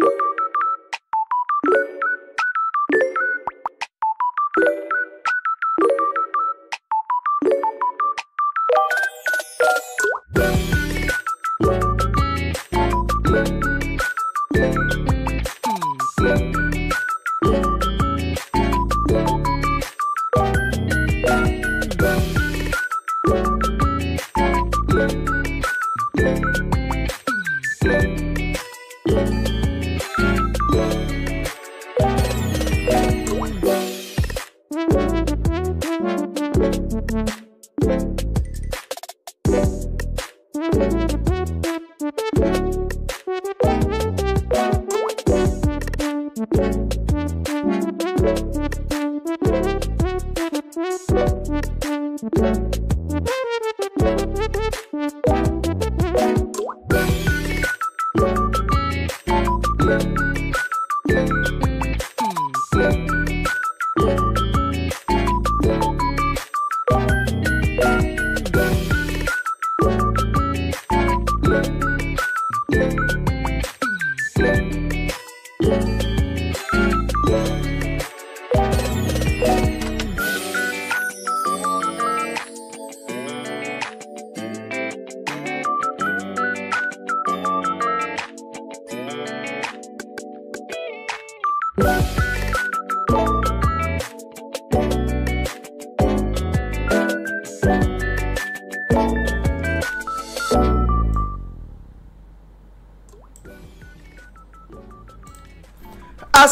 you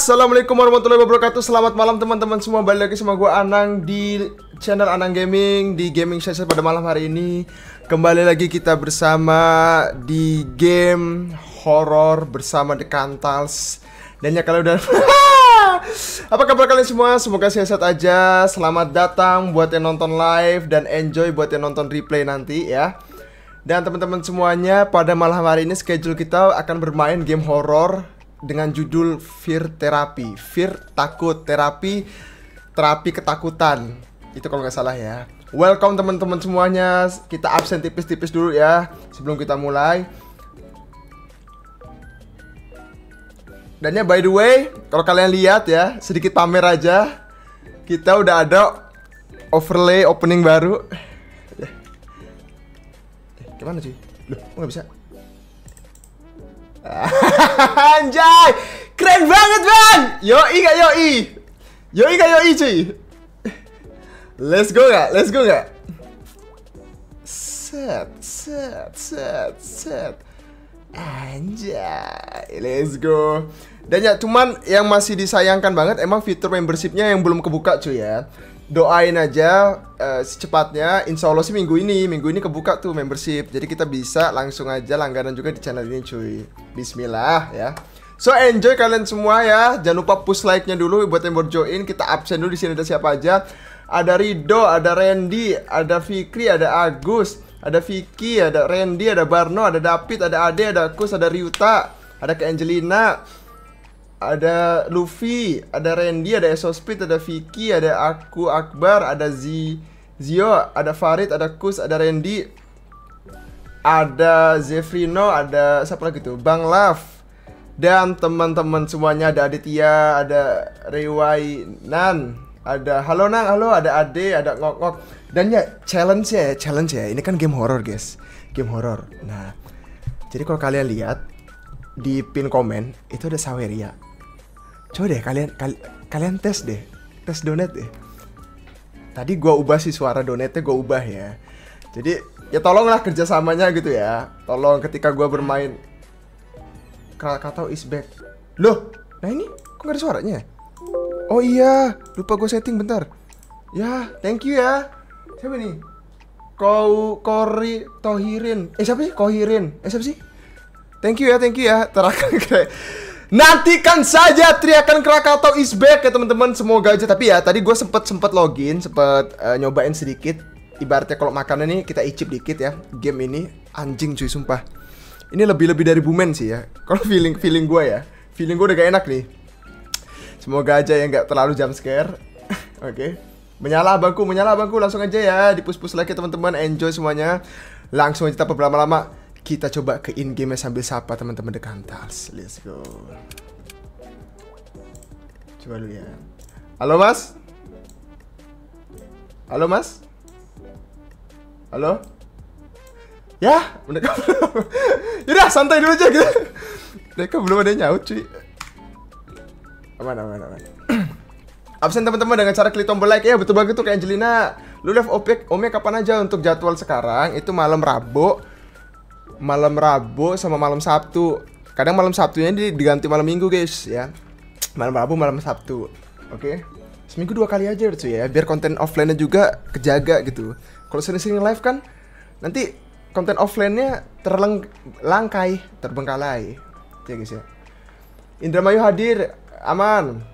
Assalamualaikum warahmatullahi wabarakatuh Selamat malam teman-teman semua Balik lagi sama gue Anang Di channel Anang Gaming Di Gaming Session pada malam hari ini Kembali lagi kita bersama Di game horror Bersama The Cantals Dan ya kalau udah Apa kabar kalian semua? Semoga sehat aja Selamat datang buat yang nonton live Dan enjoy buat yang nonton replay nanti ya dan teman-teman semuanya, pada malam hari ini schedule kita akan bermain game horror dengan judul Fear Therapy. Fear takut terapi terapi ketakutan. Itu kalau nggak salah ya. Welcome teman-teman semuanya. Kita absen tipis-tipis dulu ya sebelum kita mulai. Dan ya by the way, kalau kalian lihat ya, sedikit pamer aja. Kita udah ada overlay opening baru. Eh, gimana sih? Loh, nggak bisa? Anjay, keren banget bang. Yoi gak yoi, yoi gak i cuy. Let's go gak, let's go gak. Set, set, set, set. Anjay, let's go. Dan ya, cuman yang masih disayangkan banget emang fitur membershipnya yang belum kebuka cuy ya doain aja uh, secepatnya insya Allah sih minggu ini minggu ini kebuka tuh membership jadi kita bisa langsung aja langganan juga di channel ini cuy Bismillah ya So enjoy kalian semua ya jangan lupa push like nya dulu buat yang baru join kita absen dulu di sini ada siapa aja ada Rido ada Randy ada Fikri ada Agus ada Vicky ada Randy ada Barno ada David ada Ade ada Kus ada Ryuta ada ke Angelina ada Luffy, ada Randy, ada Esosplit, ada Vicky, ada aku Akbar, ada Z Zio, ada Farid, ada Kus, ada Randy, ada Zefrino, ada siapa lagi tuh? Bang Laf dan teman-teman semuanya ada Aditya, ada Rewai Nan, ada Halo Nang, halo, ada Ade, ada Ngok Ngok. Dan ya challenge ya, challenge ya. Ini kan game horror, guys. Game horror. Nah, jadi kalau kalian lihat di pin komen itu ada Saweria coba deh kalian kal kalian tes deh tes donat deh tadi gue ubah sih suara donatnya gue ubah ya jadi ya tolonglah kerjasamanya gitu ya tolong ketika gue bermain Krakatau is back loh nah ini kok gak ada suaranya oh iya lupa gue setting bentar ya thank you ya siapa nih Kau Kori Tohirin eh siapa sih Kohirin eh siapa sih thank you ya thank you ya terakhir Nantikan saja teriakan Krakatau is back ya teman-teman. Semoga aja tapi ya tadi gue sempet sempet login, sempet uh, nyobain sedikit. Ibaratnya kalau makanan nih kita icip dikit ya. Game ini anjing cuy sumpah. Ini lebih-lebih dari Bumen sih ya. Kalau feeling feeling gue ya, feeling gue udah gak enak nih. Semoga aja ya nggak terlalu jump scare. Oke. okay. Menyala bangku, menyala bangku. langsung aja ya. Dipus-pus lagi ya, teman-teman, enjoy semuanya. Langsung aja tanpa berlama-lama. Kita coba ke in game sambil sapa teman-teman dekat dekantars. Let's go. Coba dulu ya. Halo Mas? Halo Mas? Halo? Ya, mereka Yaudah, santai dulu aja gitu. Mereka belum ada nyaut cuy. Aman, aman, aman. Absen teman-teman dengan cara klik tombol like ya betul banget tuh kayak Angelina. Lu live Omnya kapan aja untuk jadwal sekarang itu malam Rabu malam Rabu sama malam Sabtu. Kadang malam Sabtunya diganti malam Minggu, guys, ya. Malam Rabu, malam Sabtu. Oke. Okay? Seminggu dua kali aja tuh ya, biar konten offline-nya juga kejaga gitu. Kalau sering-sering live kan nanti konten offline-nya terleng langkai, terbengkalai. Ya guys ya. Indramayu hadir, aman.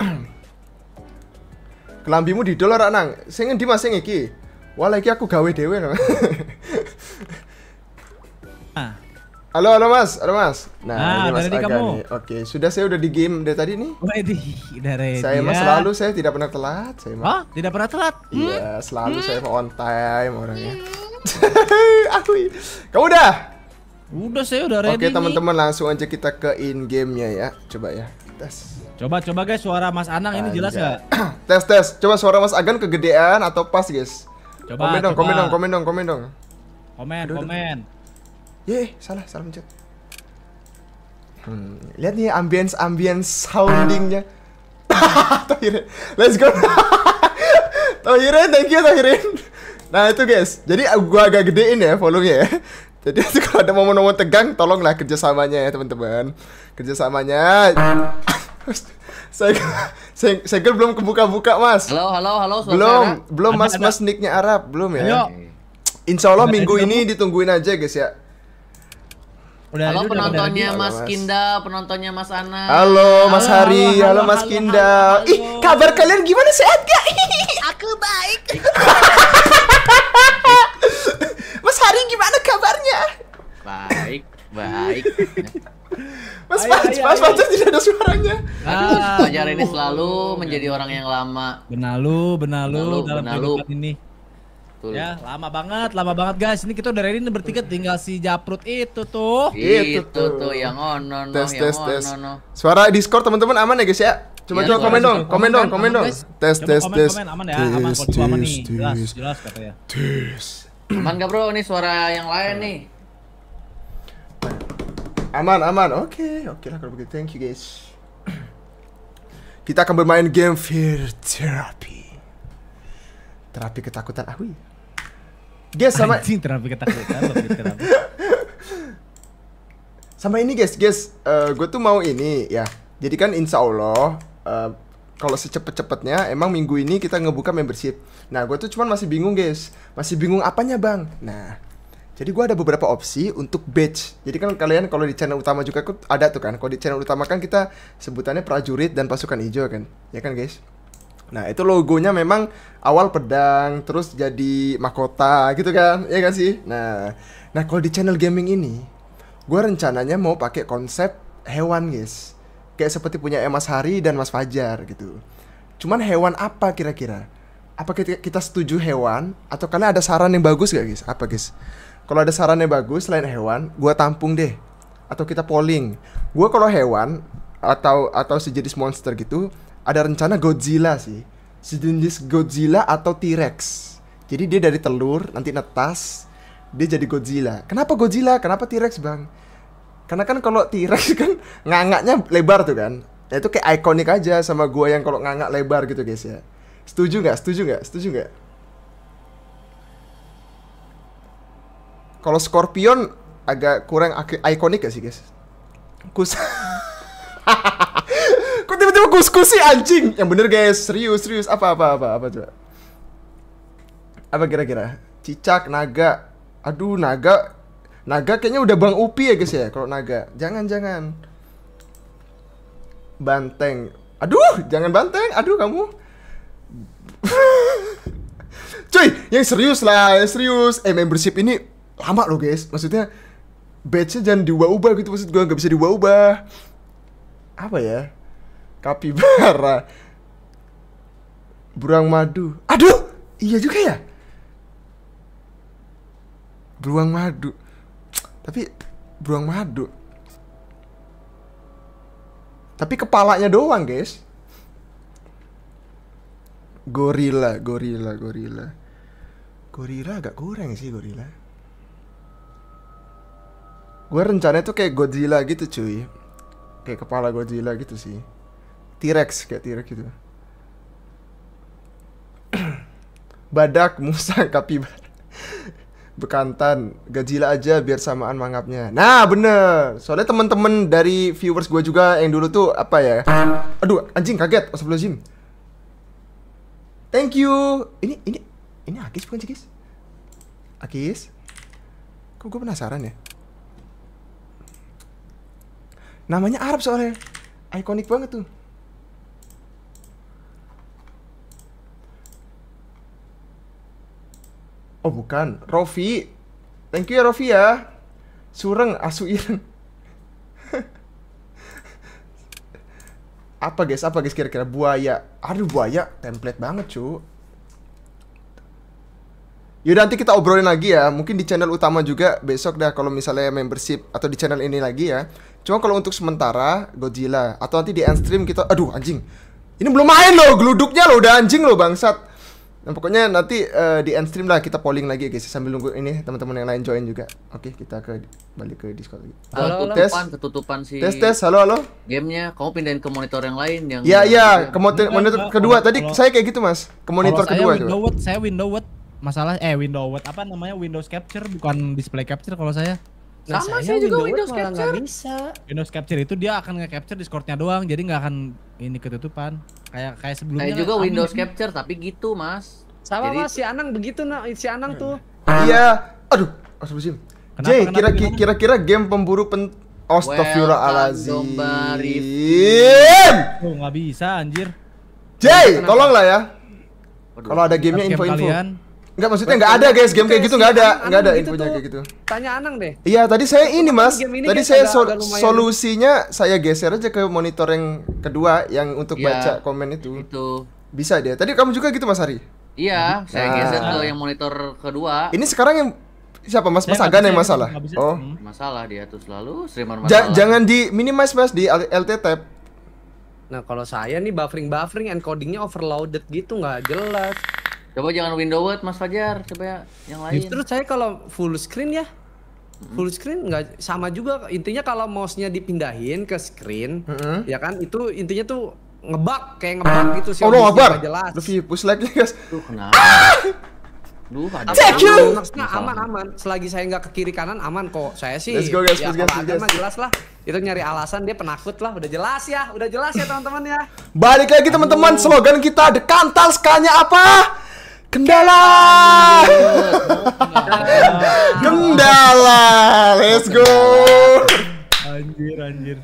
Kelambimu di dolar, Anang. Sing di Mas sing Wah aku gawe dewe, no. Ah. Halo, halo Mas, halo Mas. Nah, ah, ini Mas Aga kamu. nih. Oke, sudah saya udah di game dari tadi nih. Ready, udah ready. Saya mas selalu saya tidak pernah telat, saya mas. Oh, tidak pernah telat. Iya, hmm? selalu hmm? saya on time orangnya. Hmm. aku. Kamu udah? Udah saya udah ready. Oke, teman-teman langsung aja kita ke in gamenya ya. Coba ya. Tes. Coba coba guys suara Mas Anang Anjay. ini jelas gak? tes tes. Coba suara Mas Agan kegedean atau pas, guys? Coba, komen dong, coba. komen dong, komen dong, komen dong. Komen, aduh, komen. Ye, salah, salah mencet. Hmm, lihat nih ambience ambience soundingnya. Tohirin, let's go. Tohirin, thank you Tohirin. Nah itu guys, jadi gua agak gedein ya volume ya. Jadi kalau ada momen-momen tegang, tolonglah kerjasamanya ya teman-teman. Kerjasamanya. saya saya segel belum kebuka-buka mas halo halo halo suara belum belum mas mas nicknya Arab belum ya Ayo. Insya Allah minggu ini ditungguin aja guys ya Udah halo penontonnya Mas, mas Kinda, penontonnya Mas Ana. Halo Mas halo, Hari, halo, halo, halo Mas halo, Kinda. Halo, halo, Ih, kabar kalian gimana sehat gak? Aku baik. mas Hari gimana kabarnya? Baik, baik. Mas Panji, Mas Panji tidak ada suaranya. Ah, Fajar ini selalu menjadi orang yang lama. Benalu, benalu, benalu dalam benalu. ini. Betul. Ya, lama banget, lama banget guys. Ini kita udah ready nih bertiga tinggal si Japrut itu tuh. Itu, itu tuh yang ono no, tes, yang tes, ono tes. no. Suara Discord teman-teman aman ya guys ya? Coba ya, coba komen dong, komen dong, komen dong. Tes tes tes. tes aman ya, aman tes aman nih. Jelas, jelas katanya. Tes. Aman gak bro? Ini suara yang lain nih. Aman, aman. Oke, okay, oke okay lah kalau begitu. Thank you guys. Kita akan bermain game Fear Therapy. Terapi ketakutan aku. Ah, guys sama Anjing terapi ketakutan, terapi. sama ini guys, guys, uh, eh, gue tuh mau ini ya. Jadi kan insya Allah uh, kalau secepat-cepatnya emang minggu ini kita ngebuka membership. Nah, gue tuh cuman masih bingung guys, masih bingung apanya bang. Nah, jadi gue ada beberapa opsi untuk batch. Jadi kan kalian kalau di channel utama juga kan ada tuh kan. Kalau di channel utama kan kita sebutannya prajurit dan pasukan hijau kan. Ya kan guys? Nah itu logonya memang awal pedang terus jadi mahkota gitu kan. Ya kan sih? Nah, nah kalau di channel gaming ini gue rencananya mau pakai konsep hewan guys. Kayak seperti punya emas Hari dan Mas Fajar gitu. Cuman hewan apa kira-kira? Apa kita, kita setuju hewan? Atau karena ada saran yang bagus gak guys? Apa guys? kalau ada sarannya bagus selain hewan, gue tampung deh. Atau kita polling. Gue kalau hewan atau atau sejenis monster gitu, ada rencana Godzilla sih. Sejenis Godzilla atau T-Rex. Jadi dia dari telur nanti netas, dia jadi Godzilla. Kenapa Godzilla? Kenapa T-Rex, Bang? Karena kan kalau T-Rex kan nganggaknya lebar tuh kan. Ya itu kayak ikonik aja sama gue yang kalau nganggak lebar gitu, guys ya. Setuju nggak? Setuju nggak? Setuju nggak? Kalau Scorpion agak kurang ikonik gak sih guys? Kus. Kok tiba-tiba kus-kus sih anjing? Yang bener guys, serius serius apa apa apa apa coba? Apa kira-kira? Cicak, naga. Aduh, naga. Naga kayaknya udah Bang Upi ya guys ya kalau naga. Jangan jangan. Banteng. Aduh, jangan banteng. Aduh kamu. Cuy, yang serius lah, yang serius. Eh membership ini lama loh guys maksudnya batchnya jangan diubah-ubah gitu maksud gue nggak bisa diubah-ubah apa ya kapibara burang madu aduh iya juga ya beruang madu tapi beruang madu tapi kepalanya doang guys gorila gorila gorila gorila agak kurang sih gorila gue rencananya tuh kayak Godzilla gitu cuy kayak kepala Godzilla gitu sih T-Rex kayak T-Rex gitu badak musang kapibara bekantan Godzilla aja biar samaan mangapnya nah bener soalnya temen-temen dari viewers gue juga yang dulu tuh apa ya aduh anjing kaget sebelum Jim thank you ini ini ini akis bukan sih akis kok gue penasaran ya Namanya Arab soalnya. Ikonik banget tuh. Oh bukan, Rofi. Thank you ya Rofi ya. Sureng, asu ireng. apa guys, apa guys kira-kira buaya. Aduh buaya, template banget cu. Yaudah nanti kita obrolin lagi ya, mungkin di channel utama juga besok dah kalau misalnya membership atau di channel ini lagi ya. Cuma kalau untuk sementara Godzilla atau nanti di end stream kita aduh anjing. Ini belum main loh geluduknya loh udah anjing loh bangsat. Nah, pokoknya nanti uh, di end stream lah kita polling lagi guys sambil nunggu ini teman-teman yang lain join juga. Oke, kita ke balik ke Discord lagi. Halo, halo tes. ketutupan si Tes tes, halo halo. nya kamu pindahin ke monitor yang lain yang Iya, iya, ke monitor, monitor kedua. Tadi kalau, saya kayak gitu, Mas. Ke monitor kedua saya Windows, saya Windows masalah eh Windows apa namanya Windows Capture bukan display capture kalau saya. Nah, sama sih juga Windows, Capture. bisa. Windows Capture itu dia akan nge-capture Discord-nya doang, jadi nggak akan ini ketutupan. Kayak kayak sebelumnya. Saya juga Windows ini. Capture tapi gitu, Mas. Sama jadi... Mas, si Anang begitu, nah, si Anang tuh. Iya. iya. Aduh, astagfirullah. Jay, kira, kira game pemburu pen Astagfirullahalazim. Oh, nggak bisa anjir. Jay, tolonglah ya. Kalau ada gamenya info-info. Enggak maksudnya enggak ada guys, game kayak gitu enggak ada, enggak ada gitu. infonya kayak gitu. Tanya Anang deh. Iya, tadi saya ini Mas. Tadi saya solusinya saya geser aja ke monitor yang kedua yang untuk iya. baca komen itu. Itu. Bisa dia. Tadi kamu juga gitu Mas Ari? Iya, saya ah. geser ke yang monitor kedua. Ini sekarang yang siapa Mas Mas Agan yang masalah? Oh, hmm. masalah dia tuh selalu streamer masalah. jangan di minimize Mas di LT tab. Nah, kalau saya nih buffering buffering encodingnya overloaded gitu nggak jelas. Coba jangan windowed Mas Fajar, coba yang lain. Justru saya kalau full screen ya, hmm. full screen nggak sama juga intinya kalau mouse-nya dipindahin ke screen mm -hmm. ya kan itu intinya tuh ngebak kayak ngebak ah. gitu sih oh, no, abar jelas lebih push lagi guys tuh kenapa ah. Duh, ada you. aman aman. Selagi saya nggak ke kiri kanan aman kok. Saya sih. Let's go guys, ya, guys, guys. Mah jelas lah. Itu nyari alasan dia penakut lah. Udah jelas ya, udah jelas ya teman-teman ya. Balik lagi teman-teman. Slogan kita dekantal Kantal skanya apa? Kendala. Kendala. Let's go. Anjir anjir.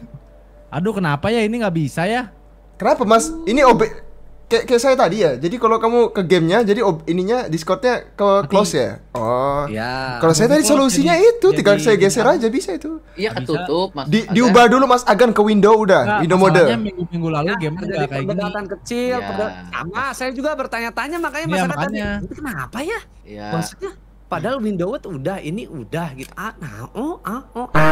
Aduh kenapa ya ini nggak bisa ya? Kenapa Mas? Ini OB kayak kayak saya tadi ya. Jadi kalau kamu ke gamenya, jadi ob, ininya Discordnya ke close ya. Oh. Ya. Kalau saya tadi solusinya jadi, itu, tinggal saya geser aja bisa itu. Iya ketutup Mas. Di, diubah dulu Mas Agan ke window udah, nah, window mode. Minggu minggu lalu nah, game nah, udah kayak gini. kecil, ya. sama saya juga bertanya-tanya makanya iya, masyarakat ya, makanya. kenapa ya? Iya. Maksudnya Padahal window itu udah, ini udah gitu. Ah, nah, oh, ah, oh. Ah.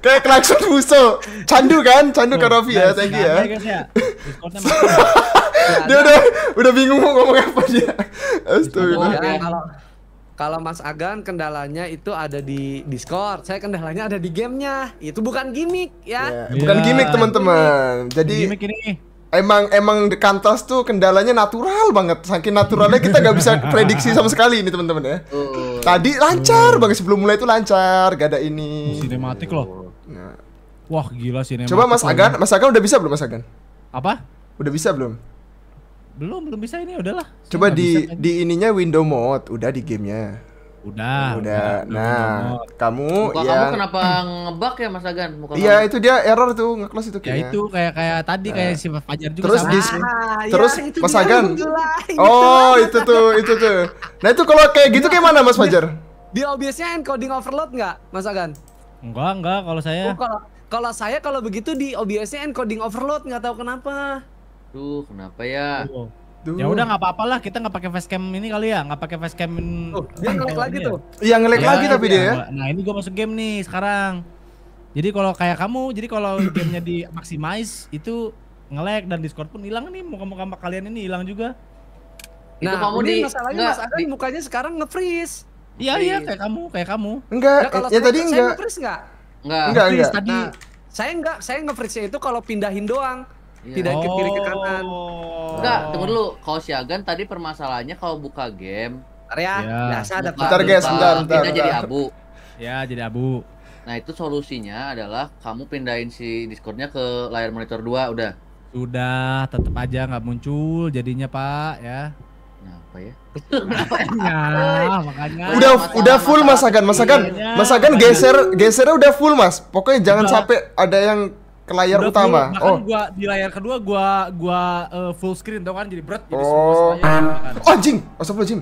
Kayak klakson buso. Candu kan? Candu kan Rofi ya, nah, thank you ya. ya. Dia udah udah bingung mau ngomong apa dia. Astaga. Kalau kalau Mas Agan kendalanya itu ada di Discord, saya kendalanya ada di gamenya. Itu bukan gimmick ya. Yeah. Bukan iya. gimmick teman-teman. Jadi gimmick ini emang emang di Kantas tuh kendalanya natural banget. Saking naturalnya kita nggak bisa prediksi sama sekali ini teman-teman ya. Uh, Tadi lancar uh. banget sebelum mulai itu lancar, gak ada ini. Sinematik loh. Nah. Wah gila sinematik. Coba Mas Agan, Mas Agan udah bisa belum Mas Agan? Apa? Udah bisa belum? Belum, belum bisa ini udahlah. Coba di di ininya window mode, udah di gamenya Udah. Udah. udah nah, kamu Muka yang... kamu kenapa ngebak ya Mas Agan? Muka Iya, itu dia error tuh, ngeklos itu ya kayaknya. Ya itu kayak kayak tadi nah. kayak si Fajar juga terus sama. Di, ah, iya, terus ya, Mas Agan. Gitu. Oh, itu tuh, itu tuh. Nah, itu kalau kayak gitu kayak mana Mas Fajar? Di OBS-nya encoding overload nggak, Mas Agan? Enggak, enggak kalau saya. Oh, kalau kalau saya kalau begitu di OBS-nya encoding overload nggak tahu kenapa. Duh, kenapa ya? Oh. Aduh. Gitu. Ya udah nggak apa apalah kita nggak pakai facecam ini kali ya, nggak pakai facecam. Oh, dia ngelek lagi tuh. Iya ngelek iya, lagi tapi iya. dia ya. Nah ini gue masuk game nih sekarang. Jadi kalau kayak kamu, jadi kalau gamenya di maximize itu ngelek dan Discord pun hilang nih muka-muka kalian ini hilang juga. Nah, itu kamu di masalahnya Mas Adan mukanya sekarang nge-freeze. Iya iya kayak kamu, kayak kamu. Enggak, ya, ya tadi enggak. Saya nge-freeze enggak? Enggak, enggak. tadi. Nah, saya enggak, saya nge-freeze itu kalau pindahin doang. Iya. Tidak ke kiri ke oh. kanan. Enggak, oh. tunggu dulu. Kalau Siagan tadi permasalahannya kalau buka game area ya. Iya. biasa ada bentar guys, bentar, bentar, Kita jadi abu. Ya, jadi abu. Nah, itu solusinya adalah kamu pindahin si discord ke layar monitor 2 udah. Sudah, Tetep aja nggak muncul jadinya, Pak, ya. Kenapa nah, ya? ya, makanya. Udah masalah, udah full masakan, masakan. Iya. Masakan geser gesernya udah full, Mas. Pokoknya jangan sampai ada yang ke layar udah utama. Full, bahkan oh. gua di layar kedua gua gua uh, full screen tau kan jadi berat jadi oh. semua oh, gitu kan. oh anjing. Astagfirullahalazim.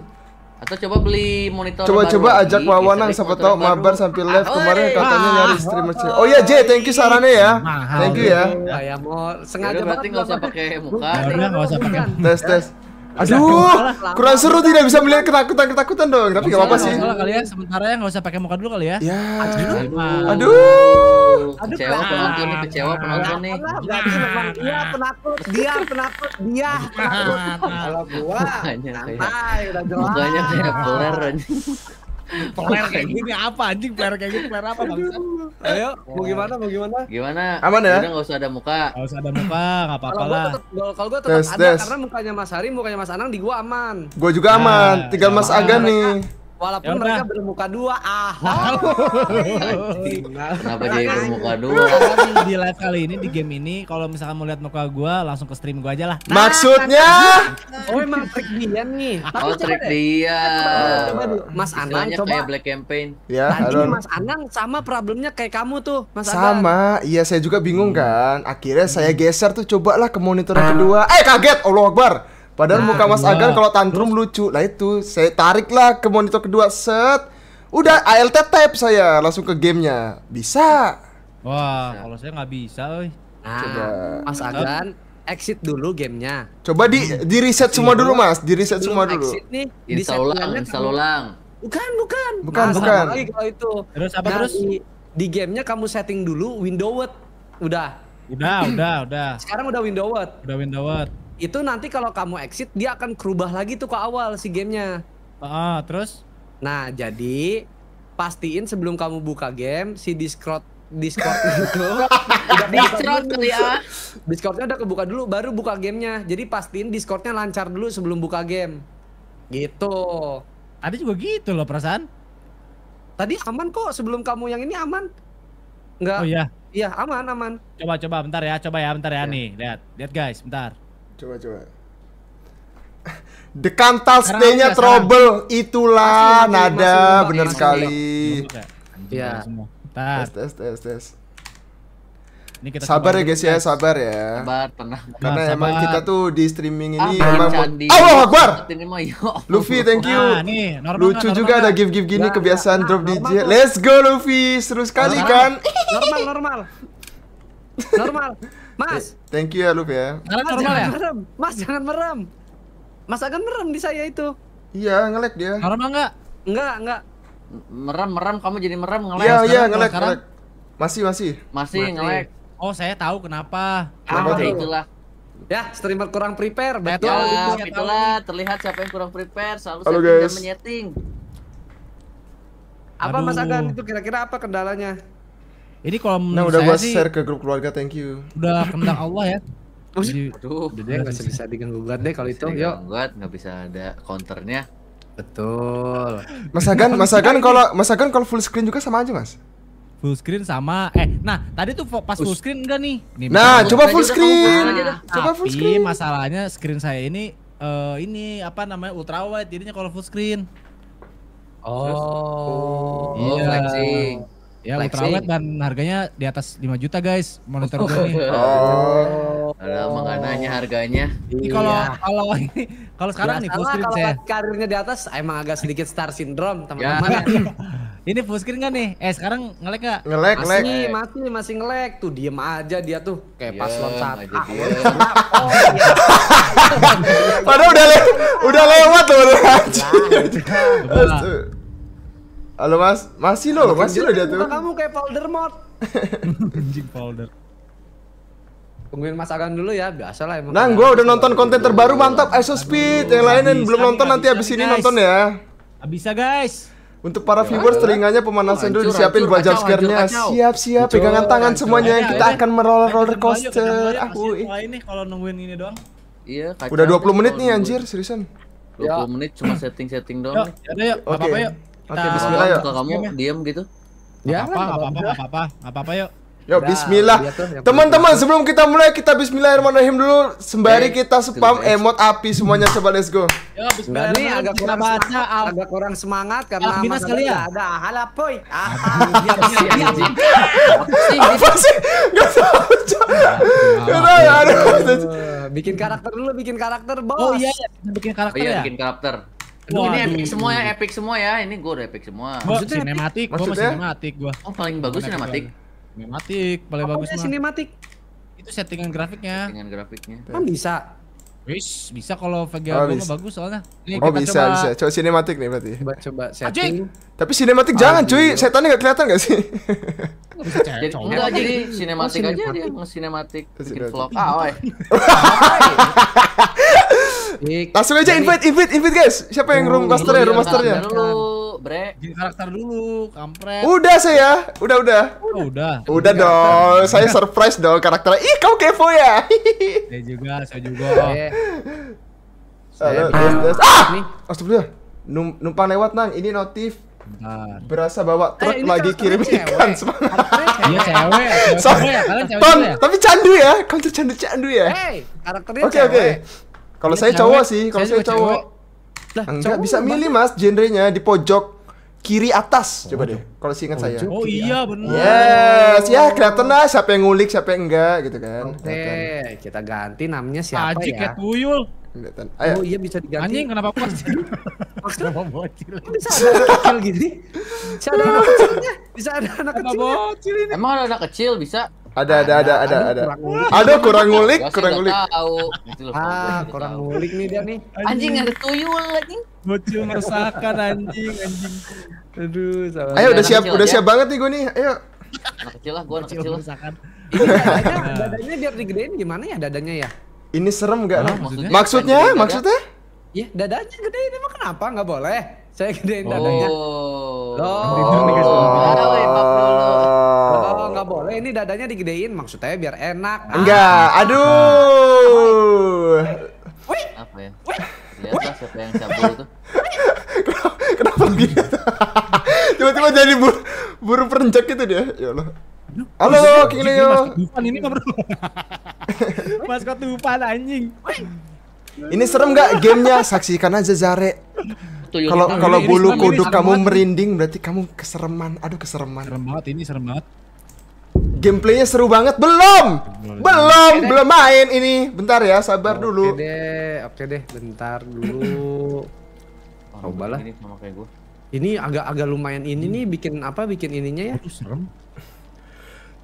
Atau coba beli monitor Coba baru coba ajak Wawanang siapa tahu mabar sambil live ah, kemarin ah, katanya ah, nyari streamer. cewek. Oh iya J, thank you sarannya ya. thank you ya. Ya, ya mau sengaja ya berarti enggak usah pakai muka. Enggak ya usah pakai. Tes tes. Aduh, kurang seru tidak bisa melihat ketakutan-ketakutan dong. Tapi nggak apa-apa sih. Salah kali ya, sementara ya nggak usah pakai muka dulu kali ya. Ya. Aduh. Aduh. Kecewa penonton nih, kecewa penonton nih. Dia penakut, dia penakut, dia penakut. Kalau gua, santai udah jelas. Mukanya kayak blur player kayak gini apa anjing player kayak gini player apa bangsa ayo mau gimana mau gimana gimana aman ya udah nggak usah ada muka Gak usah ada muka enggak apa apa lah kalau gue tetap ada karena mukanya Mas Hari mukanya Mas Anang di gua aman gua juga aman nah, tinggal Mas iya. Aga nih Walaupun Yaudah. mereka bermuka dua. Ah. Kenapa jadi bermuka dua? di live kali ini di game ini kalau misalkan mau lihat muka gua langsung ke stream gua aja lah. Nah, Maksudnya? Nah, nah. Oh emang trik dia nih. oh trik dia. Coba, coba, Mas Anang coba. Kayak black campaign. Ya, Tadi Mas Anang sama problemnya kayak kamu tuh, Mas Anang. Sama. Iya, saya juga bingung hmm. kan. Akhirnya saya hmm. geser tuh cobalah ke monitor ah. kedua. Eh kaget, Allah Akbar. Padahal nah, muka Mas iya. Agan kalau tantrum lucu. Lah itu, saya tariklah ke monitor kedua set. Udah ALT type saya langsung ke gamenya. Bisa. Wah, kalau saya nggak bisa, oi. Nah, Mas Agan exit dulu gamenya. Coba di di reset iya. semua dulu, Mas. Di reset semua dulu. Exit nih, Insyaallah, insyaallah. Kan bukan, bukan. Bukan, nah, bukan. Lagi kalau itu. Terus apa nah, terus? Di, di gamenya kamu setting dulu Windowed. Udah. Udah, udah, udah. Sekarang udah Windowed. Udah Windowed itu nanti kalau kamu exit dia akan kerubah lagi tuh ke awal si gamenya ah terus nah jadi pastiin sebelum kamu buka game si Discord Discord itu Discord ya Discordnya udah kebuka dulu baru buka gamenya jadi pastiin Discordnya lancar dulu sebelum buka game gitu ada juga gitu loh perasaan tadi aman kok sebelum kamu yang ini aman Enggak oh iya iya aman aman coba coba bentar ya coba ya bentar ya, ya. nih lihat lihat guys bentar Coba coba. The Cantal nya Trouble itulah masih, nada benar sekali. Iya. Tes tes tes tes. Ini kita sabar ya guys ya, sabar ya. Sabar, tenang. Karena nah, sabar. emang kita tuh di streaming ini ah, emang ya Allah Akbar. Luffy, thank you. Nah, nih, Lucu normal, juga normal. ada gift-gift gini kebiasaan drop DJ. Let's go Luffy, seru sekali normal. kan? Normal, normal. Normal. Mas. Eh, thank you ya, Lup ya. Mas, jangan merem. Mas, jangan merem. Mas akan merem di saya itu. Iya, ngelek dia. Merem enggak? Enggak, enggak. Merem, merem. Kamu jadi merem ngelek. Iya, iya, ngelek, ngelek. Masih, masih. Masih, masih. ngelek. Oh, saya tahu kenapa. Kenapa ah, ya itulah. Ya, streamer kurang prepare. Betul. Ya, itulah terlihat siapa yang kurang prepare. Selalu Halo, saya menyeting. Apa Aduh. Mas Agan itu kira-kira apa kendalanya? Ini kalau nah, menurut nah, udah saya sih, share ke grup keluarga, thank you. Udah kendang Allah ya. Jadi, Aduh, udah deh nggak bisa diganggu gugat deh kalau itu. Yuk, gugat nggak bisa ada counternya. Betul. Masakan, masakan kalau masakan kalau full screen juga sama aja, Mas. Full screen sama eh nah tadi tuh pas full screen enggak nih? nih nah, coba full screen. Nah, coba full screen. Tapi masalahnya screen saya ini uh, ini apa namanya ultrawide jadinya kalau full screen. Oh. Iya. oh, iya. flexing. Ya ultra awet dan harganya di atas 5 juta guys monitor gue nih. Oh. Ada oh. nanya harganya. Ini kalau iya. kalau ini kalau sekarang ya, nih full screen saya. Karirnya di atas emang agak sedikit star syndrome ya. teman-teman. Ya. ini full screen kan nih? Eh sekarang ngelek enggak? Ngelek, ngelek. Masih, masih, masih ngelek. Tuh diem aja dia tuh kayak yeah, paslon satu. Ah, oh, iya. Padahal udah le udah lewat loh. Udah. Halo Mas, masih lo, masih lo dia tuh. Kamu kayak folder mod. Anjing folder. Tungguin Mas Agan dulu ya, biasa lah emang. Nah, gua udah nonton konten terbaru mantap Iso eh, Speed. Yang lain belum nonton nanti habis ini nonton ya. ya guys. Untuk para ya, viewers telinganya pemanasan dulu disiapin buat jump scare-nya. Siap siap pegangan tangan semuanya kita akan meroller roller coaster. Aku ah, ini kalau nungguin ini doang. Iya, Udah 20 menit nih anjir, seriusan. 20 menit cuma setting-setting doang. Ya, yuk, apa-apa yuk. Oke, nah, bismillah yuk. Kalau kamu diam gitu. Ya, apa apa apa apa apa apa apa yuk. Yo bismillah. Teman-teman sebelum kita mulai kita bismillahirrahmanirrahim dulu sembari eh, kita spam eh. emot api semuanya coba let's go. Yo bismillah. agak kurang baca agak kurang semangat karena Mas kali ya. Ada hala ah, ah, ah, poi. Apa sih? Gak tahu. Gak tahu. Bikin karakter dulu, bikin karakter oh bos. Iya, oh iya, bikin karakter ya. Bikin karakter. Aduh, Waduh. ini epic semua ya, epic semua ya. Ini gue udah epic semua. Gua Maksudnya sinematik, gue masih sinematik gue. Oh, paling bagus sinematik. Sinematik, paling bagus. Apa sinematik? Itu settingan grafiknya. Settingan grafiknya. Kan bisa. Wis, bisa kalau VGA oh, bisa. bagus soalnya. Ini oh, kita bisa, coba... bisa. Coba sinematik nih berarti. Coba coba setting. Ajik. Tapi sinematik Aduh. jangan, cuy. Setannya enggak kelihatan enggak sih? jadi, enggak jadi oh, sinematik aja dia, sinematik bikin vlog. Ah, oi. Langsung aja invite, invite, invite guys. Siapa yang room oh, master ya? Iya, room masternya. Dulu, bre. Bikin karakter dulu, kampret. Udah saya, ya. udah oh, udah. udah. Udah dong. Saya surprise dong karakternya. Ih, kau kepo ya. saya juga, saya juga. ah, astagfirullah. numpang lewat nang, ini notif. Bentar. Berasa bawa eh, truk eh, lagi kirim ikan semangat. Iya cewek. cewek. cewek. Ya. cewek. cewek. Ya? tapi candu ya. cewek. candu-candu ya. Hey, karakternya Oke, oke. Kalau iya, saya cowok sih, kalau saya, saya cowok. Lah, Enggak cowok bisa milih Mas genrenya di pojok kiri atas coba oh, deh kalau sih ingat oh, saya oh iya benar yes ya kelihatan lah siapa yang ngulik siapa yang enggak gitu kan oke okay. kita ganti namanya siapa Aji ya Tuyul kelihatan ayo oh iya bisa diganti anjing kenapa aku maksudnya kenapa bocil bisa ada anak kecil gini bisa ada anak kecilnya bisa ada anak kecil emang ada anak kecil bisa ada ada ada ada ada. Ada kurang ngulik, kurang ngulik. Tahu. Ah, kurang ngulik nih dia nih. Anjing ada tuyul lagi. Bocil meresahkan anjing anjing. Aduh, Ayo udah siap, udah siap banget nih gue nih. Ayo. Anak kecil lah, gue anak kecil. Dadanya, dadanya biar digedein gimana ya dadanya ya? Ini serem gak? Oh, maksudnya? Maksudnya? Iya, dadanya gedein emang kenapa? nggak boleh. Saya gedein dadanya. Oh. Loh. Oh nggak boleh. Ini dadanya digedein maksudnya biar enak. Ah. Enggak. Ah. Aduh. Apa ya? Lihatlah siapa yang cabul tuh Kenapa gitu? Tiba-tiba jadi bur buru perenjak gitu dia. Ya Allah. Halo, King Leo. Dufan ini nggak perlu. kau Dufan anjing. Ini serem nggak gamenya? Saksikan aja Zare. Kalau kalau bulu kuduk kamu merinding berarti kamu kesereman. Aduh kesereman. Serem banget ini, serem banget gameplaynya seru banget belum belum belum, okay belum main ini bentar ya sabar okay dulu oke deh oke okay deh bentar dulu oh, cobalah ini sama kayak gue ini agak-agak lumayan ini nih bikin apa bikin ininya ya Aduh, serem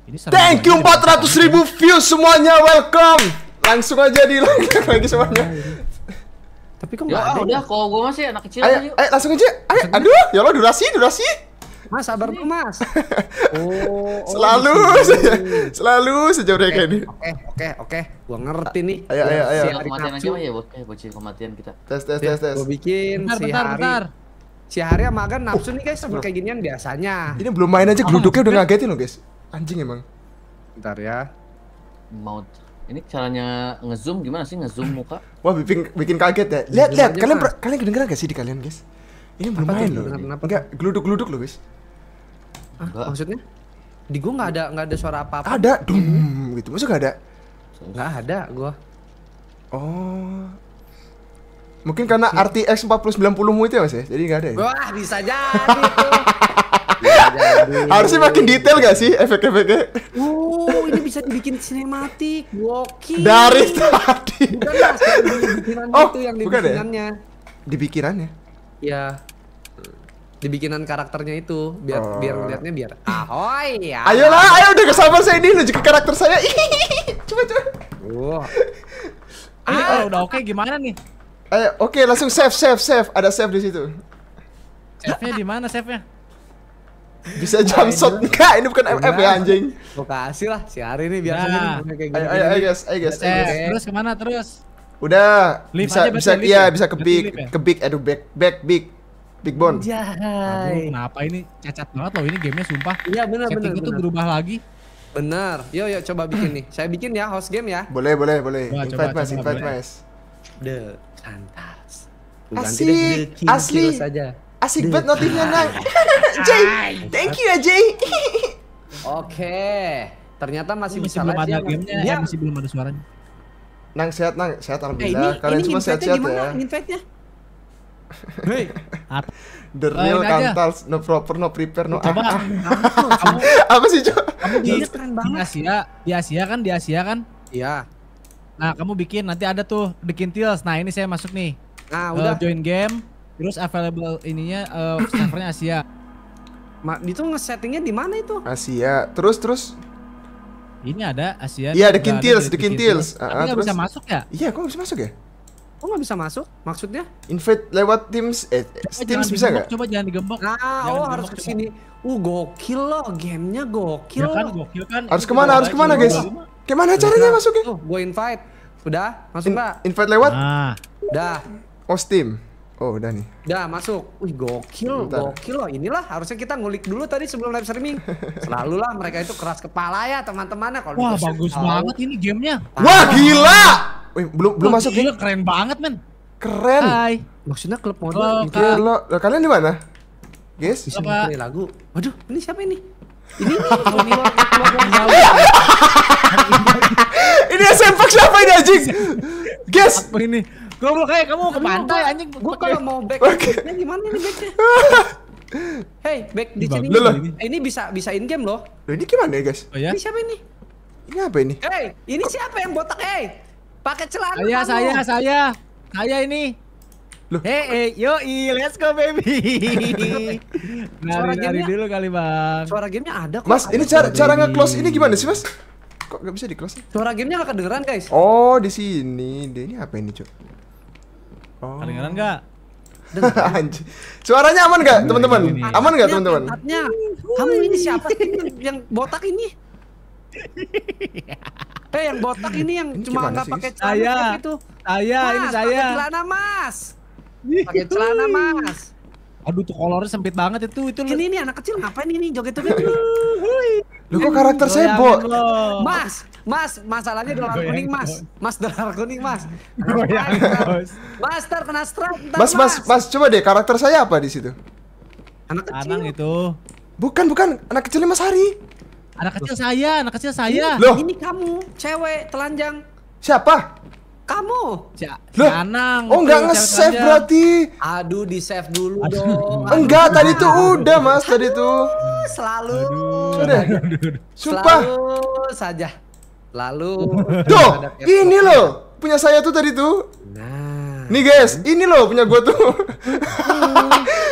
ini serem thank you 400 ribu views semuanya welcome langsung aja di lagi semuanya tapi kok ya, nggak ada udah kalau gue masih anak kecil ayo, ayo langsung aja ayo aduh ya lo durasi durasi Mas sabar tuh mas. Oh, oh, selalu, gitu. saja, selalu saja mereka ini. Oke, oke, oke. Gua ngerti nih. Ayo, ayo, ayo. Si kematian aja ya, bocil, bocil kematian kita. Tes, tes, tes, tes. Gua bikin bentar, si bentar, hari. Bentar. Si hari sama kan nafsu nih guys, kayak ginian biasanya. Ini belum main aja geluduknya udah ngagetin loh guys. Anjing emang. Bentar ya. Mau Ini caranya ngezoom gimana sih ngezoom muka? Wah bikin bikin kaget ya. Lihat lihat iya, kalian iya. kalian kedengeran gak sih di kalian guys? Ini belum main loh. Enggak geluduk geluduk loh guys. Hah, Maksudnya? Di gua nggak ada nggak ada suara apa-apa. Ada, dum gitu. Maksudnya nggak ada? Nggak ada gua. Oh. Mungkin karena hmm. RTX 4090-mu itu ya Mas ya? Jadi nggak ada ya? Wah, bisa jadi tuh. bisa jadi. Harusnya makin detail gak sih efek-efeknya? Oh, ini bisa dibikin sinematik, walking Dari tadi. Bukan mas, di oh, itu yang di bukan Ya? Di pikirannya? Ya, iya dibikinan karakternya itu biar oh. biar melihatnya biar ahoy ya ayolah ayo udah kesabar saya ini lanjut ke karakter saya coba coba wow. ah. ini oh, kalau udah oke okay, gimana nih ayo eh, oke okay, langsung save save save ada save di situ save nya di mana save nya bisa jump shot enggak ini bukan MF ya anjing buka kasih lah si hari ini biasa nah. kayak gini ayo ayo guys ayo guys terus kemana terus udah bisa bisa iya ya? bisa ke big ya? ke big aduh back back big Big Bon. Aduh, kenapa ini cacat banget loh ini gamenya sumpah. Iya benar benar. Settingnya tuh berubah lagi. Benar. Yo yo coba bikin nih. Saya bikin ya host game ya. Boleh boleh boleh. Coba, invite mas, invite mas. The Santas. Asik, asli. Saja. Asik banget notifnya nang. Jay, thank you ya Jay. Oke, okay. ternyata masih, masih bisa belum ada gamenya, ya. masih belum ada suaranya. Nang sehat nang, sehat alhamdulillah. Eh, ini, Kalian ini sehat-sehat ya. Invite-nya Hei, the real kantals, no proper, no prepare, no apa ah, Kamu, apa sih Jo? Kamu di, keren banget. di Asia, di Asia kan, di Asia kan? Iya. Nah, kamu bikin nanti ada tuh The Kintils. Nah, ini saya masuk nih. Nah, udah join game, terus available ininya uh, servernya Asia. Ma, itu ngesettingnya di mana itu? Asia. Terus terus ini ada Asia. Iya, The Kintils, The Kintils. Ah, Tapi nggak bisa masuk ya? Iya, kok nggak bisa masuk ya? Kok nggak bisa masuk? Maksudnya? Invite lewat Teams, eh, coba Teams bisa nggak? Coba jangan digembok. Nah, jangan oh harus kesini. Coba. Uh gokil loh, gamenya gokil. Ya kan, gokil kan. Harus kemana? Harus kemana iya, guys? Kemana iya. caranya masuknya? Tuh, gue invite. Udah, masuk nggak? In invite lewat? Nah. Udah. Oh Steam. Oh udah nih. Udah masuk. Wih gokil, Bentar. gokil loh. Inilah harusnya kita ngulik dulu tadi sebelum live streaming. Selalu lah mereka itu keras kepala ya teman-temannya. Wah bagus banget ini gamenya. Wah gila. Wih, belum belum masuk gila, keren banget, men. Keren. Hai. Maksudnya klub modal. Oh, lo, kalian di mana? Guys, bisa nyanyi lagu. Waduh, ini siapa ini? Ini Tony Ini SMP siapa ini anjing? Guys. Apa ini? mau kayak kamu ke pantai anjing. Gua kalau ya? mau back gimana ini backnya? Hey, back di sini. Loh, eh, Ini bisa bisa in game loh. Loh, ini gimana ya, guys? Oh, ya? Ini siapa ini? Ini apa ini? Hey, ini siapa yang botak, hey? Pakai celana. Saya, saya, saya. Saya ini. Loh. Hey, hey, yo, let's go baby. suara nari, nari dulu kali bang. Suara gamenya ada kok. Mas, ini cara cara nge close ini gimana sih mas? Kok gak bisa di close? Suara gamenya gak kedengeran guys. Oh, di sini. Dia ini apa ini cok? Oh. Kedengeran gak? Anjir. Suaranya aman gak teman-teman? Aman gak teman-teman? Kamu ini siapa sih yang botak ini? Eh yang botak ini yang ini cuma nggak pakai celana itu. Saya, gitu. mas, ini saya. Pakai celana mas. Pakai celana mas. Aduh tuh kolornya sempit banget itu itu. Ini ini anak kecil ngapain ini joget-joget? Lu kok karakter saya bot Mas, mas, masalahnya dolar kuning mas, mas dolar kuning mas. Master kena strike. Mas, mas, mas, coba deh karakter saya apa di situ? Anak kecil. Anang itu. Bukan, bukan, anak kecilnya Mas Hari. Anak kecil saya, anak kecil saya. Loh. Ini kamu, cewek telanjang. Siapa? Kamu. Ja Loh. Janang. Oh, enggak nge-save berarti. Aduh, di-save dulu aduh. dong. Aduh. Enggak, tadi tuh udah, Mas, aduh, tadi tuh. Selalu. Sudah. Sumpah. Selalu saja. Lalu. Tuh, ini loh. Punya saya tuh tadi tuh. Nah. Nih guys, ini loh punya gua tuh.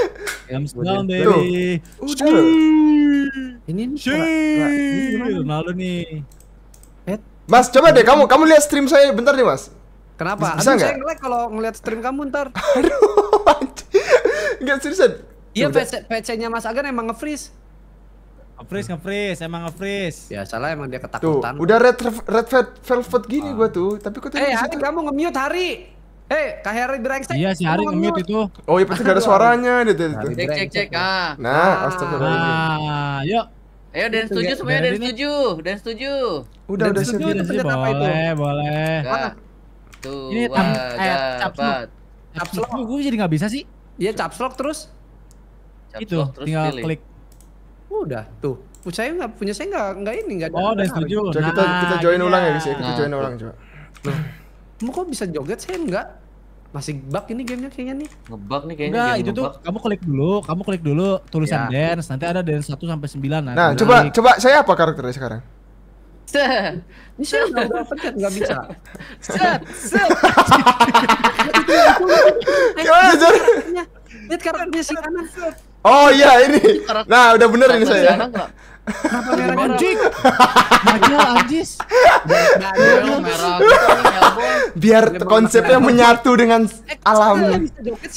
Comes down baby. Udah. Ini nih Ronaldo nih. Mas, coba deh kamu kamu lihat stream saya bentar deh, Mas. Kenapa? Bisa Aduh, saya nge-lag kalau ngeliat stream kamu ntar. Aduh, Enggak seriusan. Iya, PC-nya Mas Agan emang nge-freeze. Nge-freeze, nge-freeze, emang nge-freeze. Ya, salah emang dia ketakutan. Tuh, udah red red velvet gini ah. gua tuh, tapi kok tadi Eh, hari kamu nge-mute hari. Eh, Kak Heri brengsek. Iya, si Hari nge-mute itu. Oh, iya pasti gak ada suaranya. Itu, itu. Cek, cek, cek. Ah. Nah, astagfirullahaladzim. Nah, yuk. Ayo dan setuju semuanya dan setuju, dan setuju. Udah, udah setuju. Itu pencet apa itu? Boleh, boleh. ini tam eh capslok. Eh, capslok gue jadi nggak bisa sih. Iya capslok terus. Itu tinggal klik. Udah, tuh. Punya saya nggak punya saya nggak nggak ini nggak. Oh, dan setuju. Nah, kita kita nah, join ulang ya guys ya. Kita iya. join ulang coba. Nah kamu kok bisa joget sih enggak masih bug ini gamenya kayaknya nih ngebug nih kayaknya nah, itu tuh kamu klik dulu kamu klik dulu tulisan ya. dance nanti ada dance 1 sampai 9 nah, nah coba klik. coba saya apa karakternya sekarang Ini saya nggak pencet nggak bisa. Set, set. Oh iya ini. Nah udah bener ini saya. Kenapa merah anjing? Daniel anjis. Daniel merah. Biar konsepnya menyatu dengan eh, alam.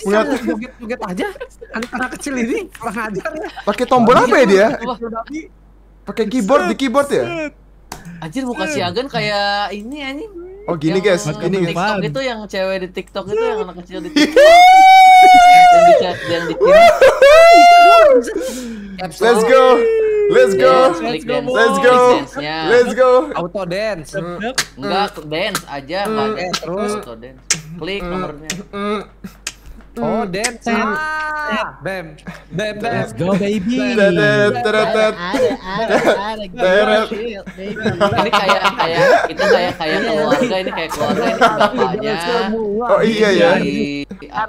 Menyatu joget-joget aja. Anak-anak kecil ini kurang ajar ya. Pakai tombol apa ya dia? Pakai keyboard di keyboard ya? Anjir muka si agen kayak ini ya, anjing. Oh gini guys, gini guys. TikTok itu yang cewek di TikTok itu yang anak kecil di TikTok. yang di yang di Let's go. Let's go. let's, go. let's go. Let's go. Auto dance. Mm. Enggak, dance aja, mm. enggak dance terus auto dance. Klik mm. nomornya. Oh, dance. Bam. Bam bam. Let's go baby. Ini kayak kayak kita kayak kayak iya. keluarga ini kayak keluarga ini iya, bapaknya. Oh iya ya.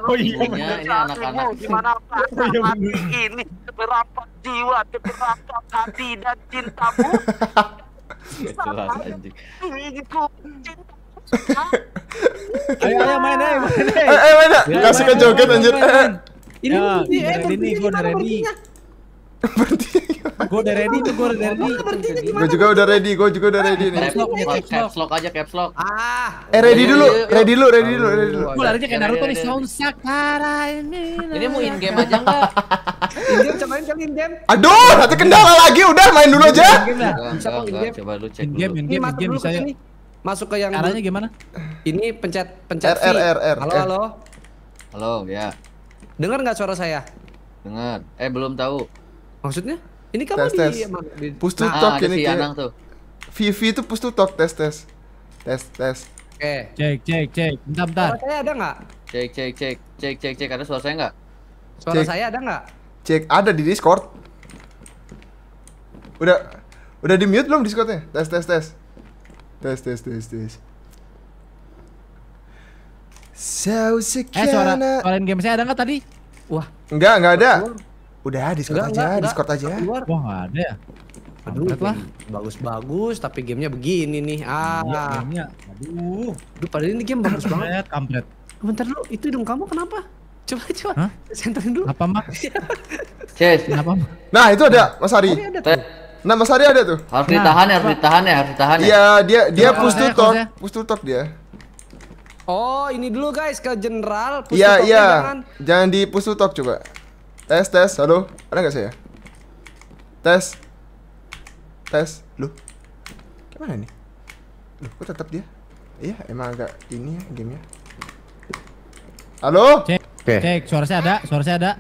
Oh iya. Ini anak-anak. Gimana hati oh, ini berapa jiwa, berapa hati dan cintamu? Jelas anjing. Ingin gitu, cinta ayo ayo main ayo main ayo eh, eh, ayo kasih ke joget anjir ini ya, ini gue udah ready gue udah ready tuh gue udah ready gue juga udah ready gue juga udah ah, ready nih caps lock aja caps lock ah eh ready dulu ready dulu ready dulu ready dulu gue larinya kayak Naruto nih sound sakara ini ini mau in game aja enggak in game coba in game aduh nanti kendala lagi udah main dulu aja coba lu cek in game in game in game bisa ya Masuk ke yang Caranya gimana? Ini pencet pencet R, R, R, R, halo, halo. Halo, ya. Dengar nggak suara saya? Dengar. Eh, belum tahu. Maksudnya? Ini kamu tes, di, tes. di push to ah, talk ini si Anang tuh. VV itu push to talk tes tes. Tes tes. Oke. Okay. Cek cek cek. Bentar bentar. Suara saya ada nggak? Cek cek cek cek cek cek ada suara saya nggak? Suara saya ada nggak? Cek ada di Discord. Udah udah di mute belum Discordnya? Tes tes tes. Tes tes tes tes. sekian. Eh suara kalian game saya ada nggak tadi? Wah. Enggak, enggak ada. Udah Discord aja, enggak, Discord aja. Keluar. Wah, enggak ada ya. Aduh, lah. bagus-bagus tapi gamenya begini nih. Ah, ya, gamenya. Aduh. Lu padahal ini game bagus banget. Kampret. Bentar dulu, itu dong kamu kenapa? Coba coba. Senterin dulu. Apa, Mak? Ces. Kenapa, Mak? Nah, itu ada Mas Ari. Oh, ada tuh. Nah, Mas Ari ada tuh. Harus nah, ditahan ya, harus nah. ditahan ya, harus ditahan ya. Iya, dia dia oh, push to talk, ya. push to talk dia. Oh, ini dulu guys ke general push Iya, iya. Jangan. jangan di push to talk coba. Tes, tes. Halo, ada nggak saya? Tes. Tes. Lu. Gimana nih? Loh, kok tetap dia? Iya, emang agak ini ya gamenya. Halo? Cek. Okay. Cek, suara saya ada, suara saya ada.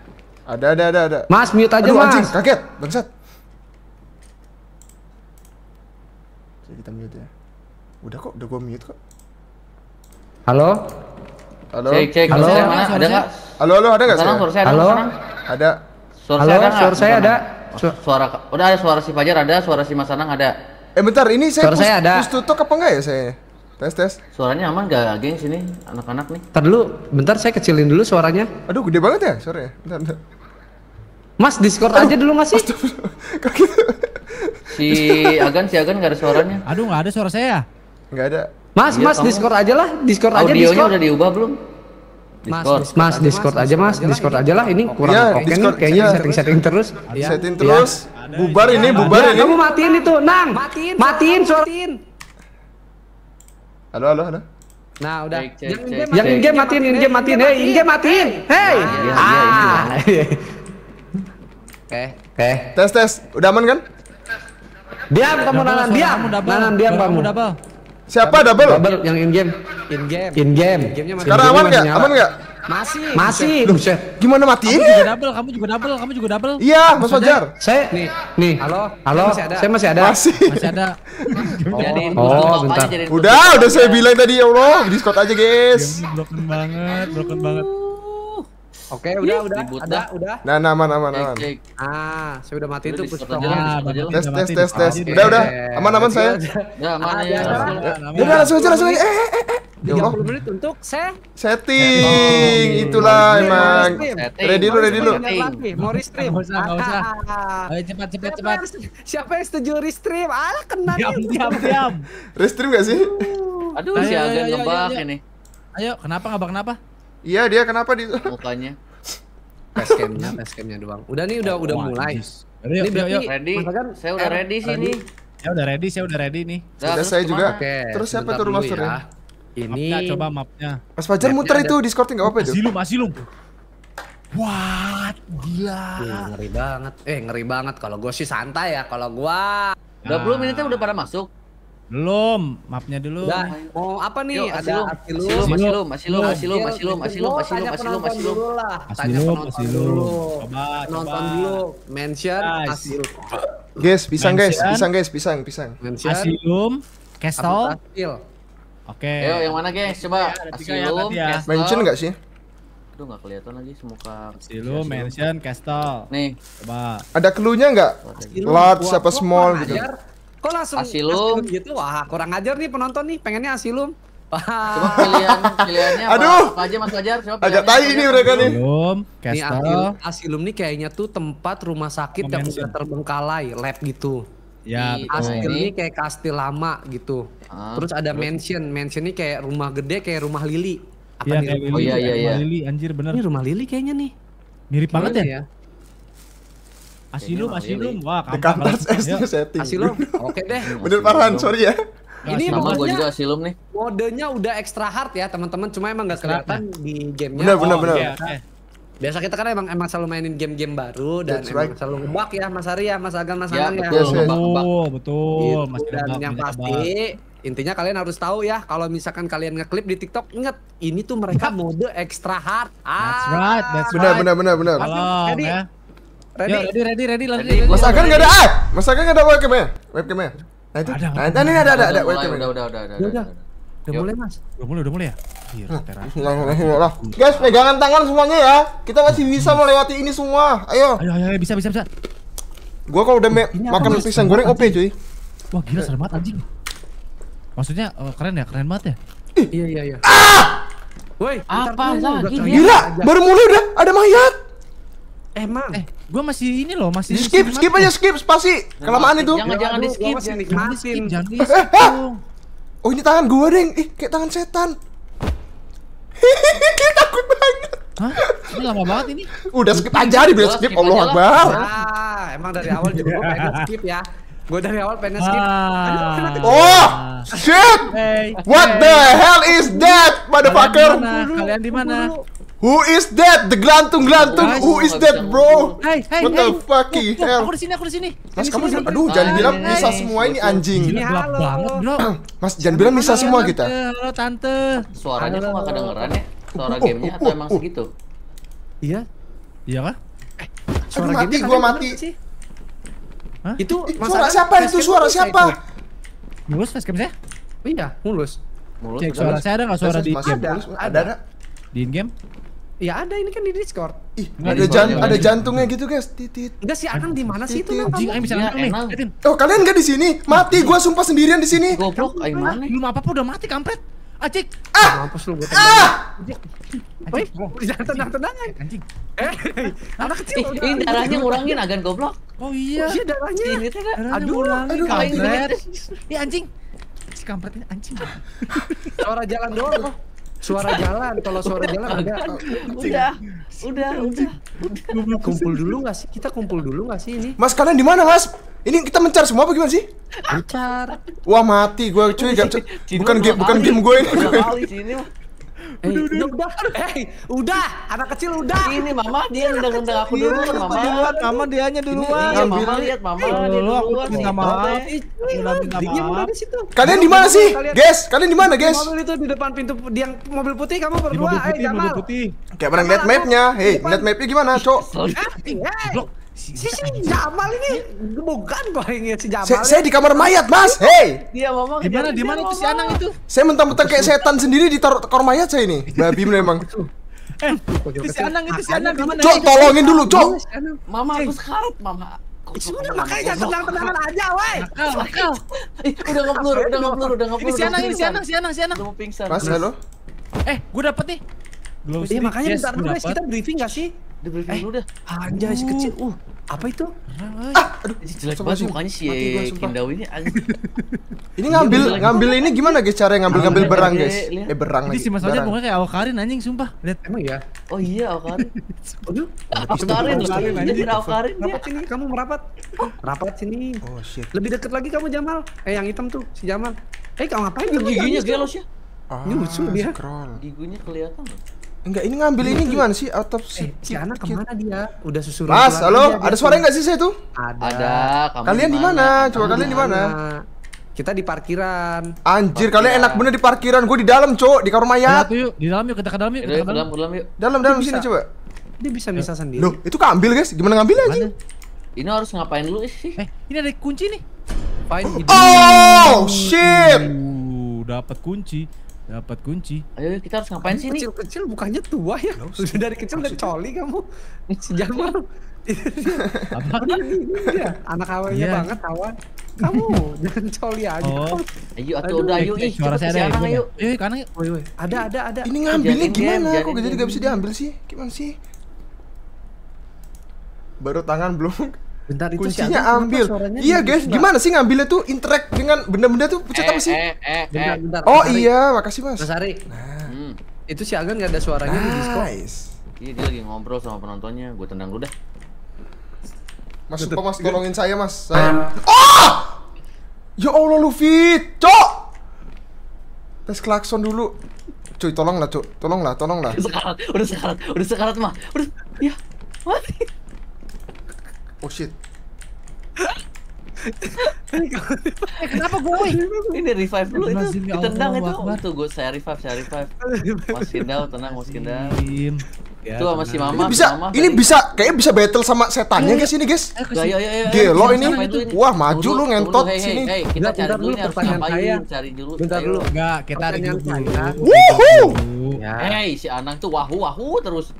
Ada, ada, ada, ada. Mas, mute aja, Aduh, Mas. anjing, kaget. Bangsat. kita mute ya. Udah kok, udah gua mute kok. Halo? Halo? Cek, cek. Halo? Suara mana? Ada nggak? Halo, halo, ada nggak suara? Halo? ada halo? Ada. Suara halo, saya suara saya ada. Oh, suara, udah ada suara si Fajar ada, suara si Mas Anang ada. Eh bentar, ini saya suara saya ada. tutup apa enggak ya saya? Tes tes. Suaranya aman gak geng sini anak-anak nih? Entar dulu, bentar saya kecilin dulu suaranya. Aduh gede banget ya suaranya. Bentar, bentar. Mas Discord aja dulu masih. Si Agan, si Agan nggak ada suaranya. Aduh, nggak ada suara saya. Nggak ada. Mas, ya, Mas, kamu... Discord aja lah, Discord aja. Audionya Discord. udah diubah belum? Mas, Discord. Mas, Discord aja Mas, Discord aja lah. Ini kurang ya, oke nih, kayaknya iya, setting-setting terus. Setting terus. Iya. Iya. Bubar ini, bubar ini. Kamu matiin itu, Nang. Matiin, matiin suara. Halo, halo, halo. Nah, udah. Cek, cek, cek, yang in game matiin, in game eh, matiin. Hey, in game matiin. Hey. Ah. Oke. Oke. Tes tes. Udah aman kan? Diam kamu Nanan, diam. Nanan, diam kamu. Siapa double? Double yang in game. In game. In game. Sekarang aman enggak? Aman enggak? Masih. Masih. Duh, Gimana matiin? Kamu juga double, kamu juga double, kamu juga double. Iya, Mas Fajar. Saya nih, nih. Halo. Halo. Saya masih ada. masih ada. Masih, ada. oh, jadiin oh, bentar. udah, udah saya bilang tadi ya Allah, Discord aja, guys. Broken banget, broken banget. Oke, udah, Yih, udah, udah, ada, udah, udah. Nah, udah, udah, aman, aman. udah udah udah, udah, mati itu udah, udah, Tes, tes, tes, tes. Udah, udah, aman, aman saya. Udah, aman ah, ya. ya udah, langsung aja, langsung aja. Eh, eh, eh, udah, eh. ya 30 menit untuk udah, ya, setting. Itulah emang. Ready dulu, ready dulu. Mau restream. udah, usah, udah, udah, Ayo cepat cepat cepat. Siapa yang setuju restream? Alah kena diam, diam, diam. Restream udah, sih? Aduh, si udah, ngebak ini. Ayo, kenapa ngebak kenapa? Iya dia kenapa di mukanya? Facecamnya, facecamnya doang. Udah nih udah oh, udah mulai. ini berarti ready. Kan saya udah ready sini. Saya udah ready, saya udah ready nih. Sudah, saya juga. Oke. Terus siapa tuh master ya? Ini mapnya, coba mapnya. Mas Fajar muter ada... itu Discord enggak apa-apa itu. Silum, asilum. What? Gila. Eh, ngeri banget. Eh, ngeri banget kalau gue sih santai ya. Kalau gua 20 menitnya udah pada masuk. Belum, mapnya dulu. Udah, mau oh, apa nih? Yo, ada Asilum, Asilum, Asilum, Asilum, Asilum, Asilum, Asilum, Asilum, Asilum. Tanya masih dulu. Coba, nonton dulu. Mention Asilum. Guys, pisang guys, pisang guys, pisang, pisang. Mention. Asilum, castle Oke. Ayo, yang mana guys? Coba. Ya, ya. Asilum, Mention nggak sih? Aduh nggak kelihatan lagi semuka. Silu mention castle Nih. Coba. Ada clue-nya nggak? Large apa small gitu. Kok langsung asilum, asilum gitu? Wah, kurang ajar nih penonton nih, pengennya asilum. Coba pilihan pilihannya apa, Aduh. apa aja Mas Fajar? Coba Agak tai ini mereka nih. Asilum, Castle. asilum, asilum nih kayaknya tuh tempat rumah sakit yang sudah terbengkalai, lab gitu. Ya, Asilum ini kayak kastil lama gitu. Ah, terus ada terus. mansion, mansion ini kayak rumah gede kayak rumah Lili. Apa ya, nih? Kayak oh iya iya iya. Rumah iya. Lili anjir bener. Ini rumah Lili kayaknya nih. Mirip banget ya? ya? Asilum, Asilum, iya, wah The Campers S nya setting Asilum, oke deh Bener parahan, sorry ya ini sama gue juga Asilum nih Modenya udah extra hard ya teman-teman Cuma emang gak kelihatan di gamenya Bener, bener, oh, bener iya. Biasa kita kan emang emang selalu mainin game-game baru dan emang selalu ngebak ya Mas Arya, Mas Agan, Mas ya, Anang ya. Betul, oh, betul, betul. Gitu, dan yang pasti intinya kalian harus tahu ya kalau misalkan kalian ngeklip di TikTok inget ini tuh mereka mode extra hard. Ah. That's right, that's right. Ah, benar benar benar benar. Jadi ya ready, ready, ready, ready, ready. Mas Agan nggak ada app. Ah! Mas Agan nggak ada webcam ya? Webcam ya? Nah itu. Ada, nah, ini ada, ada, ada webcam. Udah, udah, udah, udah. Udah, udah mulai mas. Udah mulai, udah mulai ya. Bismillahirrahmanirrahim. Iya, Guys, pegangan tangan semuanya ya. Kita masih bisa melewati ini semua. Ayo. Ayo, ayo, bisa, bisa, bisa. Gua kalau udah makan pisang goreng OP cuy. Wah gila serem banget anjing. Maksudnya oh, keren ya, keren banget ya. Iya, iya, iya. Ah! Woi, apa lagi? Gila, baru mulai udah ada mayat. Emang. Eh, Gue masih ini loh, masih skip, skip aja skip pasti Kelamaan itu. Jangan jangan di skip, jangan nikmatin. Jangan di skip. Eh, eh, eh. Oh, ini tangan gue, Ding. Ih, kayak tangan setan. hehehe Takut banget. Hah? Ini lama banget ini. Udah skip aja dibilang skip, Allah Akbar. Ah, emang dari awal juga gue pengen skip ya. Gue dari awal pengen skip. Ah. Oh, shit! Hey, What hey. the hell is that, motherfucker? Kalian di mana? Who is that? The gelantung-gelantung. Who is that, bro? Hey, hey, What the hey. fucking oh, oh, hell? Aku di sini, aku di sini. Mas, kamu jangan aduh, jangan bilang bisa semua ini anjing. Ini gelap banget, bro. Mas, jangan bilang bisa semua kita. Halo, tante. Suaranya kok gak kedengeran ya? Suara oh, gamenya atau emang segitu? Iya. Iya kah? Suara mati gua mati. Hah? Itu suara siapa itu? Suara siapa? Mulus facecam saya? iya, mulus. Mulus. Cek suara saya ada nggak suara di game? Ada, ada, Di game? Ya ada ini kan di Discord. Ih, ada jan ada ya. jantungnya gitu guys. Titit. Enggak sih Akang di mana sih itu Anjing bisa iya, nih. Oh, kalian enggak di sini? Mati gua sumpah sendirian di sini. Goblok ayo mana? Belum apa-apa udah mati kampret. Acik. Ah. Mampus lu gue Ah. Acik. jangan tenang-tenangan. Anjing. Eh, anak kecil. Eh, ini darahnya ngurangin agan goblok. Oh iya. Oh iya darahnya. Ini teh Aduh, aduh kampret. Ya anjing. Si kampret ini anjing. Suara jalan doang Suara jalan, kalau suara jalan ada. Udah, udah, udah, udah. Kumpul dulu nggak sih? Kita kumpul dulu nggak sih ini? Mas kalian di mana mas? Ini kita mencar semua apa gimana sih? Bucar. Wah mati gue cuy, gak, bukan game bukan game gue ini. Eh, udah, udah, udah. Eh, udah, anak kecil udah. Ini mama dia nendang-nendang aku dulu, iya, mama. Dia, mama dianya duluan. Iya, mama lihat mama dia duluan. Iya, minta maaf. Minta maaf. Kalian di mana sih? Guys, kalian di mana, guys? Mobil itu di depan pintu yang mobil putih kamu berdua. Eh, putih. Kayak pernah lihat mapnya Hei, lihat mapnya gimana, Cok? Iya. Blok. Si, si, Jamal ini bukan kok ini si Jamal. Saya, saya di kamar mayat, Mas. Iya. Hei. Dia ngomong di mana di mana itu si Anang itu? Saya mentang-mentang kayak setan sendiri ditaruh kamar mayat saya ini. Babi memang. Eh, itu si Anang itu si Anang di mana? Cok, tolongin dulu, Cok. Mama aku sekarat, Mama. Sudah makanya jangan tenang-tenangan aja, woi. Eh, Udah ngeblur, udah ngeblur, udah ngeblur. Ini si Anang, ini si Anang, si Anang, si Anang. mau pingsan. Mas, halo. Eh, gue dapet nih. Iya makanya makanya bentar dulu guys, kita briefing gak sih? Eh, udah briefing eh, dulu dah. Anjay, si kecil. Oh. Uh, apa itu? Ah, aduh, jelek banget mukanya si Kindau ini. ini ngambil ngambil ini gimana guys cara ngambil ngambil berang guys? Eh berang lagi. Ini sih masalahnya mukanya kayak Awkarin anjing sumpah. Lihat emang ya. Oh iya Awkarin. Aduh, Awkarin Awkarin anjing Awkarin. Rapat sini kamu merapat. Rapat sini. Oh shit. Lebih dekat lagi kamu Jamal. Eh yang hitam tuh si Jamal. Eh kamu ngapain? Giginya gelos ya. Ah, lucu dia. Gigunya kelihatan. Enggak, ini ngambil ini, ini gitu. gimana sih? Autopsi. Eh, si anak kemana dia? Udah susur Mas, halo, ada suara enggak sih saya tuh? Ada. ada. Kalian di mana? Coba kalian di mana? Kita di parkiran. Anjir, parkiran. kalian enak bener di parkiran. Gue di dalam, Cok, di kamar mayat. Yuk, di dalam yuk, kita ke dalam yuk. Di ke dalam, dalam yuk. Dalam, dalam sini coba. Dia bisa bisa eh, sendiri. Loh, itu keambil, guys. Gimana ngambil aja? Ini harus ngapain lu sih? Eh? eh, ini ada kunci nih. Find Oh, shit. Uh, Dapat kunci. Dapat kunci. Ayo kita harus ngapain sih nih? Kecil-kecil bukannya tua ya? Sudah dari kecil udah coli kamu. Sejak baru. Apa? Iya, anak awalnya yeah. banget kawan. Kamu jangan coli aja. Oh. Ayo atau udah ayo eh, ih. Suara saya ada. Ya? Ayo. Eh kanan yuk. Ada ada ada. Ini ngambilnya gimana? Kok jadi gak bisa diambil sih? Gimana sih? Baru tangan belum Bentar itu kuncinya si ambil. Iya guys, juga. gimana sih ngambilnya tuh interact dengan benda-benda tuh pucat eh, apa sih? Eh, eh, bentar, eh. bentar. Oh Masari. iya, makasih Mas. Mas Ari. Nah. Hmm. Itu si Agan nggak ada suaranya nice. di Discord. Iya, dia lagi ngobrol sama penontonnya. Gue tendang dulu deh. Mas, Betul. Mas tolongin saya, Mas. Ah. Saya. Uh. Oh! Ya Allah lu fit, Cok. Tes klakson dulu. Cuy, tolonglah, lah, Tolonglah, tolonglah. Udah sekarat, udah sekarat, udah sekarat mah. Udah, ya. Mati. Oh shit. Eh, kenapa gue? Ini revive dulu itu. Ditendang ya itu. Itu gue saya revive, saya revive. Mas Kindal tenang, Mas Kindal. Ya, itu sama si Mama. Ini bisa, mama, ini bisa kayaknya bisa battle sama setannya iya, guys ini guys. Iya, ya ya ayo. Iya, ya, ya, Gelo ini. Wah, maju lu ngentot sini. Hey, kita cari dulu nih pertanyaan saya. Cari dulu. Bentar dulu. Enggak, kita ada dulu. Wuhu. Hey, si Anang tuh wahu wahu terus.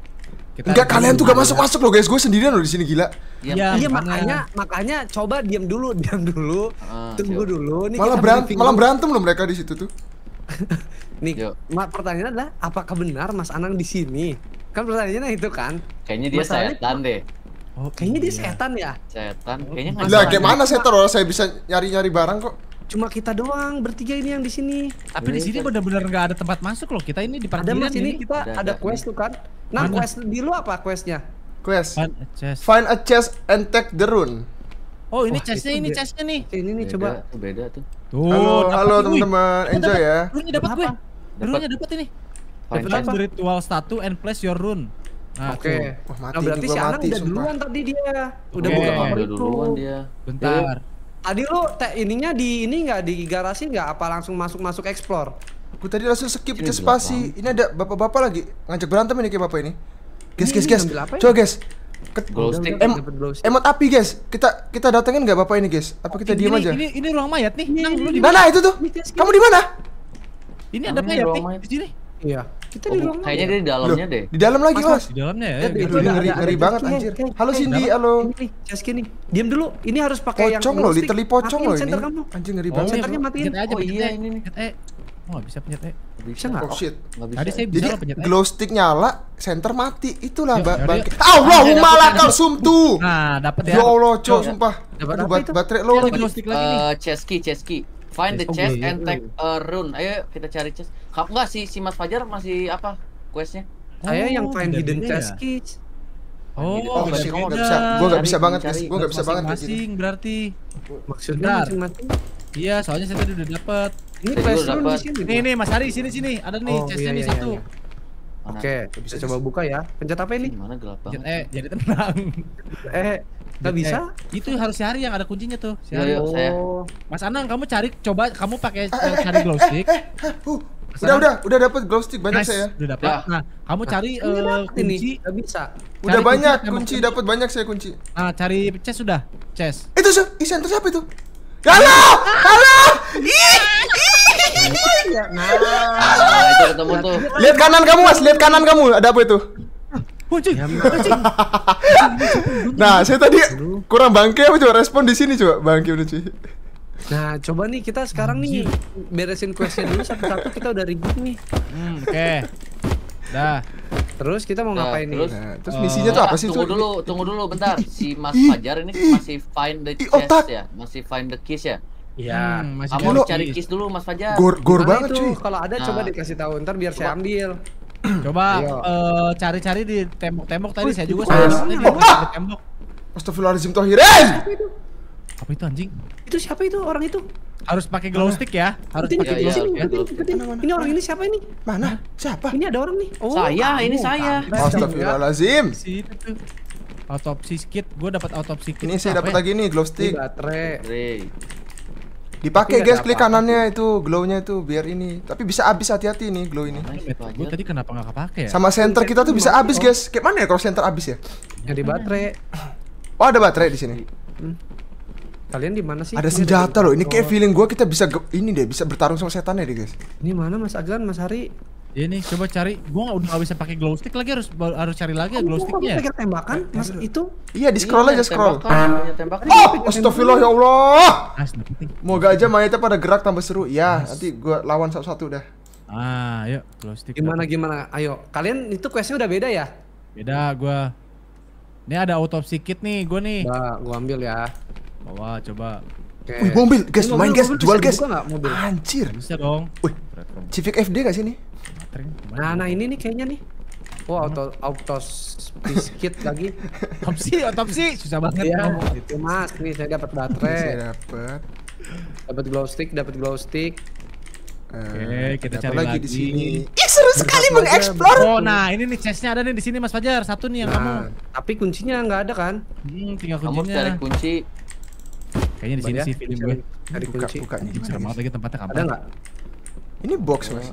Kita Enggak kalian tuh gak masuk masuk loh guys, gue sendirian loh di sini gila. Iya ya, makanya iya, makanya coba diam dulu, diam dulu, uh, tunggu yuk. dulu. Nih malah berantem, malah berantem loh mereka di situ tuh. Nih, mak pertanyaannya adalah apakah benar Mas Anang di sini? Kan pertanyaannya itu kan. Kayaknya dia setan deh. Oh, kayaknya dia iya. setan ya? Setan. Oh, kayaknya Lah, gimana setan orang saya bisa nyari-nyari barang kok? Cuma kita doang bertiga ini yang di sini. Tapi di sini benar-benar nggak ada tempat masuk loh. Kita ini di parkiran. Ada mas ini kita ada, ada quest tuh kan. Nah Mana? quest di lu apa questnya? Quest. Find a chest. Find a chest and take the rune. Oh ini chestnya ini chestnya nih. Ini nih coba. beda tuh. Tuh, halo, halo teman-teman, enjoy dapet, ya. Rune dapat gue. Rune dapat ini. Dapat ritual satu and place your rune. Nah, Oke. Okay. Wah, nah, berarti si Anang udah duluan tadi dia. Udah okay. buka kamar itu. Duluan dia. Bentar. Iya. Tadi lu ininya di ini nggak di garasi nggak apa langsung masuk masuk explore? Aku tadi langsung skip ke spasi. Ini ada bapak-bapak lagi ngajak berantem ini kayak bapak ini. Guys, guys, guys. Coba guys. Ket glow stick. Em emot api guys. Kita kita datengin nggak bapak ini guys? Apa kita diam aja? Ini ini ruang mayat nih. Nang di nah, nah, mana? Nah, itu tuh. Kamu di mana? Ini ada mayat nih di sini. Iya. Kita oh, di ruang Kayaknya dia di dalamnya deh. Di dalam lagi, Mas. Di dalamnya ya. jadi ya, ngeri, ngeri banget anjir. Halo Cindy, halo. Ini nih. Diam dulu. Ini harus pakai pocong yang Pocong loh, literally pocong loh ini. Anjir ngeri oh, banget. Senternya matiin. Oh iya ini nih. Eh, Oh gak bisa pencet eh, Bisa enggak? Oh shit Tadi saya bisa Jadi, pencet Jadi glow stick nyala Center mati Itulah ba bang Allahumma kalsum sumtu Nah dapat ya Ya Allah cok sumpah dapat baterai lo lagi eh, Chesky Chesky Find the oh, chest iya, iya. and take a rune. Ayo kita cari chest. Kau nggak sih, si Mas Fajar masih apa questnya? Ayo yang oh, oh, find hidden chest kids. Oh, oh masih gak nggak bisa. Gue gak bisa banget, guys. Gitu. Gue nggak bisa banget. Masing berarti. Maksudnya masing-masing. Iya, soalnya saya tadi udah dapat. Ini quest rune di sini. Nih, nih Mas Hari sini sini. Ada nih chestnya nih iya, satu. Oke, bisa coba buka ya. Pencet apa ini? Mana gelap banget. Eh, jadi tenang. Eh, Gak bisa. Ya. itu harus sehari yang ada kuncinya tuh. Iya, iya, Mas Anang, kamu cari coba kamu pakai eh, eh, eh cari eh, glow stick. Eh, uh. Udah udah udah dapat glow stick banyak nice. saya. Udah dapat. Ya. Nah, kamu nah. cari nah, uh, kunci bisa. Cari udah banyak kunci, kunci dapat banyak saya kunci. Ah, cari chest sudah. Chest. Itu sih, isi antar siapa itu? Halo! Galau! Ih! Nah, itu ketemu tuh. Lihat kanan kamu, Mas. Lihat kanan kamu. Ada apa itu? Wajib, nah, saya tadi kurang bangke apa coba respon di sini coba bangke udah cuy. Nah, coba nih kita sekarang nih beresin questnya dulu satu-satu kita udah ribut nih. Hmm, oke. Okay. Dah. Terus kita mau nah, ngapain nih? Nah, terus misinya tuh apa sih? Tunggu dulu, tunggu dulu bentar. Si Mas Fajar ini masih find the chest ya? Masih find the keys ya? Iya, hmm, masih Kamu cari keys dulu Mas Fajar. Gor, gor banget cuy. Kalau ada coba nah. dikasih tahu ntar biar coba. saya ambil. Coba cari iya. eh, cari-cari di tembok-tembok tadi saya juga saya di tembok. Astagfirullahalazim Tohirin. Eh! Apa itu anjing? Itu siapa itu orang itu? Harus pakai glow stick ya. Harus pakai glow stick ya? Ini orang ini siapa ini? Mana? Siapa? Ini ada orang nih. Oh, saya, ini saya. Astagfirullahalazim. Autopsi kit, gue dapat autopsi kit. Ini saya dapat ya? lagi nih glow stick. Baterai. Dipakai guys, klik kanannya itu glownya itu biar ini. Tapi bisa habis hati-hati nih glow ini. Gue tadi kenapa nggak kepake ya? Sama center kita tuh bisa habis oh. guys. Kayak mana ya kalau center habis ya? yang di baterai. Oh ada baterai di sini. Hmm. Kalian di mana sih? Ada senjata loh. Ini kayak feeling gue kita bisa ini deh bisa bertarung sama setan ya deh guys. Ini mana Mas agan Mas Hari? Iya nih, coba cari. Gua udah bisa pakai glow stick lagi harus harus cari lagi oh, glow sticknya. Kamu tembakan, mas iya. itu. Iya, di scroll iya, aja scroll. Tembakan, ah! tembakan. Oh, astagfirullah ya Allah. Moga aja mayatnya pada gerak tambah seru. Ya, As. nanti gua lawan satu-satu dah. Ah, yuk glow stick. Gimana apa? gimana? Ayo, kalian itu questnya udah beda ya? Beda gua. Ini ada autopsi kit nih, gua nih. Ba, gua ambil ya. Bawa coba. Okay. Wih, mobil, guys, main guys, jual guys. Anjir. Bisa dong. Wih, Civic FD gak sih nih? Nah, nah ini nih kayaknya nih. Wah, oh, hmm. auto autos biscuit lagi. Otopsi, otopsi susah banget ya. Itu Mas, nih saya dapat baterai. saya dapat. Dapat glow stick, dapat glow stick. Eh, Oke, kita cari lagi, di sini. Ih, seru sekali mengeksplor. Oh, nah ini nih chestnya ada nih di sini Mas Fajar. Satu nih yang nah. kamu. Tapi kuncinya nggak ada kan? Hmm, tinggal kuncinya. Kamu cari kunci. Kayaknya di sini ya, sih film gue. Cari kunci. Buka, Ini Serem banget lagi tempatnya kapan. Ada nggak? Ini box mas.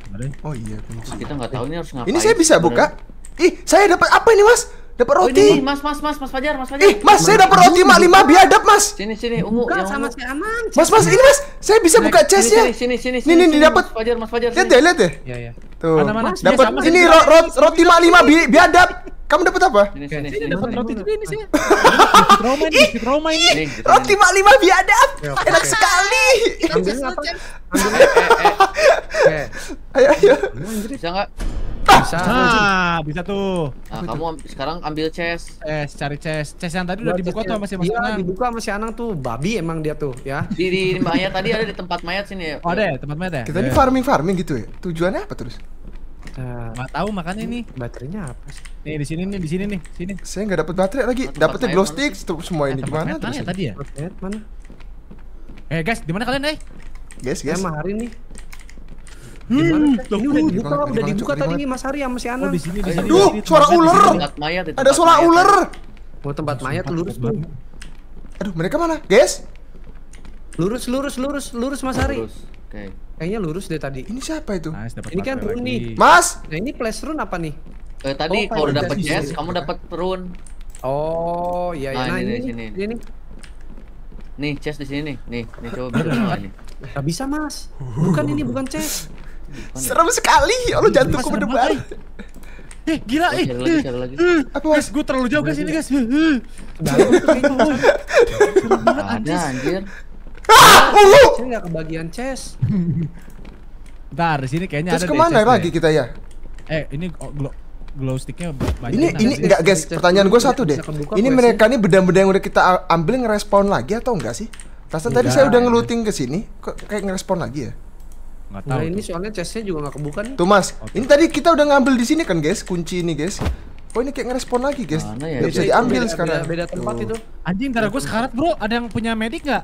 Oh iya kunci. Kita nggak tahu ini harus ngapain. Ini saya bisa buka? Ih saya dapat apa ini mas? Dapat roti. Oh, ini, mas mas mas mas Fajar mas Fajar. Ih mas saya dapat roti mak lima biadab mas. Sini sini ungu. Buka sama si Aman. Mas mas ini mas saya bisa buka chest ya. Sini sini sini. sini Ini dapat. Fajar mas Fajar. Lihat deh lihat deh. Iya iya. Tuh. Dapat ini roti mak lima biadab. Kamu dapat apa? Ini sini. Ini dapat roti juga ini sih. Trauma ini, ini. Roti mak lima biadab. Enak sekali. apa? ayo ayo. Bisa enggak? Ah! Bisa. Nah, bisa tuh. Nah, kamu sekarang ambil chest. Eh, cari chest. Chest yang tadi udah dibuka tuh masih ya. masih iya, Anang. dibuka sama si Anang tuh. Babi emang dia tuh, ya. Di, di mayat tadi ada di tempat mayat sini ya. Oh, ada ya? tempat mayat ya? Kita di iya. farming-farming gitu ya. Tujuannya apa terus? Nah, nggak tahu makanya nih. Baterainya apa sih? Nih di sini nih, di sini nih, sini. Saya nggak dapat baterai lagi. Dapatnya ya? glow stick semua ini gimana? Mana tadi ya? Mana? Eh guys, di mana kalian, eh? Guys, guys. Sama hari nih. Hmm, tuh, ini udah dibuka, udah dibuka tadi nih Mas Hari sama si oh, Anang. di sini, di sini. Aduh, suara ular. Ada suara ular. Mau oh, tempat mayat lurus tuh. Aduh, mereka mana? Guys? Lurus, lurus, lurus, lurus Mas Hari. Oke. Okay. Kayaknya lurus deh tadi. Ini siapa itu? Nice, ini kan rune nih. Mas, nah ini flash rune apa nih? Eh, tadi oh, kalau udah dapat yes, kamu dapat rune. Oh, iya iya. Nah, nah, ini, ini, sini. ini. Nih, chest di sini nih. Nih, nih coba bisa ini. Enggak bisa, Mas. Bukan ini, bukan chest. Ya? Serem sekali. Ya Allah, jantungku berdebar. Eh, gila, eh. Eh, eh. Apa, Mas? Gue terlalu jauh guys ini, guys. Eh, Dalam. Gitu. Ada anjir. Ah, ungu. ada nggak kebagian chest. Bentar, di sini kayaknya Terus ada kemana lagi kita ya? Eh, ini oh, glow, glow sticknya banyak. Ini ini nggak guys, pertanyaan gue satu deh. Ini mereka nih benda-benda yang udah kita ambil ngerespon lagi atau enggak sih? Tasan tadi saya udah ngeluting ke sini, kok kayak ngerespon lagi ya? Nggak nah, tahu. Nah, ini soalnya chestnya juga nggak kebuka nih. Tuh mas, ini tadi kita udah ngambil di sini kan guys, kunci ini guys. Oh ini kayak ngerespon lagi guys. Mana ya? Gak bisa diambil sekarang. Beda, beda tempat itu. Anjing, karena gue sekarat bro. Ada yang punya medik nggak?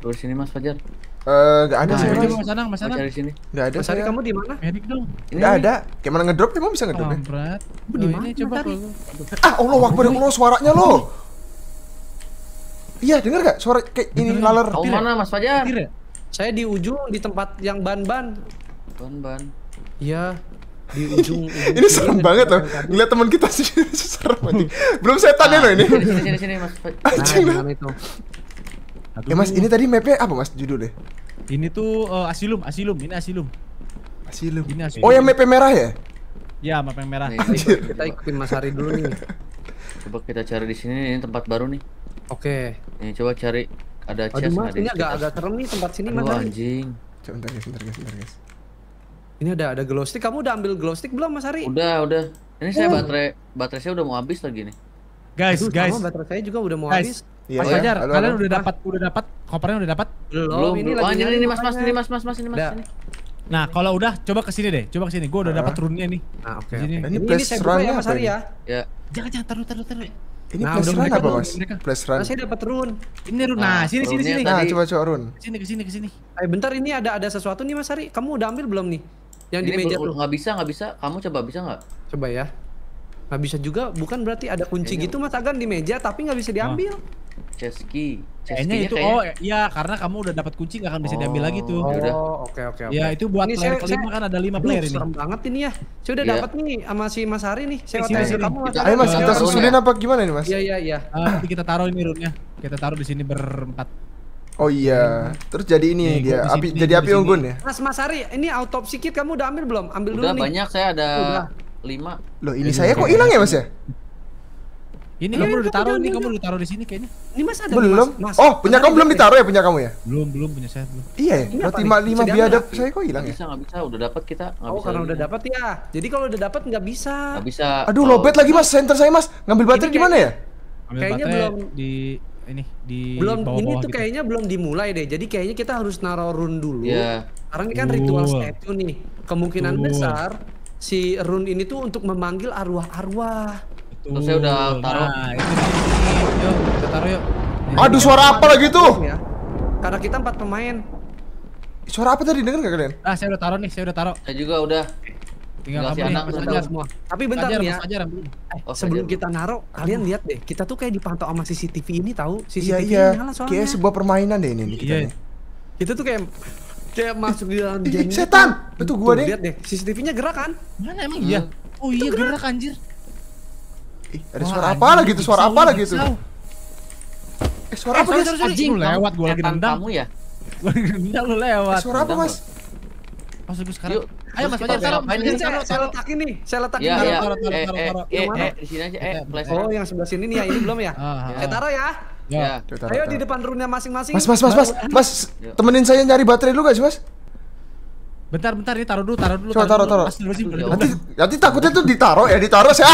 Lur sini Mas Fajar. Eh, uh, gak ada nah, sih. Mas. Mas Anang, Mas Anang. di sini. enggak ada. Mas kamu di mana? Medik dong. enggak ada, kayak mana ngedrop? Emang bisa ngedrop? berat, ya? Lu di mana? Coba Ah, Allah wakbar ya Allah, suaranya lo. Iya, denger gak suara kayak ini laler? Kau mana Mas Fajar? Ya? Saya di ujung di tempat yang ban-ban. Ban-ban. Iya. Di ujung, ujung ini serem banget loh ngeliat teman kita sih serem banget belum saya tanya loh ini sini nah, sini mas anjing nah, Aduh. Eh mas, ini tadi mapnya apa mas judulnya? Ini tuh uh, asilum, asilum, ini asilum. Asilum. Ini asilum. Oh yang map merah ya? Ya map yang merah. Nih, Anjir. Kita ikutin Mas Hari dulu nih. coba kita cari di sini ini tempat baru nih. Oke. Okay. Nih coba cari ada chest Aduh, mas, ini agak agak serem nih tempat sini mas. anjing. Coba bentar guys, bentar guys, bentar guys. Ini ada ada glow stick. Kamu udah ambil glow stick belum Mas Hari? Udah, udah. Ini oh. saya baterai baterai saya udah mau habis lagi nih. Guys, Aduh, guys. Sama baterai saya juga udah mau guys. habis Iya, mas ya, Fajar, ya? kalian udah dapat udah dapat kopernya udah dapat? Belum. Ini lagi oh, ini, ini Mas Mas ini Mas Mas Mas ini Mas ini. Nah, kalau udah coba ke sini deh. Coba ke sini. Gua udah dapat turunnya nih. Nah, oke. Okay, Ini, ini run ya Mas Ari ya. Ya. Jangan jangan taruh taruh taruh. Ini nah, place run apa mas? Place run. Masih nah, dapat run. Ini run. Nah, ah, sini sini sini. Nah, coba coba run. Sini ke sini ke sini. Eh bentar ini ada ada sesuatu nih Mas Ari. Kamu udah ambil belum nih? Yang ini di meja tuh. Enggak bisa, enggak bisa. Kamu coba bisa enggak? Coba ya. Gak bisa juga bukan berarti ada kunci ini. gitu Mas Agan di meja tapi gak bisa diambil. Nah. Chesky. Kayaknya itu kayaknya... oh iya karena kamu udah dapat kunci nggak akan bisa oh, diambil lagi tuh. Oh, Oke oke oke. Ya itu buat ini player saya, kelima saya, kan ada lima player ini. Serem banget ini ya. Saya udah yeah. dapat nih sama si Mas Hari nih. Saya eh, otak ke kamu Mas. Ayo Mas kita susulin ya. apa gimana nih Mas? Iya iya iya. Eh, nanti kita taruh ini runnya. Kita taruh di sini berempat. Oh iya, terus jadi ini nih, dia api, api jadi api unggun ya. Mas Mas Hari, ini autopsi kit kamu udah ambil belum? Ambil udah, dulu nih. Udah banyak saya ada udah. lima. Loh ini saya kok hilang ya Mas ya? Ini kan kamu udah ditaruh nih, kamu udah ditaruh di sini kayaknya. Ini Mas ada belum? Oh, punya kamu belum ditaruh ya punya kamu ya? Belum, belum punya saya belum. Iya, berarti mak lima biadab saya kok hilang ya? Bisa nggak bisa, udah dapat kita. Oh, bisa oh, karena udah dapat ya. Jadi kalau udah dapat nggak bisa. Nggak bisa. Aduh, lobet lagi Mas, center saya Mas. Ngambil baterai gimana ya? Kayaknya belum di ini di belum ini tuh gitu. kayaknya belum dimulai deh jadi kayaknya kita harus naro run dulu yeah. sekarang ini kan uh. ritual statue nih kemungkinan besar si run ini tuh untuk memanggil arwah-arwah itu. Terus saya udah nah, taruh. Nah, itu kita taruh yuk. Aduh, suara apa lagi tuh? Ya. Karena kita empat pemain. Suara apa tadi denger gak kalian? Ah, saya udah taruh nih, saya udah taruh. Saya juga udah. Tinggal kasih anak saja semua. Tapi bentar nih ya. Eh, sebelum kita naruh, kalian lihat deh, kita tuh kayak dipantau sama CCTV ini tahu? CCTV iya, iya. nyala Kayak sebuah permainan deh ini, ini kita. Iya. Kita tuh kayak kayak masuk di dalam game setan. Itu gua deh. Lihat deh, CCTV-nya gerak kan? Mana emang iya? Hmm. Oh iya gerak anjir. Ih, ada Wah, suara apa lagi itu? Suara apa lagi itu? Eh, eh, ya? eh, suara apa guys? Anjing, lewat gua lagi nendang Kamu ya? Gua lagi nendang lu lewat. Suara apa, Mas? Masuk gua sekarang. Ayo Mas Fajar, taruh. Saya saya letakin nih. Saya letakin. taruh, ya. taruh, taruh. eh, eh, eh, di sini aja. Eh, Oh, yang sebelah sini nih ya. Ini belum ya? Ah, ah. Saya taruh ya. Ya. Ayo di depan roomnya masing-masing. Mas, mas, mas, mas. Mas, temenin saya nyari baterai lu guys, Mas. Bentar, bentar ini taruh dulu, taruh dulu. Coba taruh, taruh. Nanti, nanti takutnya tuh ditaruh ya, ditaruh sih.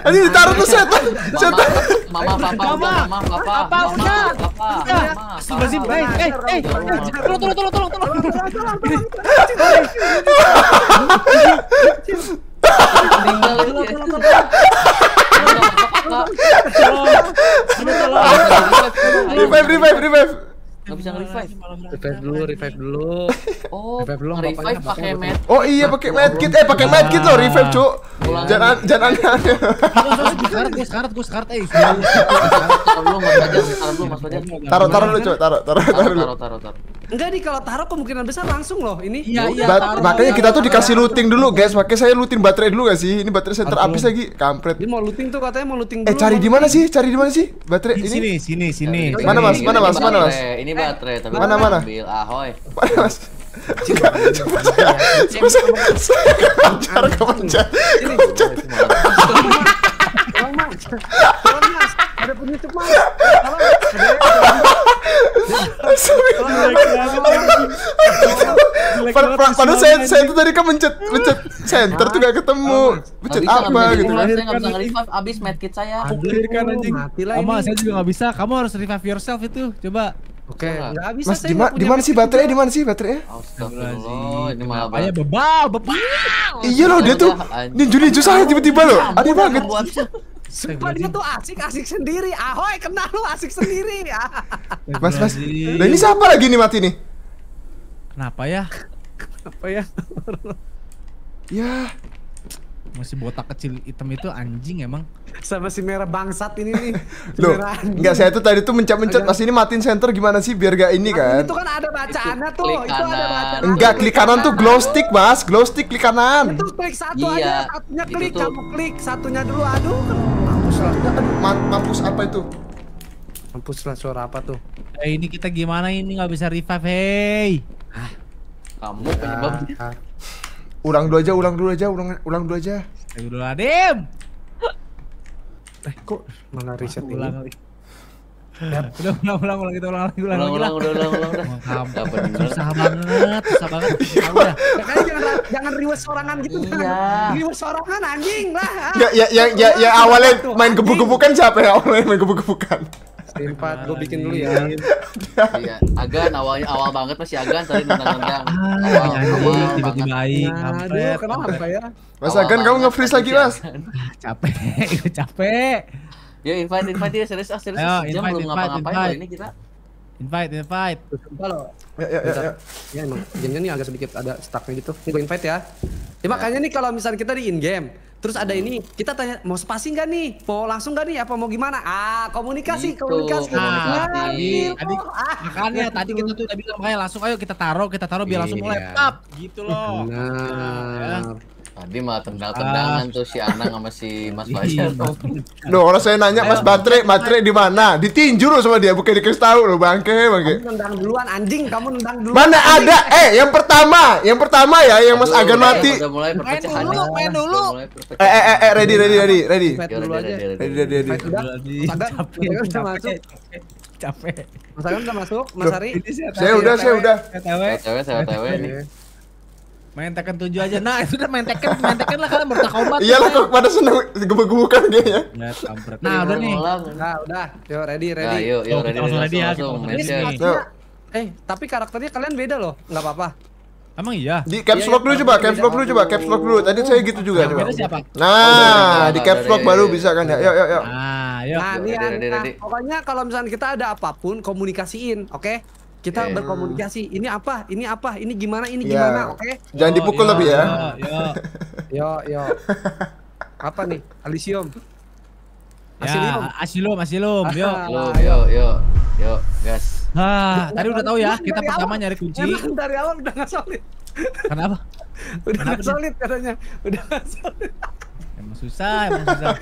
Nanti ditaruh tuh setan, setan. Mama, papa, mama, papa, papa, papa, mama, papa, mama, papa, mama, papa, mama, papa, mama, papa, mama, papa, mama, papa, mama, Gak bisa nge revive. Revive dulu, revive dulu. Oh, revive dulu revive pakai med. Oh iya pakai nah, medkit. Eh pakai nah. medkit lo revive, Cuk. Jangan jangan aneh. Sekarat gue sekarat gue sekarat eh. Taruh dulu jangan Fajar, taruh dulu Taruh taruh dulu, Cuk. Taruh taruh taruh. Taruh taruh taruh. Enggak nih kalau taruh kemungkinan besar langsung loh ini. Iya iya. Ba- makanya kita tuh dikasih looting dulu guys. Makanya saya looting baterai dulu gak sih? Ini baterai saya terhabis lagi. Kampret. Ini mau looting tuh katanya mau looting eh, dulu. Eh cari di mana sih? Cari di mana sih? Baterai ini. Sini sini sini. Mana Mas? Mana Mas? Mana Mas? Ini baterai tapi mana mana? Ambil ahoy. Mana Mas? Coba saya, coba saya, saya kepencet, kepencet, ada Padahal saya saya itu tadi kan mencet mencet center tuh gak ketemu. Mencet apa gitu. Saya bisa revive abis medkit saya. Pikirkan oh, anjing. Mas, saya juga nggak bisa. Kamu harus revive yourself itu. Coba Oke. Mas, Di mana sih baterainya? Di mana sih baterainya? Astagfirullah, ini malah banyak bebal, bebal. Iya loh, dia tuh iya, ninju-ninju saya tiba-tiba loh. Ada iya, banget. Sumpah dia tuh asik-asik sendiri. Ahoy, kenal lu asik sendiri ya. mas, mas. Dan ini siapa lagi nih mati nih? Kenapa ya? Kenapa ya? ya. Masih botak kecil hitam itu anjing emang. Sama si merah bangsat ini nih. Loh, enggak saya tuh tadi tuh mencet-mencet Mas ini matiin center gimana sih biar gak ini kan? Itu kan ada bacaannya tuh. Klik itu ada bacaan. Enggak, klik kanan tuh glow stick, Mas. Glow stick klik kanan. Itu klik satu iya, aja, satunya klik, kamu klik, satunya dulu. Aduh, kenapa? aduh mampus apa itu mampus lah suara apa tuh eh, ini kita gimana ini nggak bisa revive Hei, kamu ya, penyebabnya ulang dulu aja ulang dulu aja ulang ulang dulu aja ayo dulu adim eh kok malah reset ini udah ulang ulang ulang kita ulang lagi ulang ulang ulang udah ulang ulang susah banget susah banget udah iya, jangan jangan riwes sorangan gitu iya riwes sorangan anjing lah ya ya ya ya, ya awalnya main gebuk-gebukan siapa ya awalnya main gebuk-gebukan tempat gue bikin dulu ya. Iya, Agan awalnya awal banget masih Agan tadi nendang-nendang. Ah, awal, awal iya, iya, tiba-tiba aing. Aduh, kenapa ya? Mas Agan kamu nge-freeze lagi, Mas. Capek, capek. Yo ya, invite invite ya serius ah serius Ayo, jam belum ngapa-ngapain loh ini kita. Invite invite. Halo. Ya ya ya. Ya. ya emang jamnya nih agak sedikit ada stucknya gitu. Ini gue invite ya. ya. Ya makanya nih kalau misalnya kita di in game Terus ada ini, kita tanya mau spasi nggak nih? Mau langsung nggak nih? Apa mau gimana? Ah, komunikasi, gitu. komunikasi, nah, komunikasi. Nah, tadi, tadi, ah, makanya tadi kita tuh udah bilang, makanya langsung ayo kita taruh, kita taruh biar langsung mulai. Iya. up. gitu loh. Nah. Tadi mah tendang-tendangan ah. tuh si Anang sama si Mas Fajar. Iya. Loh, kalau saya nanya Mas Batre, Batre di mana? Ditinju lo sama dia, bukan dikasih tahu loh bangke, bangke. Kamu duluan anjing, kamu nendang duluan. Mana ada? Eh, yang pertama, yang pertama ya yang Mas Agan mati. Udah mulai perpecahan. Main dulu, main dulu. Eh, eh eh eh ready ready ready ready. Ready ready ready. ready udah masuk capek. Mas Agan udah masuk, Mas Ari. Saya udah, saya udah. Saya cewek, saya cewek nih main Tekken 7 aja. Nah, itu udah main Tekken, main Tekken lah kalian Kombat. Iya lah kok pada seneng gebuk-gebukan dia ya. Nah, udah nih. Nah, udah. yuk ready, nah, ready. Nah, yuk, yuk, ready, langsung ready ya. Gitu. Eh, tapi karakternya kalian beda loh. Enggak apa-apa. Emang iya? Di caps iya, lock iya, dulu coba, caps lock dulu coba, caps lock dulu. Tadi saya gitu juga coba. Nah, di caps lock baru bisa kan ya. Yuk, yuk, yuk. Nah, yuk. Nah, pokoknya kalau misalnya kita ada apapun komunikasiin, oke? Kita okay. berkomunikasi. Ini apa? Ini apa? Ini gimana? Ini ya. gimana? Oke. Okay? Jangan yo, dipukul yo, lebih ya. Yo, yo. yo, Apa nih? Alisium. Ya, asilum, asilum. Ah, yo. Yo, yo, yo. Yo, guys. Ah, tadi udah tahu ya, kita pertama awal. nyari kunci. Emang dari awal udah nggak solid. Kenapa? udah nggak solid katanya. Udah nggak solid. Emang susah, emang susah.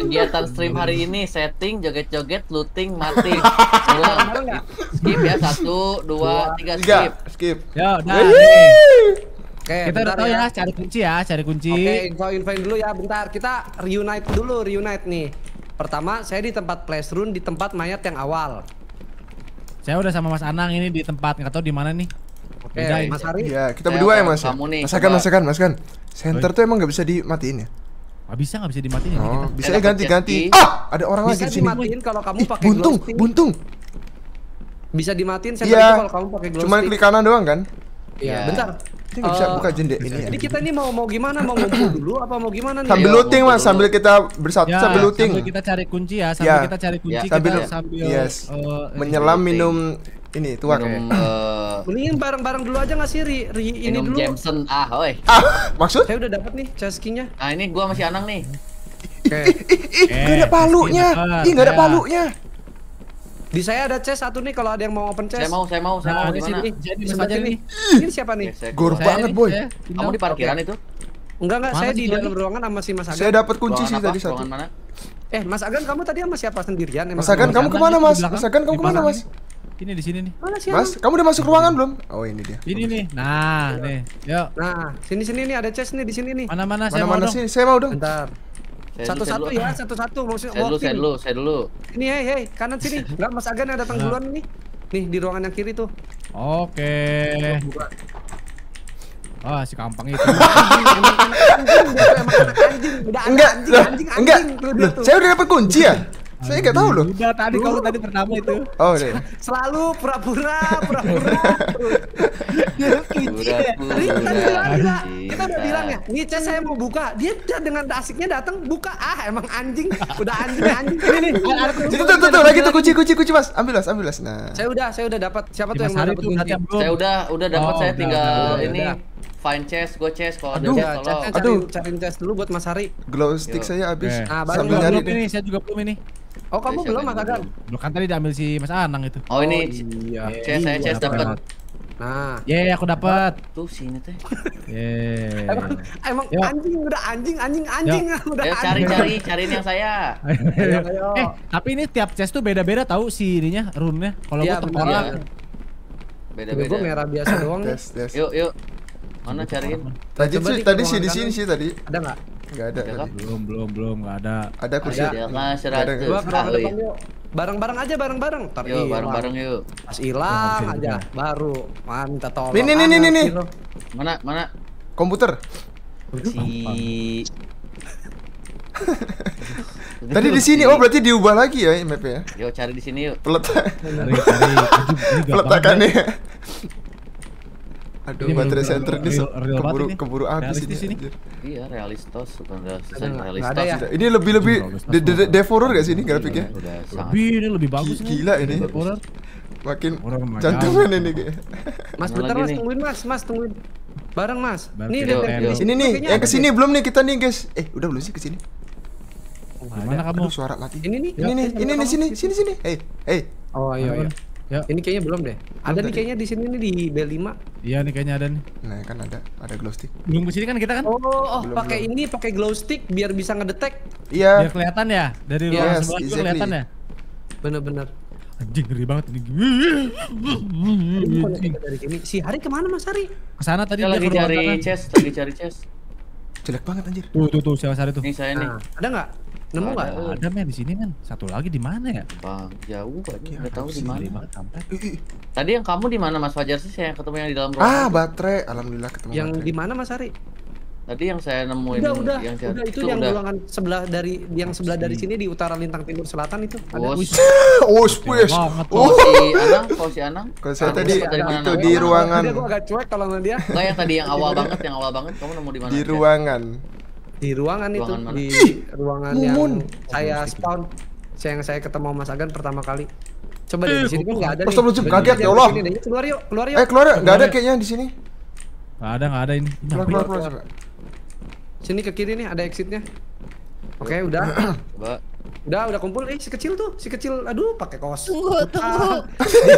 Kegiatan stream hari ini setting, joget-joget, looting, mati. Hilang. Skip ya satu, dua, tiga, skip. Skip. Ya, nah. Oke, kita udah tahu ya. ya, cari kunci ya, cari kunci. Oke, info-infoin dulu ya, bentar. Kita reunite dulu, reunite nih. Pertama, saya di tempat classroom, di tempat mayat yang awal. Saya udah sama Mas Anang ini di tempat, nggak tahu di mana nih. Oke, Mas Hari. Ya, kita berdua eh, ya, Mas. Ya? Kamu nih. Masakan, masakan, masakan. Center tuh emang nggak bisa dimatiin ya? Ah, bisa nggak bisa dimatiin? Ya? Oh, bisa ya eh, ganti-ganti. Ah, ada orang bisa lagi di sini. Bisa dimatiin kalau kamu pakai buntung, buntung. Bisa dimatiin saya yeah. kalau kamu pakai glowstick. Cuman klik kanan doang kan? Iya, yeah. bentar. Ini uh, bisa eh, buka jendela ini ya. kita ini mau mau gimana? Mau ngumpul dulu apa mau gimana nih? Sambil iya, looting Mas, sambil kita bersatu ya, sambil looting. Sambil kita cari kunci ya, sambil ya. kita cari kunci ya. sambil, kita sambil yes. uh, menyelam minum ini tuak minum, uh, eh, mendingan bareng-bareng dulu aja nggak sih ri, ri ini dulu Jameson ah oi ah maksud saya udah dapat nih chaskinya ah ini gua masih anang nih Oke. Okay. Eh, ada palunya. Ih, nggak ada eh, ya. palunya. Di saya ada chest satu nih kalau ada yang mau open chest. Saya mau, saya mau, saya nah, mau di sini Jadi saja nih. Ini siapa nih? Gor banget, Boy. Kamu di parkiran itu? Enggak, enggak, saya di dalam ruangan sama si Mas Agan. Saya dapat kunci sih tadi satu. Eh, Mas Agan kamu tadi sama siapa sendirian? Mas Agan kamu kemana, Mas? Mas Agan kamu kemana, Mas? Ini di sini nih. Mana sih? Mas, kamu udah masuk ruangan belum? Oh, ini dia. Ini nih. Nah, iya. nih. Yuk. Nah, sini-sini nih ada chest nih di sini nih. Mana-mana saya mana, mau. Mana sini? Saya mau dong. Bentar. Satu-satu ya, satu-satu. Maksudnya saya dulu, saya dulu, saya dulu. Ini hei, hei, kanan sini. Enggak, Mas Agan yang datang nah. duluan nih. Nih, di ruangan yang kiri tuh. Oke. wah si kampang itu. Enggak, enggak. Saya udah dapat kunci ya? Saya enggak tahu loh. Udah tadi kalau tadi pertama itu. Oh, iya. Selalu pura-pura, pura-pura. kita bilang kita udah bilang ya, Nietzsche saya mau buka. Dia udah dengan asiknya datang buka. Ah, emang anjing. Udah anjing anjing. Ini Itu tuh tuh lagi tuh kunci kunci kunci Mas. Ambil Mas, ambil Mas. Nah. Saya udah, saya udah dapat. Siapa tuh yang mau dapat kunci? Saya udah, udah dapat. Saya tinggal ini find chest, go chest kalau ada chest tolong. Aduh, cariin chest dulu buat Mas Hari. Glow stick saya habis. Nah, baru nyari. Ini saya juga belum ini. Oh kamu belum Mas Agan? Belum kan tadi diambil si Mas Anang itu. Oh ini oh, iya. saya iya, CS dapat. Nah, ye yeah, aku dapat. Tuh sini teh. Ye. Emang, anjing udah anjing anjing anjing udah anjing. cari cari cariin yang saya. Eh, tapi ini tiap chest tuh beda-beda tahu si ininya rune-nya. Kalau iya, gua tengkorak. Beda-beda. Gua merah biasa doang. Yuk, yuk. Mana cariin? Tadi sih tadi sih di sini sih tadi. Ada enggak? Gak ada. Belum, belum, belum, enggak ada. Ada kursi. Ada mah seratus. Gua Bareng-bareng aja, bareng-bareng. Tapi yuk, iya, bareng-bareng yuk. Pas hilang oh, aja, baru. mantap minta tolong. Nih, nih, nih, nih, nih. Mana, mana? Komputer. Si Tadi di sini, oh berarti diubah lagi ya mapnya? Yuk cari di sini yuk. Peletak. Peletakannya. Aduh, ini baterai center ini keburu keburu habis ini. sini Iya, realistos udah desain realistos. Ya. Ini lebih-lebih Devorer gak sih ini grafiknya? Lebih ini lebih bagus Gila ini. Devorer. Makin oh cantuman ini kayak. Mas bentar Mas tungguin Mas, Mas tungguin. Bareng Mas. Nih ini nih, yang kesini belum nih kita nih guys. Eh, udah belum sih kesini? Oh, mana kamu? Suara latih. Ini nih, ini ya, nih, ya, ini nih sini, gitu. sini sini. Hei, eh, eh. hei. Oh iya iya. Ya. Ini kayaknya belum deh. Belum ada nih kayaknya di sini nih di B5. Iya nih kayaknya ada nih. Nah, kan ada ada glow stick. Belum ke sini kan kita kan? Oh, oh pakai ini pakai glow stick biar bisa ngedetek. Iya. Biar kelihatan ya dari yes, luar sebelah exactly. kelihatan ya. Bener-bener. Anjing ngeri banget ini. Anjing. Dari sini. Si Hari kemana Mas Hari? Ke sana tadi dia lagi cari chest, lagi cari chest. Jelek banget anjir. Tuh tuh tuh siapa Hari tuh. Ini saya nih. Nah, ada enggak? Nemu enggak? Ada, ada men di sini men. Satu lagi di mana ya? Bang, jauh aja Enggak tahu di mana. Tadi yang kamu di mana Mas Fajar sih? Saya ketemu yang di dalam ah, ruangan. Ah, itu. baterai. Alhamdulillah ketemu. Yang di mana Mas Ari? Tadi yang saya nemuin udah, udah, yang udah, itu, itu yang udah. ruangan sebelah dari yang sebelah dari sini di utara lintang timur selatan itu ada Oh, spes. Oh, si Anang, kalau si Anang. Kalau saya tadi itu di ruangan. Dia gua agak cuek kalau dia. Enggak yang tadi yang awal banget, yang awal banget kamu nemu di mana? Di ruangan di ruangan, ruangan itu mana? di Ih, ruangan Mumun. yang oh, saya gitu. spawn saya yang saya ketemu Mas Agan pertama kali coba deh eh, di sini kan nggak ada Astagfirullahaladzim kaget ya Allah keluar yuk keluar yuk eh keluar ya? nggak ada kayaknya di sini nggak ada nggak ada ini keluar keluar keluar sini ke kiri nih ada exitnya oke okay, udah coba udah udah kumpul eh si kecil tuh si kecil aduh pakai kos tunggu tunggu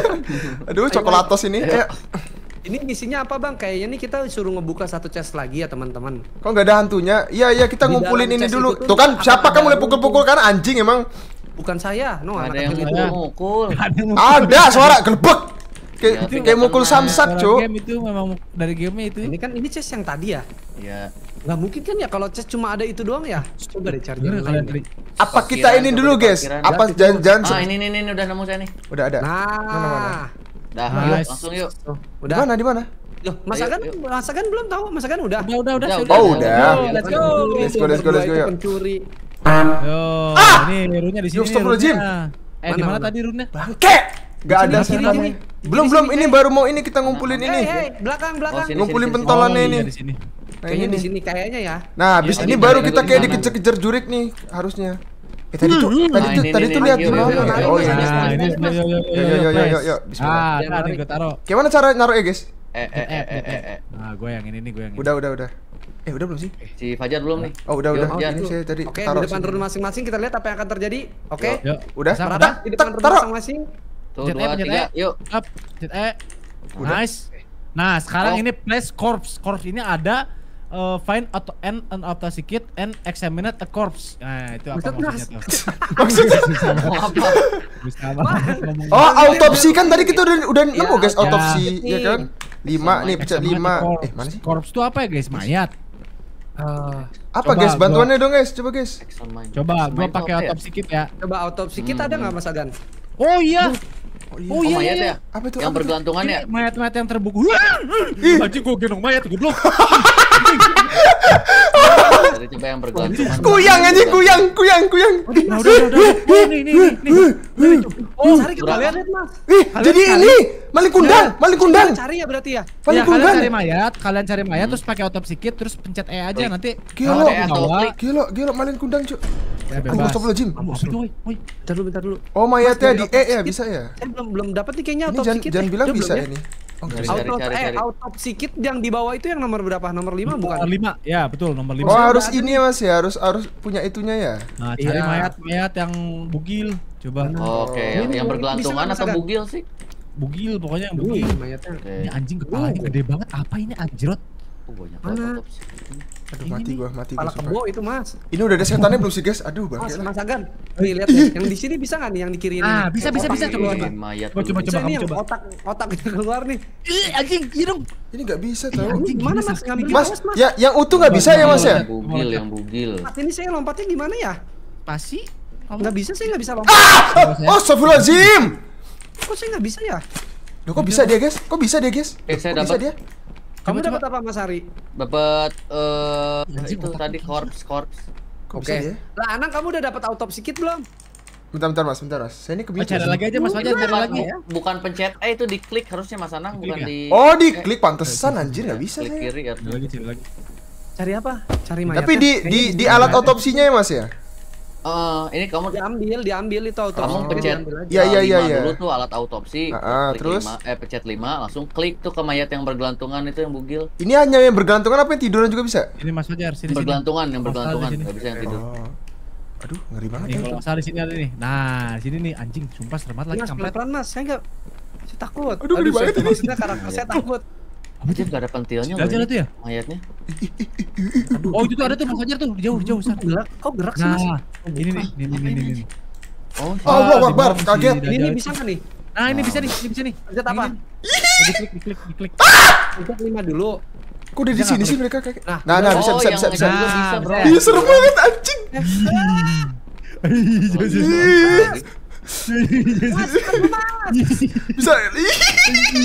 aduh coklatos ini ayo. Ini misinya apa bang? Kayaknya ini kita suruh ngebuka satu chest lagi ya teman-teman. Kok nggak ada hantunya? Iya iya kita Di ngumpulin ini dulu. Tuh, kan siapa kamu mulai pukul-pukul kan anjing emang? Bukan saya, no ada anak yang itu. mukul. Ada suara gelebek. Kayak iya, kayak mukul samsak, cuy. Game itu memang dari game itu. Ini kan ini chest yang tadi ya? Iya. Gak mungkin kan ya kalau chest cuma ada itu doang ya? Coba deh charger lain. Apa kita ini dulu, guys? Apa jangan jangan Ah, ini ini ini udah nemu saya nih. Udah ada. Nah. Mana mana? Dah, nice. langsung yuk. Udah. mana di mana? Loh, masakan ayo, ayo. masakan belum tahu, masakan udah. Udah, udah, udah. udah, oh, udah. Let's go. Let's go, let's go, let's go. Yuk. Pencuri. Yo, ah! ini runnya di sini. Astagfirullahalazim. Eh, di mana tadi runnya? Bangke. Gak ada sini. Belum, belum. Ini eh. baru mau ini kita ngumpulin ini. belakang, oh, belakang. Ngumpulin pentolannya ini. Iya, kayaknya di sini kayaknya ya. Nah, habis iya, ini baru kita kayak dikejar-kejar jurik nih harusnya. Eh tadi tuh hmm, tadi tuh tadi tuh lihat gimana? Oh iya. Ini ini, ini, ini, ini, ini, ini, ini, ini, ini, ini, ini, ini, ini, ini, ini, Eh eh eh eh eh. Nah, eh. gue yang ini nih, gue yang ini. Udah udah ini, Eh udah belum sih? Eh, si Fajar belum nih. Oh udah udah. ini, ini saya tadi Oke, di depan ini, masing-masing kita lihat apa yang akan terjadi. Oke. Udah. ini, di depan ini, masing-masing. Tuh, e, dua, e. tiga, yuk. Up, jet E. Nice. Nah, sekarang oh. ini place corpse. Corpse ini ada uh, eh, find atau and an autopsy kit and examine a corpse. Nah, itu apa maksudnya maksudnya oh, autopsi kan tadi kita udah udah nemu ya, guys ya. autopsi ya, iya. kan? 5 nih, pecah 5. Eh, mana sih? Corpse itu apa ya guys? Mayat. Uh, apa guys bantuannya gua, dong guys coba guys coba gua pakai ya. autopsi kit ya coba autopsi kit hmm. ada nggak mas Adan oh iya Oh iya. Oh, iya, oh, iya, mayat iya. ya? Apa itu? Yang bergelantungan ya? Mayat-mayat yang terbuku. Anjing gua genong mayat goblok. coba yang Kuyang aja, kuyang, kuyang, kuyang. Udah, udah, udah. ini, ini. Oh, cari kita lihat, Mas. Ih, jadi ini maling kundang, nah, maling kundang. Cari ya berarti ya. Maling kundang. Ya, kalian cari mayat, kalian cari mayat terus pakai otopsi kit terus pencet E aja nanti. Gila, gila, gila maling kundang, cuy. Ya, bebas. Ambil Jim. Bentar dulu, bentar dulu. Oh, mayatnya di E ya, bisa ya? Saya eh, belum belum dapat nih kayaknya otopsi kit. Jangan bilang bisa ya? ini. Oh, Auto, cari, cari, eh, autopsi kit yang di bawah itu yang nomor berapa? Nomor 5 bukan? Nomor 5. Ya, betul nomor 5. Oh, Sama harus ini ya, Mas ya, harus harus punya itunya ya. Nah, cari iya. mayat-mayat yang bugil. Coba. Oh, Oke, okay. yang, yang bergelantungan atau kan? bugil sih? Bugil pokoknya yang bugil. Uh, Mayatnya. Okay. Ini anjing kepalanya oh. gede banget. Apa ini anjrot? Oh, banyak banget autopsi. Aduh ini mati gua, mati Pala kebo itu, Mas. Ini udah ada setannya belum sih, guys? Aduh, bahaya. Mas, Mas Agan. Nih, lihat ya. Yang di sini bisa nggak nih yang dikirimin Ah, bisa bisa bisa coba coba. Mayat. Coba coba coba. Ini yang otak otaknya keluar nih. Ih, anjing, irung. Iya ini enggak bisa iya, tahu. Gimana Mas bisa, Mas? Ya, yang utuh nggak bisa ya, Mas ya? Bugil, yang bugil. Mas, ini saya lompatnya gimana ya? Pasti nggak bisa sih, nggak bisa lompat. Ah! Oh, Astagfirullahalazim. Kok saya nggak bisa ya? kok bisa dia, guys? Kok bisa dia, guys? Eh, saya dapat. Bisa dia? Kamu dapat apa Mas Ari? Dapat eh uh, itu tadi corpse corpse. Oke. Okay. Lah Anang kamu udah dapat autopsi kit belum? Bentar, bentar mas, bentar mas. Saya ini kebiasaan. Cari lagi aja mas, aja cari lagi ya. Bukan pencet, eh itu diklik harusnya mas Anang, bukan ya? di. Oh diklik, eh, pantesan eh, anjir nggak bisa Klik kiri ya. Cari apa? Cari mayat. Tapi di di di alat otopsinya ya. ya mas ya? Uh, ini kamu diambil, diambil itu autopsi. Kamu pencet ya, ya, ya, ya. Dulu tuh alat autopsi. Uh, uh, terus lima, eh pencet 5 langsung klik tuh ke mayat yang bergelantungan itu yang bugil. Ini hanya yang bergelantungan apa yang tiduran juga bisa? Ini Mas Fajar sini. Bergelantungan sini. yang bergelantungan, enggak bisa yang oh. tidur. Oh. Aduh, ngeri banget nih, ya. Kalau masalah di sini ada nih. Nah, di sini nih anjing, sumpah serem banget lagi kampret. Mas, pelan saya enggak saya takut. Aduh, ngeri banget ini. karakter saya iya. takut. Apa itu? Gak ada pentilnya ada itu ya? Mayatnya. Aduh. Oh itu tuh ada tuh Mas Ajar tuh jauh jauh sana gerak. Kau gerak sih Mas? Nah, ini nih, ini ini ini. ini. Oh, oh, gua Akbar, kaget. Ini, ini bisa kan nih? Nah, ini bisa nih, nah. ini bisa nih. Pencet apa? Diklik, diklik, diklik. Ah! Pencet lima dulu. Kok udah di sini sih mereka kayak Nah, nah, bisa, oh, bisa, bisa, bisa. Bisa, bro. Ih, seru banget anjing. Nah. Jauh, jauh, nah, Mas, mas. Bisa.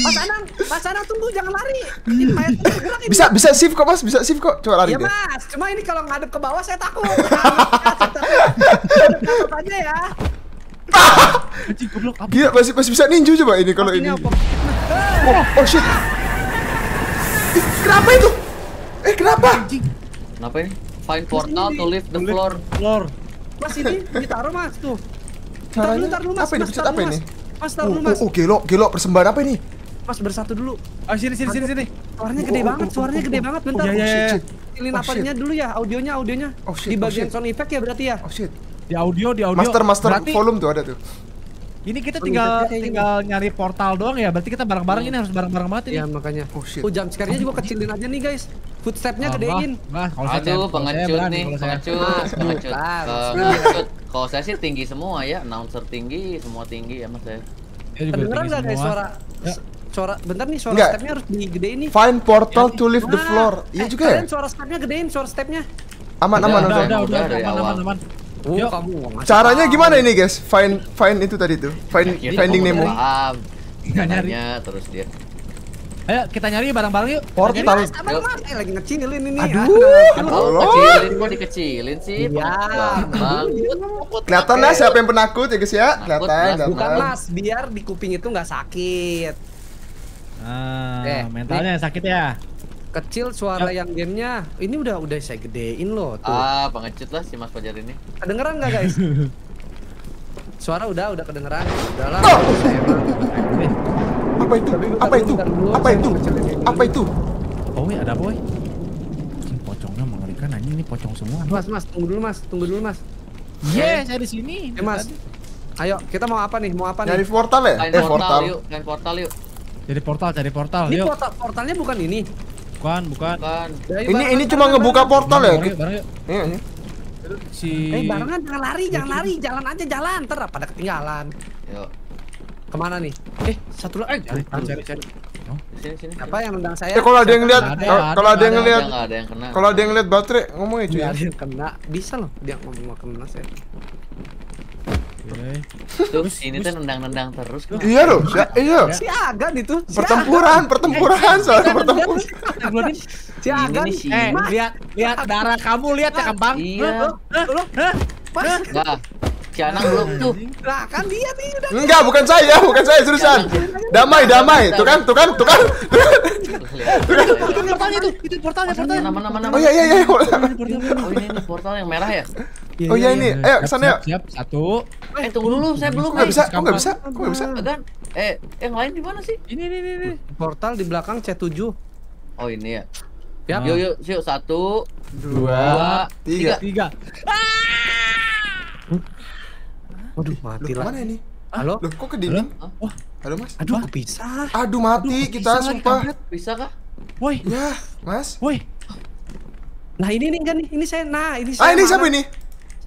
mas Anang, Mas Anang tunggu jangan lari. Ini Bisa bisa shift kok Mas, bisa shift kok. Coba lari. Iya Mas, cuma ini kalau ngadep ke bawah saya takut. Nah, takut aja ya. Gila, masih masih bisa ninju coba ini kalau ini. Oh, oh shit. Kenapa itu? Eh, kenapa? Kenapa ini? Find portal to lift the floor. Floor. Mas ini ditaruh Mas tuh. Caranya? Tar dulu, mas, apa ini? Pencet apa ini? Mas, tar oh, dulu, mas. Oh, oh, gelok, gelok persembahan apa ini? Mas bersatu dulu. Oh, sini, sini, sini, sini. Suaranya gede oh, oh, banget, suaranya gede banget. Bentar. Ya, ya, ya. Pilih dulu ya, audionya, audionya. Oh, shit, di bagian sound effect ya berarti ya? Oh shit. Di audio, di audio. Master, master, volume tuh ada tuh. Ini kita iya, tinggal tinggal nyari portal doang ya. Berarti kita bareng-bareng hmm. ini harus bareng-bareng mati nih. Ya makanya. Oh shit. Oh jam sekarangnya juga kecilin aja nih guys. Footstepnya gedein. Wah, kalau saya pengecut nih, pengecut, pengecut, eh, pengecut. Kalau saya sih tinggi semua ya, announcer tinggi, semua tinggi ya mas ya. saya. Ya, Kedengeran nggak kayak suara ya. suara bentar nih suara stepnya harus digedein nih. Find portal ya, to lift the nah, floor. Eh, iya eh, juga ya. suara stepnya gedein suara stepnya. Aman udah, aman udah, udah, udah, udah, udah, aman, aman, oh, kamu Caranya gimana ini guys? Find find itu tadi tuh. Find ya, finding Nemo. Paham. Caranya terus dia Ayo kita nyari barang-barang yuk. Portal. Eh, mas, eh, lagi ngecilin ini. Aduh, aduh. Kecilin, gua dikecilin sih. Iya. Kelihatan lah ya siapa yang penakut ya guys ya. Kelihatan. Bukan mas, biar di kuping itu nggak sakit. Ah, mentalnya sakit ya. Kecil suara yang gamenya. Ini udah udah saya gedein loh tuh. Ah, pengecut lah si Mas Fajar ini. Kedengeran nggak guys? suara udah udah kedengeran. Udah lah. Oh! Apa itu? Apa itu? Apa itu? Ya. Apa itu? Oh, ada boy woi? Pocongnya mengerikan anjing ini pocong semua. Mas, Mas, tunggu dulu, Mas. Tunggu dulu, Mas. Iya, saya di sini. Eh, Mas. Ayo, kita mau apa nih? Mau apa nih? Dari portal ya? dari eh, portal. portal. Yuk, dari portal yuk. Jadi portal, cari portal. Ini portal, portalnya bukan ini. Bukan, bukan. ini ini cuma ngebuka portal ya? Iya, iya. Si... Eh, barengan jangan lari, jangan lari, jalan aja jalan, Entar pada ketinggalan. Yuk. Kemana nih? Eh, satu lagi. Eh, cari, cari, cari. Sini, sini. Apa yang nendang saya? Eh, kalau ada yang lihat, kalau ada yang lihat, kalau ada yang lihat baterai, ngomongnya cuy. Ada yang kena, bisa loh. Dia ngomong kena saya. Tuh, ini tuh nendang-nendang terus. Iya loh, iya. iya. Siagan itu. Pertempuran, pertempuran, soalnya pertempuran. Siagan. Eh, lihat, lihat darah kamu lihat ya, Kambang. Iya. Lo, lo, lo, Pas. Si Anang belum tuh. Lah kan dia nih udah. Enggak, bukan saya, bukan saya seriusan. Damai, damai. Tuh kan, tuh kan, tuh kan. itu Portalnya itu, itu portalnya, portalnya. Nama, nama, nama. Oh iya iya iya. Oh ini portal yang merah ya. Oh iya ini. Iya, iya. Ayo ke sana yuk. Siap, satu. Eh, eh tunggu dulu, saya belum. Enggak bisa, enggak bisa. Enggak bisa. Kan eh yang lain di mana sih? Ini ini ini. Portal di belakang C7. Oh ini ya. Siap. Yuk yuk, yuk satu, dua, tiga. Tiga. Ah! Waduh, mati lah. Mana ini? Ah, Halo? Loh, kok ke dinding? Halo? Mas. Aduh, bisa. Aduh, mati Aduh, kita sumpah. Bisa kah? Woi. Ya, Mas. Woi. Nah, ini nih kan ini saya. Nah, ini ah, saya. Ah, ini siapa ini?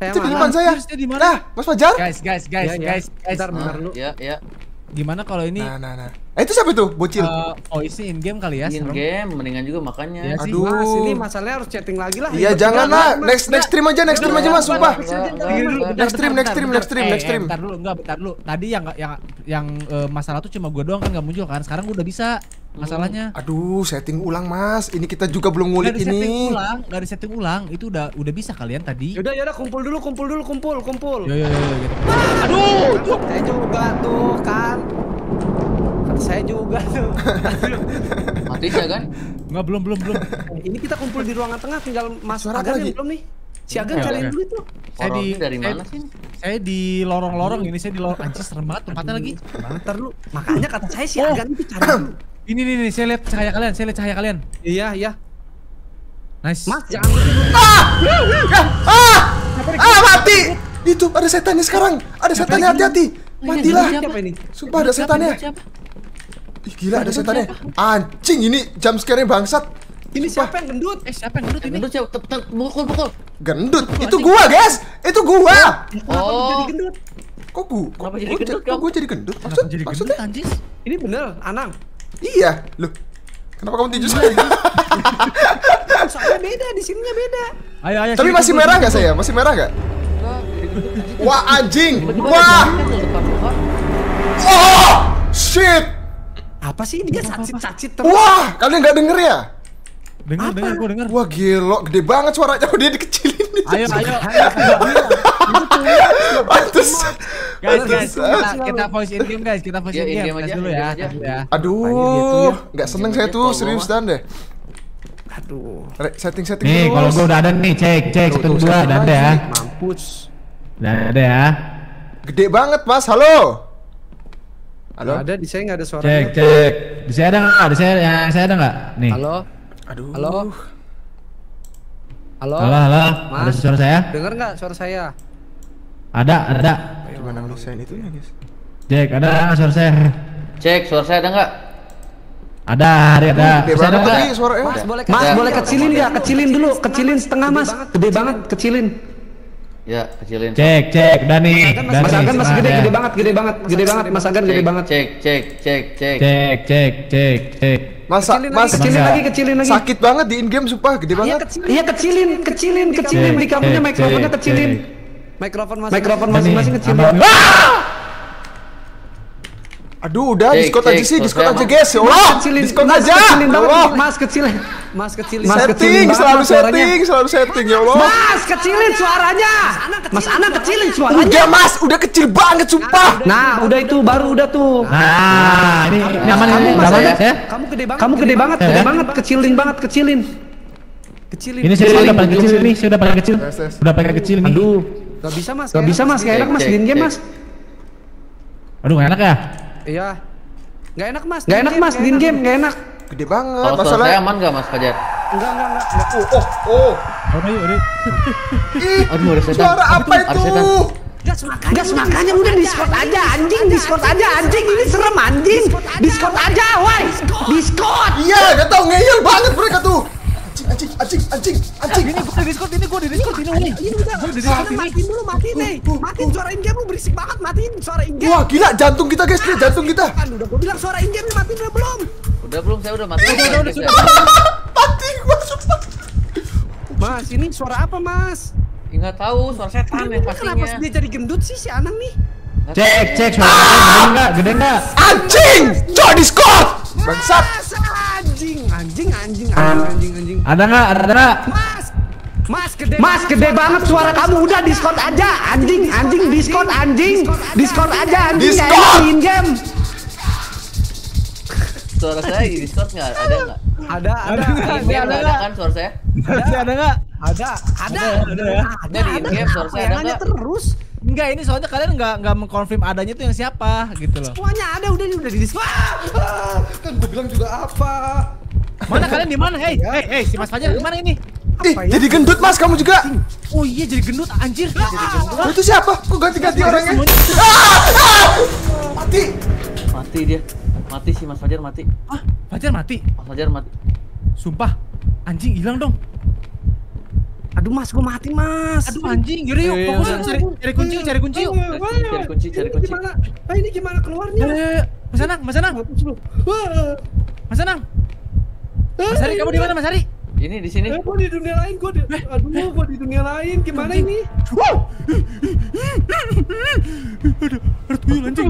Saya itu di depan saya. Di mana? Nah, Mas Fajar. Guys, guys, guys, ya, ya. guys, ya. guys. Bentar, bentar nah. lu. Ya, ya. Gimana kalau ini? Nah, nah, nah. Eh itu siapa itu Bocil. Uh, oh, isi in game kali ya. In game mendingan juga makanya. Ya, Aduh. Mas, ini masalahnya harus chatting lagi lah. Iya, jangan lah. Next next stream aja, next stream aja Mas, sumpah. Next stream, next stream, eh, next stream, next eh, stream. Bentar dulu, enggak bentar dulu. Tadi yang yang yang masalah tuh cuma gua doang kan enggak muncul kan. Sekarang gua udah bisa hmm. masalahnya. Aduh, setting ulang Mas. Ini kita juga belum ngulik ini. Setting ulang, dari setting ulang itu udah udah bisa kalian tadi. Yaudah, yaudah kumpul dulu, kumpul dulu, kumpul, kumpul. Ya ya ya Aduh, saya juga tuh kan saya juga tuh. Mati ya kan? Enggak, belum, belum, belum. Eh, ini kita kumpul di ruangan tengah, tinggal Mas Suara Agan yang belum nih. Si Agan iya, cariin iya. dulu itu. Saya di dari mana sih? Saya di lorong-lorong ini, saya di lorong anjir serem banget tempatnya lagi. Ntar lu. Makanya kata saya si oh. Agan itu cari Ini nih, nih, saya lihat cahaya kalian, saya lihat cahaya kalian. Iya, iya. Nice. Mas, jangan Ah! Ah! Ah! ah, mati! Itu ada setannya sekarang. Ada setannya hati-hati. Oh, iya, Matilah. Siapa ini? Sumpah ada setannya. Ih, gila ada setannya. Anjing ini jam scare bangsat. Ini siapa yang gendut? Eh, siapa yang gendut ini? Gendut siapa? Tepetan, pukul pukul. Gendut. Itu gua, guys. Itu gua. Oh. jadi oh. gendut? Kok gua? Kok jadi gendut? Kok gua jadi gendut? Maksudnya? maksudnya? anjis? Ini bener, Anang. Iya, loh. Kenapa kamu tinju saya? Soalnya beda, di sininya beda. Ayo, ayo. Tapi masih merah nggak saya? Masih merah nggak? Wah anjing. Wah. Kan, oh, shit. Apa sih dia cacit-cacit terus? Wah, kalian nggak denger ya? Dengar, dengar, gue dengar. Wah, gelo, gede banget suaranya. Oh, dia dikecilin. Ayo, ayo. Pantes. Guys, guys, kita, voice in game, guys. Kita voice in iya, iya, game. Kita iya, ya, dulu ya. Aduh, ya. nggak seneng saya tuh, serius dan deh. Aduh. Setting-setting Nih, kalau gue udah ada nih, cek, cek. Satu, dua, udah ada ya. Mampus. Udah ada ya. Gede banget, Mas. Halo. Halo? ada di saya nggak ada suara. Cek cek. Di saya ada nggak? Di saya ya, saya ada nggak? Nih. Halo. Aduh. Halo. Halo. Halo halo. Mas, ada suara saya? Dengar nggak suara saya? Ada ada. Gimana saya itu ya guys? Cek ada nggak suara saya? Cek suara saya ada nggak? Ada, ada, ada. Gede tadi suaranya. Mas, boleh, kecilin nggak? Kecilin dulu, kecilin setengah, Mas. Gede banget, kecilin. Ya, kecilin. Cek, cek, Dani. Mas, mas Agan masih gede, gede banget, gede banget, gede banget. Mas Agan gede banget. Cek, cek, cek, cek. Cek, cek, cek, cek. Mas, kecilin mas, lagi, kecilin lagi, kecilin lagi. Sakit banget di in game, sumpah, gede iya, banget. Iya, kecilin, kecilin, kecilin. Di kamunya mikrofonnya kecilin. Mikrofon masih masing kecilin. Aduh udah cek, diskon cek, aja sih, diskon aja guys. Ya Allah, kecilin, diskon mas, aja. Kecilin banget, Allah. Mas kecilin. Mas kecilin. Mas setting, kecilin selalu mas, setting, selalu setting ya Allah. Mas kecilin suaranya. Mas anak kecilin suaranya. Udah Mas, udah kecil banget sumpah. Nah, nah udah itu baru udah tuh. Nah, ini nyaman ini. Kamu gede banget. Kamu gede ya? banget, gede banget, kecilin banget, kecilin. Kecilin. Ini saya udah paling kecil nih, saya udah paling kecil. Udah paling kecil nih. Aduh. Gak bisa Mas. Gak bisa Mas, gak enak Mas, game Mas. Aduh, enak ya. Iya. Gak enak mas. Gak enak mas, din game gak enak. Gede banget. Kalau saya aman gak mas Fajar? Enggak enggak enggak. Oh oh oh. Udah yuk udah. Ih, Aduh, ada setan. suara apa itu? Gas makanya, Gas makanya udah Discord aja anjing, Discord aja anjing ini serem anjing. Discord aja, woi. Discord. Iya, gak tau ngeyel banget mereka tuh anjing anjing anjing anjing anjing ini gue di discord ini gue di discord ini ini udah gue matiin dulu matiin nih eh. matiin suara in game lu berisik banget matiin suara in game wah gila jantung kita guys gila ah, jantung kita kan udah gue bilang suara in game matiin udah belum udah belum saya udah matiin mati gue sumpah mas ini suara apa mas nggak tahu suara setan ya pastinya kenapa dia jadi gendut sih si Anang nih Cek, cek suara ah! gede enggak? Gede enggak? Anjing! Cok Discord! Bangsat. Anjing, anjing, anjing, ah. anjing, anjing. Ada enggak? Ada enggak? Mas. Mas gede Mas gede banget suara kamu. Udah Discord aja. Anjing, anjing, Discord anjing. Discord aja anjing. Discord. game. Suara saya di Discord enggak? Ada enggak? Kan ada, ada. Ada, ada, ada kan suara saya? Ada, ada enggak? Ada, ada. Ada, ada. Ada di game suara saya ada enggak? terus. Enggak, ini soalnya kalian enggak nggak mengkonfirm adanya itu yang siapa gitu loh. Semuanya ada udah ini udah di ah, ah, kan gue bilang juga apa. Mana kalian di mana? Hei, iya. hei, hei, si Mas Fajar di mana ini? Ih, eh, ya? jadi gendut mas kamu juga. Oh iya jadi gendut anjir. Ah, jadi gendut. Itu siapa? Kok ganti-ganti orangnya? Ah, ah, mati. Mati dia. Mati sih Mas Fajar mati. Ah, Fajar mati. Mas Fajar mati. Sumpah, anjing hilang dong. Aduh mas, gue mati mas. Aduh anjing, yuk yuk, iya, iya, fokus iya. cari, cari kunci, cari kunci yuk. Cari kunci, cari kunci. Gimana? Ah, ini gimana keluarnya? Mas Anang, Mas Anang. Mas Anang. Ah, mas Hari, kamu di mana Mas Hari? Ini di sini. Eh, gue di dunia lain, gue di... Eh. Aduh, gue di dunia lain. Gimana ini? Wow. Aduh, harus tuyul anjing.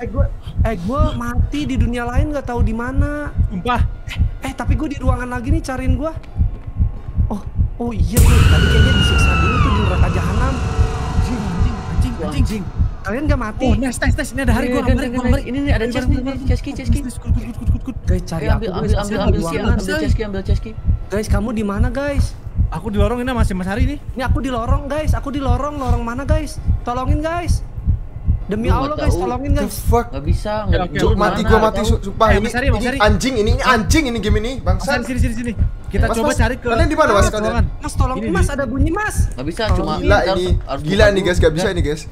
Eh, gue eh gue mati di dunia lain nggak tahu di mana. Sumpah. Eh, eh tapi gue di ruangan lagi nih cariin gue. Oh, Oh iya tuh, tadi kayaknya disiksa dulu tuh di neraka jahanam. Anjing, anjing, anjing, anjing. anjing. Kalian gak mati. Oh, nice, nice, nice. Ini ada hari gue iya, iya, ambil, iya, Ini nih ada chest Chesky, chest key, chest key. Guys, cari aku. Ambil, ambil, ambil, ambil chest key, ambil chest Guys, kamu di mana, guys? Aku di lorong ini masih Mas Hari nih. Ini aku di lorong, guys. Aku di lorong, lorong mana, guys? Tolongin, guys. Demi Allah guys, tolongin guys. Fuck. Gak bisa, enggak mati gua mati sumpah ini. ini anjing ini, ini anjing ini game ini. Bangsa. Sini sini sini Kita coba cari ke Kalian di mana Mas kalian? Mas tolong Mas ada bunyi Mas. Gak bisa cuma gila ini. Gila nih guys, gak bisa ini guys.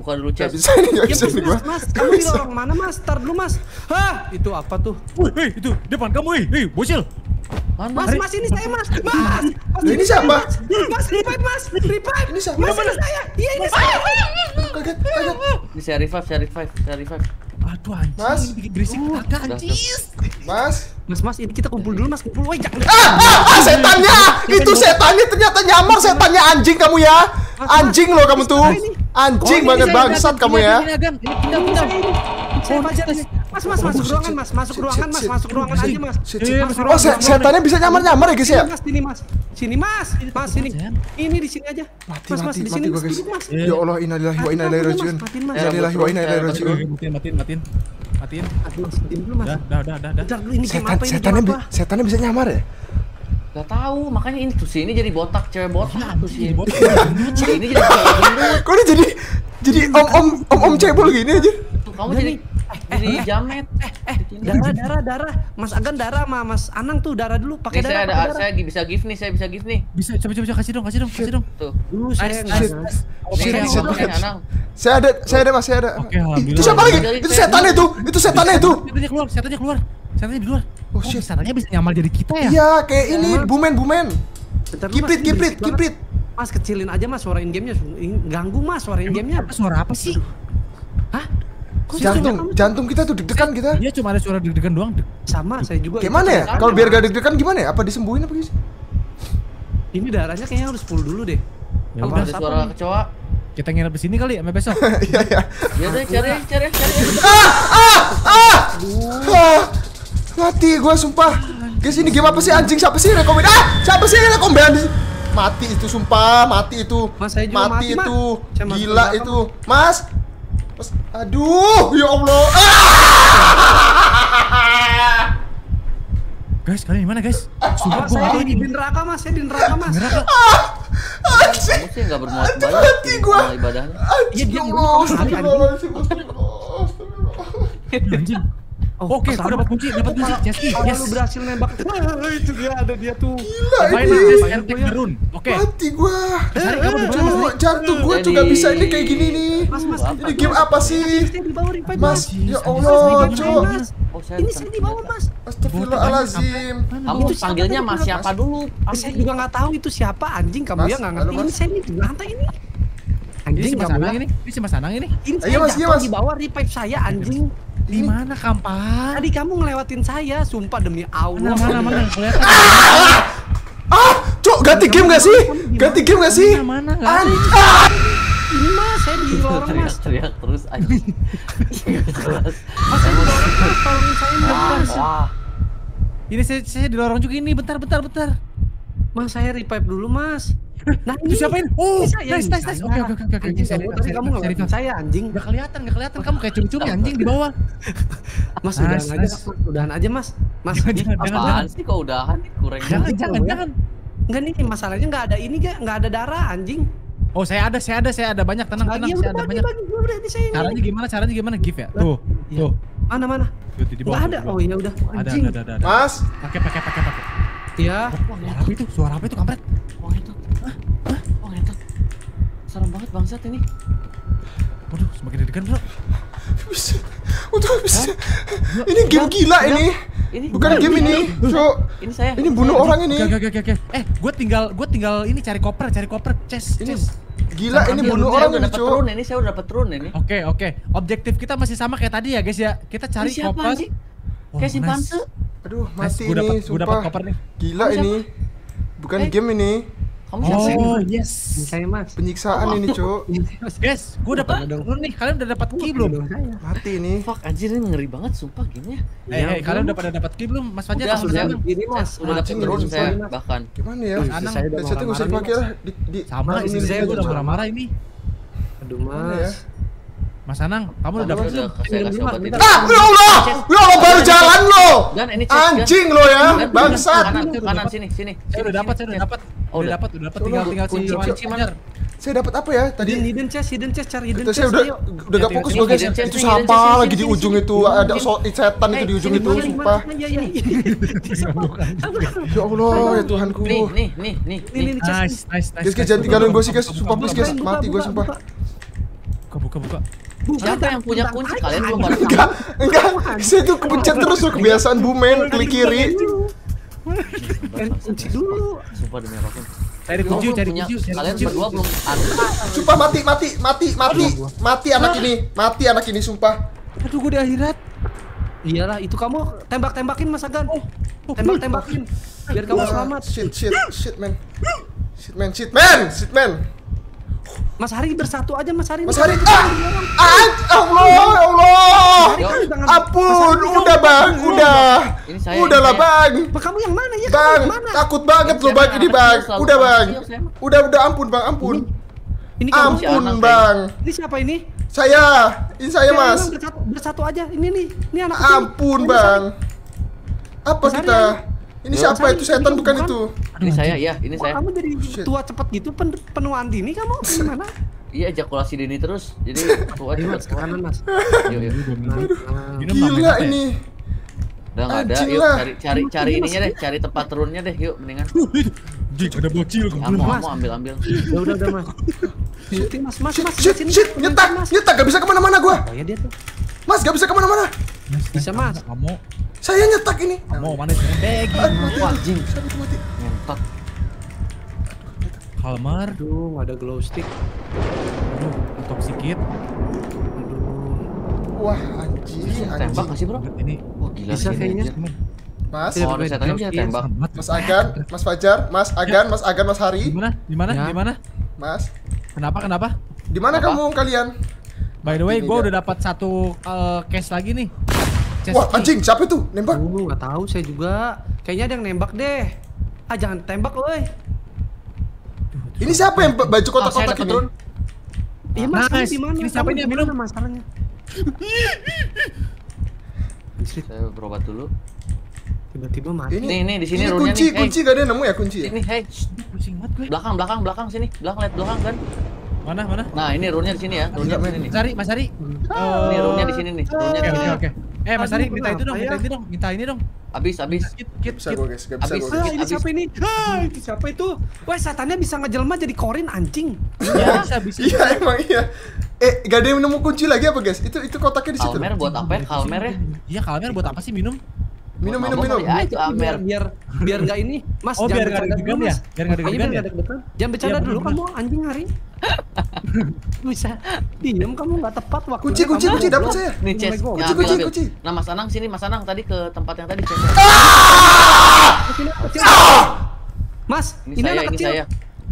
bukan dulu chat. bisa nih, gua. Mas, kamu di lorong mana Mas? Tar dulu Mas. Hah, itu apa tuh? Wih, itu depan kamu, ih Eh, bocil. Mas, Mas, mas ini saya mas, mas. mas ini siapa? Mas, mas, revive mas, revive. Ini siapa? Mas, ini saya. Iya ini saya. Kaget, kaget. Ini saya revive, saya revive, saya revive. Aduh anjing. mas. bikin berisik uh, anjing. Mas. Mas, mas ini kita kumpul dulu mas, kumpul. Woi, jangan. Ah, ah, ah, setannya. Itu setannya ternyata nyamar setannya anjing kamu ya. Anjing loh kamu tuh. Anjing oh, banget bangsat kamu ya. Ini kita, kita. Saya Mas, mas, masuk ruangan, mas. Masuk ruangan, mas. Masuk ruangan aja, mas. Oh, setannya bisa nyamar-nyamar ya, guys ya? Iya, mas, sini, mas. Sini, mas. Mas, ya? sini. Ini di sini aja. Mati, mas, mas, di sini, mas. Ya Allah, innalillahi wa inna ilaihi rajiun. Innalillahi wa inna ilaihi rajiun. Matiin, matiin, matiin. Matiin. Matiin, matiin dulu, mas. Dah, dah, dah, dah. ini game Setannya, setannya bisa nyamar ya? Gak tahu, makanya ini tuh sini jadi botak, cewek botak tuh sini. Jadi ini jadi cewek gendut. Kok ini jadi jadi om-om om-om cebol gini aja? kamu jadi eh, eh, jamet. Eh, eh, eh darah, darah, darah. Mas Agan darah sama Mas Anang tuh darah dulu. Pakai darah. Saya ada, darah. saya bisa gift nih, saya bisa gift nih. Bisa, coba, coba, coba kasih dong, kasih dong, kasih dong. Tuh. Dulu saya Saya ada, saya ada mas, saya ada. itu siapa lagi? Itu setan itu, itu setan itu. Setannya keluar, setannya keluar, setannya di luar. Oh, oh, shit. Setannya bisa nyamal jadi kita ya? Iya, kayak ini, bumen, bumen. Kiprit, kiprit, kiprit. Mas kecilin aja mas suara in gamenya ganggu mas suara in gamenya. Suara apa sih? Hah? jantung, jantung kita tuh deg-degan kita. Iya cuma ada suara deg-degan doang. Deg Sama saya juga. Gimana ya? Kalau biar gak deg-degan gimana ya? Apa disembuhin apa gitu? Ini darahnya kayaknya harus puluh dulu deh. Ya, udah ada suara kecoa. Kita nginep di sini kali ya, besok. Iya, iya. Ya udah cari, cari, cari. Ah, ah, ah. ah. Mati gua sumpah. Guys, ini game apa sih anjing? Siapa sih rekomend? Ah, siapa sih yang rekomend? Mati itu sumpah, mati itu. Mas, saya juga mati, mati itu. Mas. Gila itu. Mas, pas aduh ya allah ah! guys kalian di mana guys sumpah gua ini di neraka mas ya di neraka mas neraka anjing nggak bermuat banyak hati gua ibadahnya iya dia anjing Oh, Oke, okay, aku dapat kunci, dapat kunci. Jaski, yes. lu berhasil nembak. Wah, itu dia ada dia tuh. Gila Apain ini. Nah, Main Gerun. Oke. Okay. Mati gua. Eh, eh, eh, Cuk, jantung gua juga bisa ini kayak gini nih. Mas, mas, mas ini game apa sih? Mas, ya Allah, Cuk. Oh, ini saya di bawah, Mas. Astagfirullahalazim. Kamu panggilnya Mas siapa dulu? Saya juga enggak tahu itu siapa anjing kamu ya enggak ngerti. Ini saya di lantai ini. Anjing, ini si Mas Anang ya. ini. Ini si Mas Anang ini. Ini saya iya, di bawah revive saya anjing. Di mana kampar? Tadi kamu ngelewatin saya, sumpah demi Allah. Mana mana, mana kelihatan. Ah! ah, cok ganti game gak sih? Ganti game gak sih? Mana mana Ini mas, saya di lorong mas. Teriak terus aja. Mas saya di lorong Ini saya, saya di lorong juga ini, bentar bentar bentar. Mas saya revive dulu mas. Nah, ini siapa oh, ya, ini? Oh, nice, nice, nice. Oke, oke, oke, oke. Tadi kamu nggak ngeliatin saya, anjing. Gak kelihatan, gak kelihatan. Kamu kayak cumi-cumi anjing di bawah. Mas, udahan nice. aja, mas. udahan aja, mas. Mas, apaan sih kok udahan? Kurang jangan, jangan, ya. jangan. Enggak nih, masalahnya nggak ada ini, nggak ada darah, anjing. Oh saya ada, saya ada, saya ada banyak tenang tenang, saya ada banyak. caranya gimana? Caranya gimana? Give ya. Tuh, iya. tuh. Mana mana? Gak ada. Oh iya udah. ada, ada, ada. Mas. Pakai, pakai, pakai, pakai. Iya. Wah, apa itu? Suara apa itu, kampret? Wah, itu. Hah? Wah, oh, itu. Serem banget bangsat ini. Waduh, semakin deg-degan, Bro. Bisa. Udah bisa. Ini game gila ini. Ini bukan game ini, Cuk. Ini saya. Ini bunuh orang ini. Oke, oke, oke. Eh, gue tinggal gue tinggal ini cari koper, cari koper, chest, chest. Gila ini bunuh orang ini, Cuk. ini saya udah dapat rune ini. Oke, oke. Objektif kita masih sama kayak tadi ya, guys ya. Kita cari koper. Wow, oh, simpanse. Nice. Aduh, mati nice. ini, sumpah. Gua dapat nih. Gila Kamu ini. Siapa? Bukan eh. game ini. Kamu siapa? Oh, yes. Saya Mas. Penyiksaan oh. ini, Cuk. Guys, gua dapat nih. Kalian udah dapat key belum? Mati ini. Fuck, anjir ini ngeri banget sumpah game-nya. Eh, ya, hey, eh, kalian udah pada dapat key belum? Mas Fajar Sudah udah ini Mas. Udah dapat terus saya bahkan. Gimana ya? Saya udah di di Sama nah, ini saya udah marah-marah ini. Aduh, ya? Mas. Mas Anang, kamu udah dapet belum? Ah, ya lo, ya Allah baru jalan lo. Anjing lo ya, bangsat. Kanan, sini, sini. Saya udah dapat, saya udah dapat. Oh, udah dapat, udah dapat. Tinggal tinggal kunci kunci mana? Saya dapat apa ya tadi? Hidden, chest, hidden chest, cari hidden chest. Saya udah udah gak fokus guys. Itu siapa lagi di ujung itu, ada setan itu di eh, ujung itu, sumpah. Ya Allah, ya Tuhanku. Nih, nih, nih, nih. Nice, nice, nice. Guys, guys, jangan tinggalin gue sih guys. Sumpah, please guys, mati gue sumpah. Buka, buka, buka. Siapa yang punya kunci? Kalian belum pada Enggak, enggak. Saya tuh kepencet terus tuh kebiasaan bu men klik kiri. Kunci dulu. Sumpah demi apapun. Cari kunci, cari kunci. Kalian berdua belum Sumpah mati, mati, mati, mati. Mati anak ini, mati anak ini sumpah. Aduh, gue di akhirat. Iyalah, itu kamu tembak-tembakin Mas Agan. Oh, oh, oh, tembak-tembakin biar kamu selamat. Shit, shit, shit, man. Shit, man, shit, man, shit, man. Mas Hari bersatu aja Mas Hari. Mas Hari. Ah, ah, Allah, ya Allah. Ya ampun, udah Bang, udah. Udah lah Bang. Kamu yang mana ya? Bang, takut banget loh Bang ini Bang. Udah Bang. Udah udah ampun Bang, ampun. Ini ampun Bang. Ini siapa ini? Saya. Ini saya ya, Mas. Bersatu aja. Ini nih. Ini anak Ampun Bang. Apa kita? Ini Loh, siapa itu setan bukan, itu? Aduh, iya, ini saya ya, ini Wah, saya. Kamu jadi Shit. tua cepat gitu pen penuaan dini kamu gimana? iya ejakulasi dini terus. Jadi tua cepet ke kanan, Mas. Yuk, iya, iya. yuk. Gila ini. Udah enggak ada, yuk cari cari cari ininya deh, cari tempat turunnya deh, yuk mendingan. Jik, ada bocil ya, kamu. mau ambil ambil. Udah udah udah, Mas. Mas, Mas, Mas, Mas. Shit, shit, nyetak, nyetak gak bisa kemana mana gue oh, Mas, gak bisa kemana mana Bisa, Mas. Kamu saya nyetak ini. Mau mana sendeg? Anjing. Nyetak. Kalmar. Aduh, ada glow stick. Aduh, intoxicate. Wah, anjing. tembak kasih Bro? Ini. Wah, oh, gila. Bisa kayaknya. Mas, oh, resetannya bisa tembak. Mas Agan, Mas Fajar, Mas ya. Agan, Mas Agan, Mas Hari. Di mana? Di mana? Ya. mana? Mas. Kenapa? Kenapa? Di mana kamu kalian? By the way, gue udah dapat satu uh, case lagi nih. Wah, Wah, anjing, siapa itu? Nembak? Uh, gak tahu saya juga. Kayaknya ada yang nembak deh. Ah, jangan tembak, woi. Ini siapa yang baju kotak-kotak oh, Iya, Mas, nah, nice. Ini siapa ini minum masalahnya? saya berobat dulu. Tiba-tiba mati. Ini, nih, nih di sini ini kunci, nih. Eh. kunci hey. gak ada nemu ya kunci. Ya? Ini, hey. Pusing banget gue. Belakang, belakang, belakang sini. Belakang lihat belakang kan. Mana, mana? Nah, ini runnya di sini ya. Runnya di sini nih. Cari, Mas Ari. Oh. Ini runnya di sini nih. Runnya. sini. oke, oke. Eh Mas Ari minta itu dong, minta ini dong, minta ini dong. Abis, abis. Kit, kit, kit. gue Ah, ini siapa ini? Ah, itu siapa itu? Wah, satannya bisa ngejelma jadi korin anjing. Iya, bisa bisa. Iya emang iya. Eh, gak ada yang nemu kunci lagi apa guys? Itu itu kotaknya di situ. Kalmer buat apa ya? Kalmer ya? Iya, kalmer buat apa sih minum? minum minum minum ya itu Amer biar biar nggak ini mas oh biar nggak ada ya biar nggak ada ya jangan bercanda iya, dulu kamu anjing hari bisa diam kamu nggak tepat waktu kunci kunci kunci dapat saya nih chest kunci kunci kunci nah mas Anang sini mas Anang tadi ke tempat yang tadi chest ah! ah! mas ini anak kecil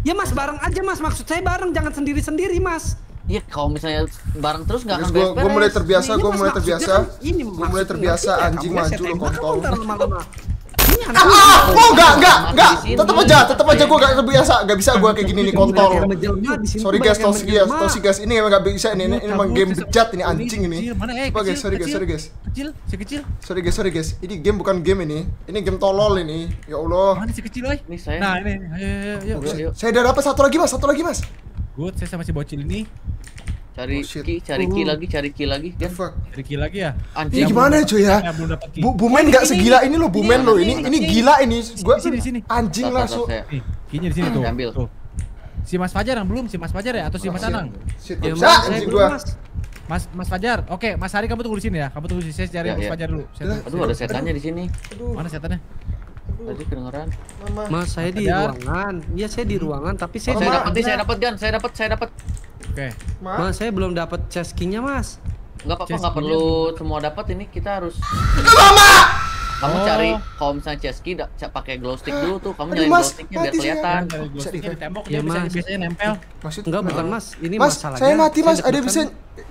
ya mas bareng aja mas maksud saya bareng jangan sendiri sendiri mas Iya, kalau misalnya bareng terus nggak akan beres. Gue mulai terbiasa, iya, gue mulai terbiasa, kan gue mulai terbiasa kan anjing maju lo kontol. Ah, oh ah, enggak, enggak, enggak. Tetap aja, tetap aja gue gak terbiasa, nggak bisa gue kayak gini nih kontol. Sorry guys, tosi guys, tosi guys. Ini emang gak bisa ini, ini, emang game bejat ini anjing ini. Oke eh, guys, sorry guys, sorry guys. Kecil, si kecil. Sorry guys, sorry guys. Ini game bukan game ini. Ini game tolol ini. Ya Allah. Mana si kecil, oi? saya. Nah, ini. Ayo, ayo, ayo. Saya ada apa satu lagi, Mas. Satu lagi, Mas. Good, saya sama si bocil ini. Cari oh, ki, cari ki oh. lagi, cari ki lagi. Kan? Cari ki lagi ya? Ini gimana cuy ya? Bu, Bumen enggak segila ini lo, Bumen lo. Ini ini gila ini. Gua sini sini. Anjing langsung. Nih, kinya di sini tuh. Ambil. Si Mas Fajar yang belum, si Mas Fajar ya atau si Mas Anang? Si ya, mas mas Mas Mas Fajar, oke Mas Hari kamu tunggu di sini ya. Kamu tunggu di sini, saya cari ya, Mas ya. Fajar dulu. Saya Aduh ada setannya di sini. Mana setannya? Tadi kedengeran. Mama. Mas, saya di ruangan. Iya, saya di ruangan, tapi saya oh, saya dapat saya dapat gan, saya dapat, saya dapat. Oke. Okay. Mas. saya belum dapat chest key-nya, Mas. Enggak apa-apa, enggak perlu semua dapat ini, kita harus mama. Kamu oh. cari kalau misalnya chest key pakai glow stick dulu tuh, kamu nyalain glow sticknya biar kelihatan. Glow di tembok ya, mas. biasanya nempel. Maksud enggak bukan, Mas. Ini mas, masalahnya. Saya mati, Mas. Ada bisa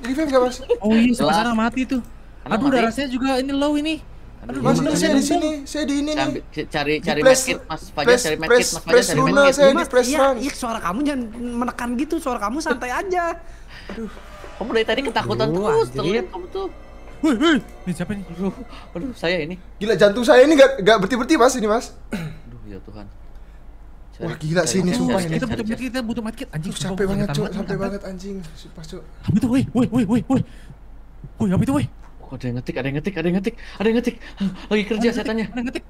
revive enggak, Mas? Oh iya, sekarang mati tuh. Aduh, darah saya juga ini low ini. Aduh, mas ini saya di sini, saya di ini nih. Cari cari medkit, Mas Fajar cari medkit, Mas Fajar cari medkit. Saya mas, press iya, iya, suara kamu jangan menekan gitu, suara kamu santai aja. Aduh. Kamu dari tadi ketakutan Aduh, terus, terlihat kamu tuh. Wih, wih, ini siapa nih? Aduh, aduh, saya ini. Gila jantung saya ini gak gak berhenti-berhenti, Mas, ini, Mas. Aduh, ya Tuhan. Cari, Wah gila sih ini sumpah ini. Kita butuh medkit, kita butuh medkit anjing. Sampai banget, cok, Sampai banget anjing. Sumpah, cok. Apa itu, wih, wih, wih, wih, wih. Woi, apa itu, wih? Oh, ada yang ngetik, ada yang ngetik, ada yang ngetik, ada yang ngetik. Lagi kerja saya tanya. Ada yang ngetik.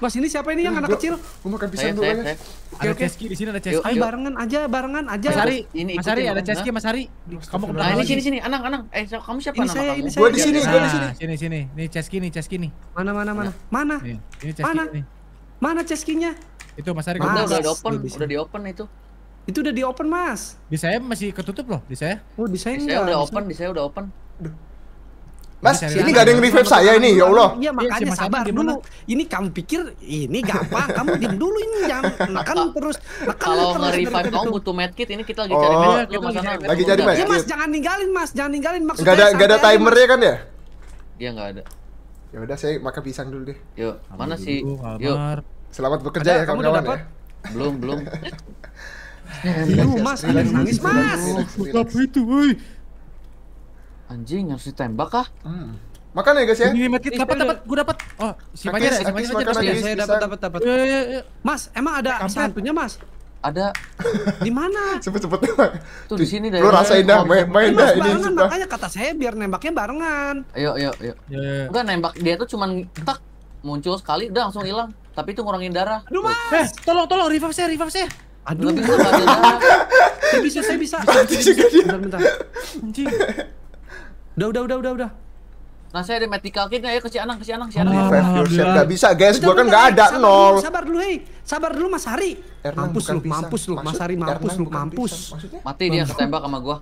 Mas ini siapa ini yang anak kecil? Gua makan pisang dulu ya. Ada Ceski di sini ada Ceski. Ayo barengan aja, barengan aja. Mas Ari, ini Mas Ari ada Ceski Mas Ari. Kamu ke belakang. Nah, ini sini sini, Anang, Anang. Eh, kamu siapa ini saya, Ini saya, gua di sini, gua di nah. sini. Sini sini. Nih Ceski nih, Ceski nih. Mana mana mana? Iya. Mana? Ini Ceski nih. Mana Ceskinya? Itu Mas Ari. kok udah di open, udah di open itu. Itu udah di open, Mas. Di saya masih ketutup loh, di saya. Oh, di saya enggak. saya udah open, di saya udah open. Mas, ini nggak ada yang revive saya ini, ya Allah. Iya, iya makanya sabar dulu. Ini kamu pikir ini gak apa? kamu diam dulu ini yang, makan terus. Makan Kalau nge-revive gitu. kamu butuh medkit, ini kita lagi cari medkit. Lagi cari medkit. Iya, ya, Mas, jangan ninggalin, Mas. Jangan ninggalin maksudnya. Gak ada gak ada timernya kan ya? Iya, gak ada. Ya udah saya makan pisang dulu deh. Yuk, mana sih? Yuk. Selamat bekerja ya kawan-kawan ya. Belum, belum. Iya, Mas, nangis, Mas. Apa itu, woi. Anjing harus ditembak kah? Hmm. Makan ya guys ya. Ini medkit dapat dapat gua dapat. Oh, sim aja, sim aja dapat ya? Saya dapat dapat dapat. Iya, iya, iya. Mas, emang ada santunya, Mas? Ada di mana? Cepet-cepet Tuh di sini deh. Lu rasain dah main main dah ini. Makanya kata saya biar nembaknya barengan. Ayo ayo ayo. Enggak nembak dia tuh cuman tak muncul sekali udah langsung hilang. Tapi itu ngurangin darah. Aduh, Mas. Eh, tolong tolong revive saya, revive saya. Aduh, bisa, bisa, bisa. Saya bisa, saya bisa. Bentar, bentar. Anjing. Udah, udah, udah, udah, udah. Nah saya ada medical kit ya ke kasih ke kasih anang. Oh, oh, yourself gak bisa guys, gua kan gak ada sabar nol. Dulu, sabar dulu, hei, sabar dulu Mas Hari. mampus lu, mampus lu, Mas Hari mampus lu, mampus. Mati dia ketembak sama gua,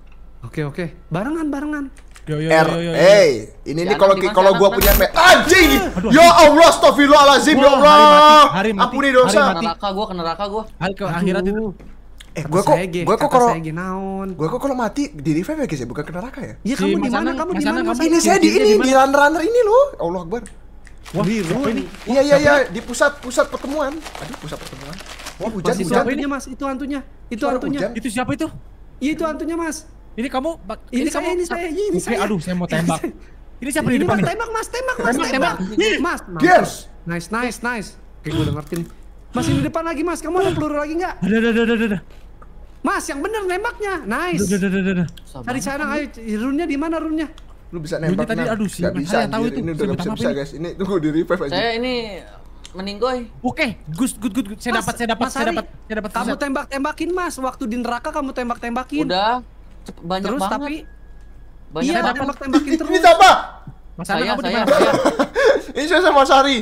Oke oke, barengan barengan. Yo, yo, R, er, yo, yo, yo. ini nih kalau kalau gua punya me, anjing, ya Allah, astagfirullahaladzim, ya Allah, ampuni dosa. mati. neraka gue, kena neraka gue. Hari ke akhirat itu. Eh, gue kok, gue kok kalau, gue kok kalau mati di revive ya guys ya, bukan ke neraka ya? Iya kamu di mana? Kamu di mana? Ini saya di ini di runner runner ini loh. Allah Akbar. Wah, ini. Iya iya iya di pusat pusat pertemuan. Aduh pusat pertemuan. Wah hujan hujan. Ini mas, itu hantunya, itu hantunya. Itu siapa itu? Iya itu hantunya mas. Ini kamu, ini, kamu, ini saya, ini saya. Aduh saya mau tembak. Ini siapa di depan? Ini mas tembak mas, tembak mas, tembak. Mas. Yes. Nice nice nice. Oke gue udah ngerti nih. Masih di depan lagi, Mas. Kamu ada peluru lagi nggak? Ada, ada, ada, ada, ada. Mas, yang bener nembaknya. Nice. Ada, ada, ada, ada. Cari sana, ayo. Runnya di mana runnya? Lu bisa nembak tadi aduh sih. Gak bisa, tahu itu. Ini udah gak bisa, bisa guys. Ini tunggu di revive aja. Saya ini meninggoy. Oke, good, good, good, gus. Saya dapat, saya dapat, saya dapat, saya dapat. Kamu tembak-tembakin, Mas. Waktu di neraka kamu tembak-tembakin. Udah. Banyak terus, banget. tapi banyak iya, tembak-tembakin terus. Ini siapa? Mas saya, saya, saya. Ini saya sama Sari.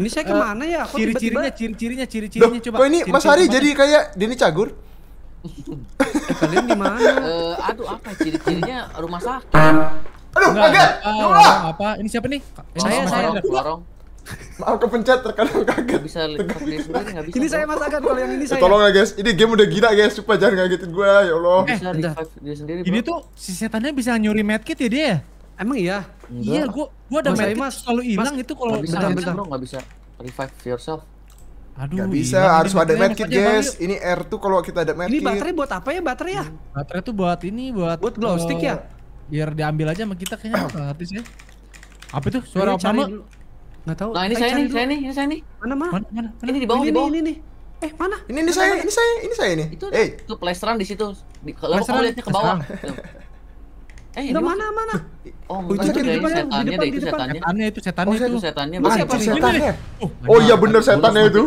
Ini saya eh, kemana ya? Aku ciri-cirinya, ciri-cirinya, ciri-cirinya coba. Kok ini Mas Hari jadi kayak Dini Cagur? Eh, kalian mana? Uh, eh, aduh apa ciri-cirinya rumah sakit? Aduh, kaget. Ya apa? Ini siapa nih? Saya, saya. Lorong. Maaf kepencet terkadang kaget. Bisa bisa. Ini saya Mas Agan kalau yang ini ya, saya. Tolong ya guys, ini game udah gila guys, supaya jangan ngagetin gue ya Allah. Eh, dia sendiri. Ini tuh si setannya bisa nyuri medkit ya dia? Emang iya? Iya, gua gua ada medkit selalu hilang itu kalau bentar bentar bro enggak bisa revive yourself. Aduh, gak bisa, iya, harus ada medkit, guys. Ini R tuh kalau kita ada medkit. Ini baterai buat apa ya, baterai ya? Hmm. Baterai tuh buat ini, buat buat glow eh, stick ya. Biar diambil aja sama kita kayaknya ngerti ya. Apa itu? Suara apa? Enggak tahu. Nah, ini saya nih, saya nih, ini saya nih. Mana, mana? Mana, mana? Ini di bawah, ini, di Ini, ini, Eh, mana? Ini, ini saya, ini saya, ini saya ini. Itu, eh. itu plesteran di situ. kalau lihatnya ke bawah. Eh, Nggak, mana mana. Oh, oh itu sakit di depan, ya? setannya, di depan, itu setannya. Setannya itu setannya oh, itu. Setannya. Mas, itu setannya. Oh, oh iya bener setannya itu.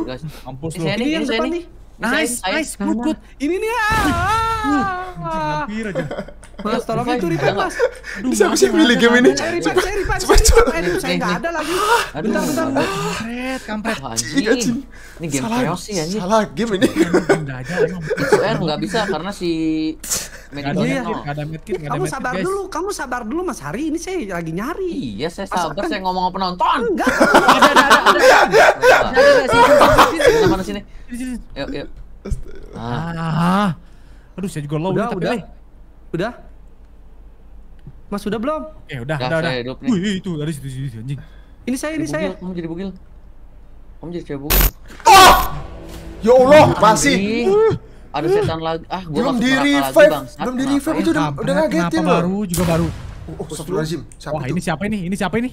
Ampus lu. Ini yang depan nih. Nice, nice, good, good. Ini nih. Ah. Hampir aja. Mas, tolong itu repair, Mas. bisa siapa sih pilih game ini? Cepat cepat cepat cepat saya repair. ada lagi. bentar, bentar. Kampret, kampret. Anjing, iya, Ini game chaos sih, anjing. Salah game ini. Nggak ada, bisa karena si Kamu sabar dulu, kamu sabar dulu, Mas Hari. Ini saya lagi nyari. Iya, saya sabar. Saya ngomong sama penonton. Enggak. Ada, ada, ada. Ada, ada. Sini, sini. Yuk, yuk. Ah. ah. Aduh, saya juga low. Udah, udah. Udah? Mas udah belum? Eh udah, udah, udah. Wih, itu dari situ situ anjing. Ini saya, ini saya. Kamu jadi bugil. Kamu jadi cewek bugil. Oh! Ya Allah, masih. Ada setan lagi. Ah, gua belum di revive. Belum di revive itu udah udah ngagetin loh. Baru juga baru. Oh, oh Wah, ini siapa ini? Ini siapa ini?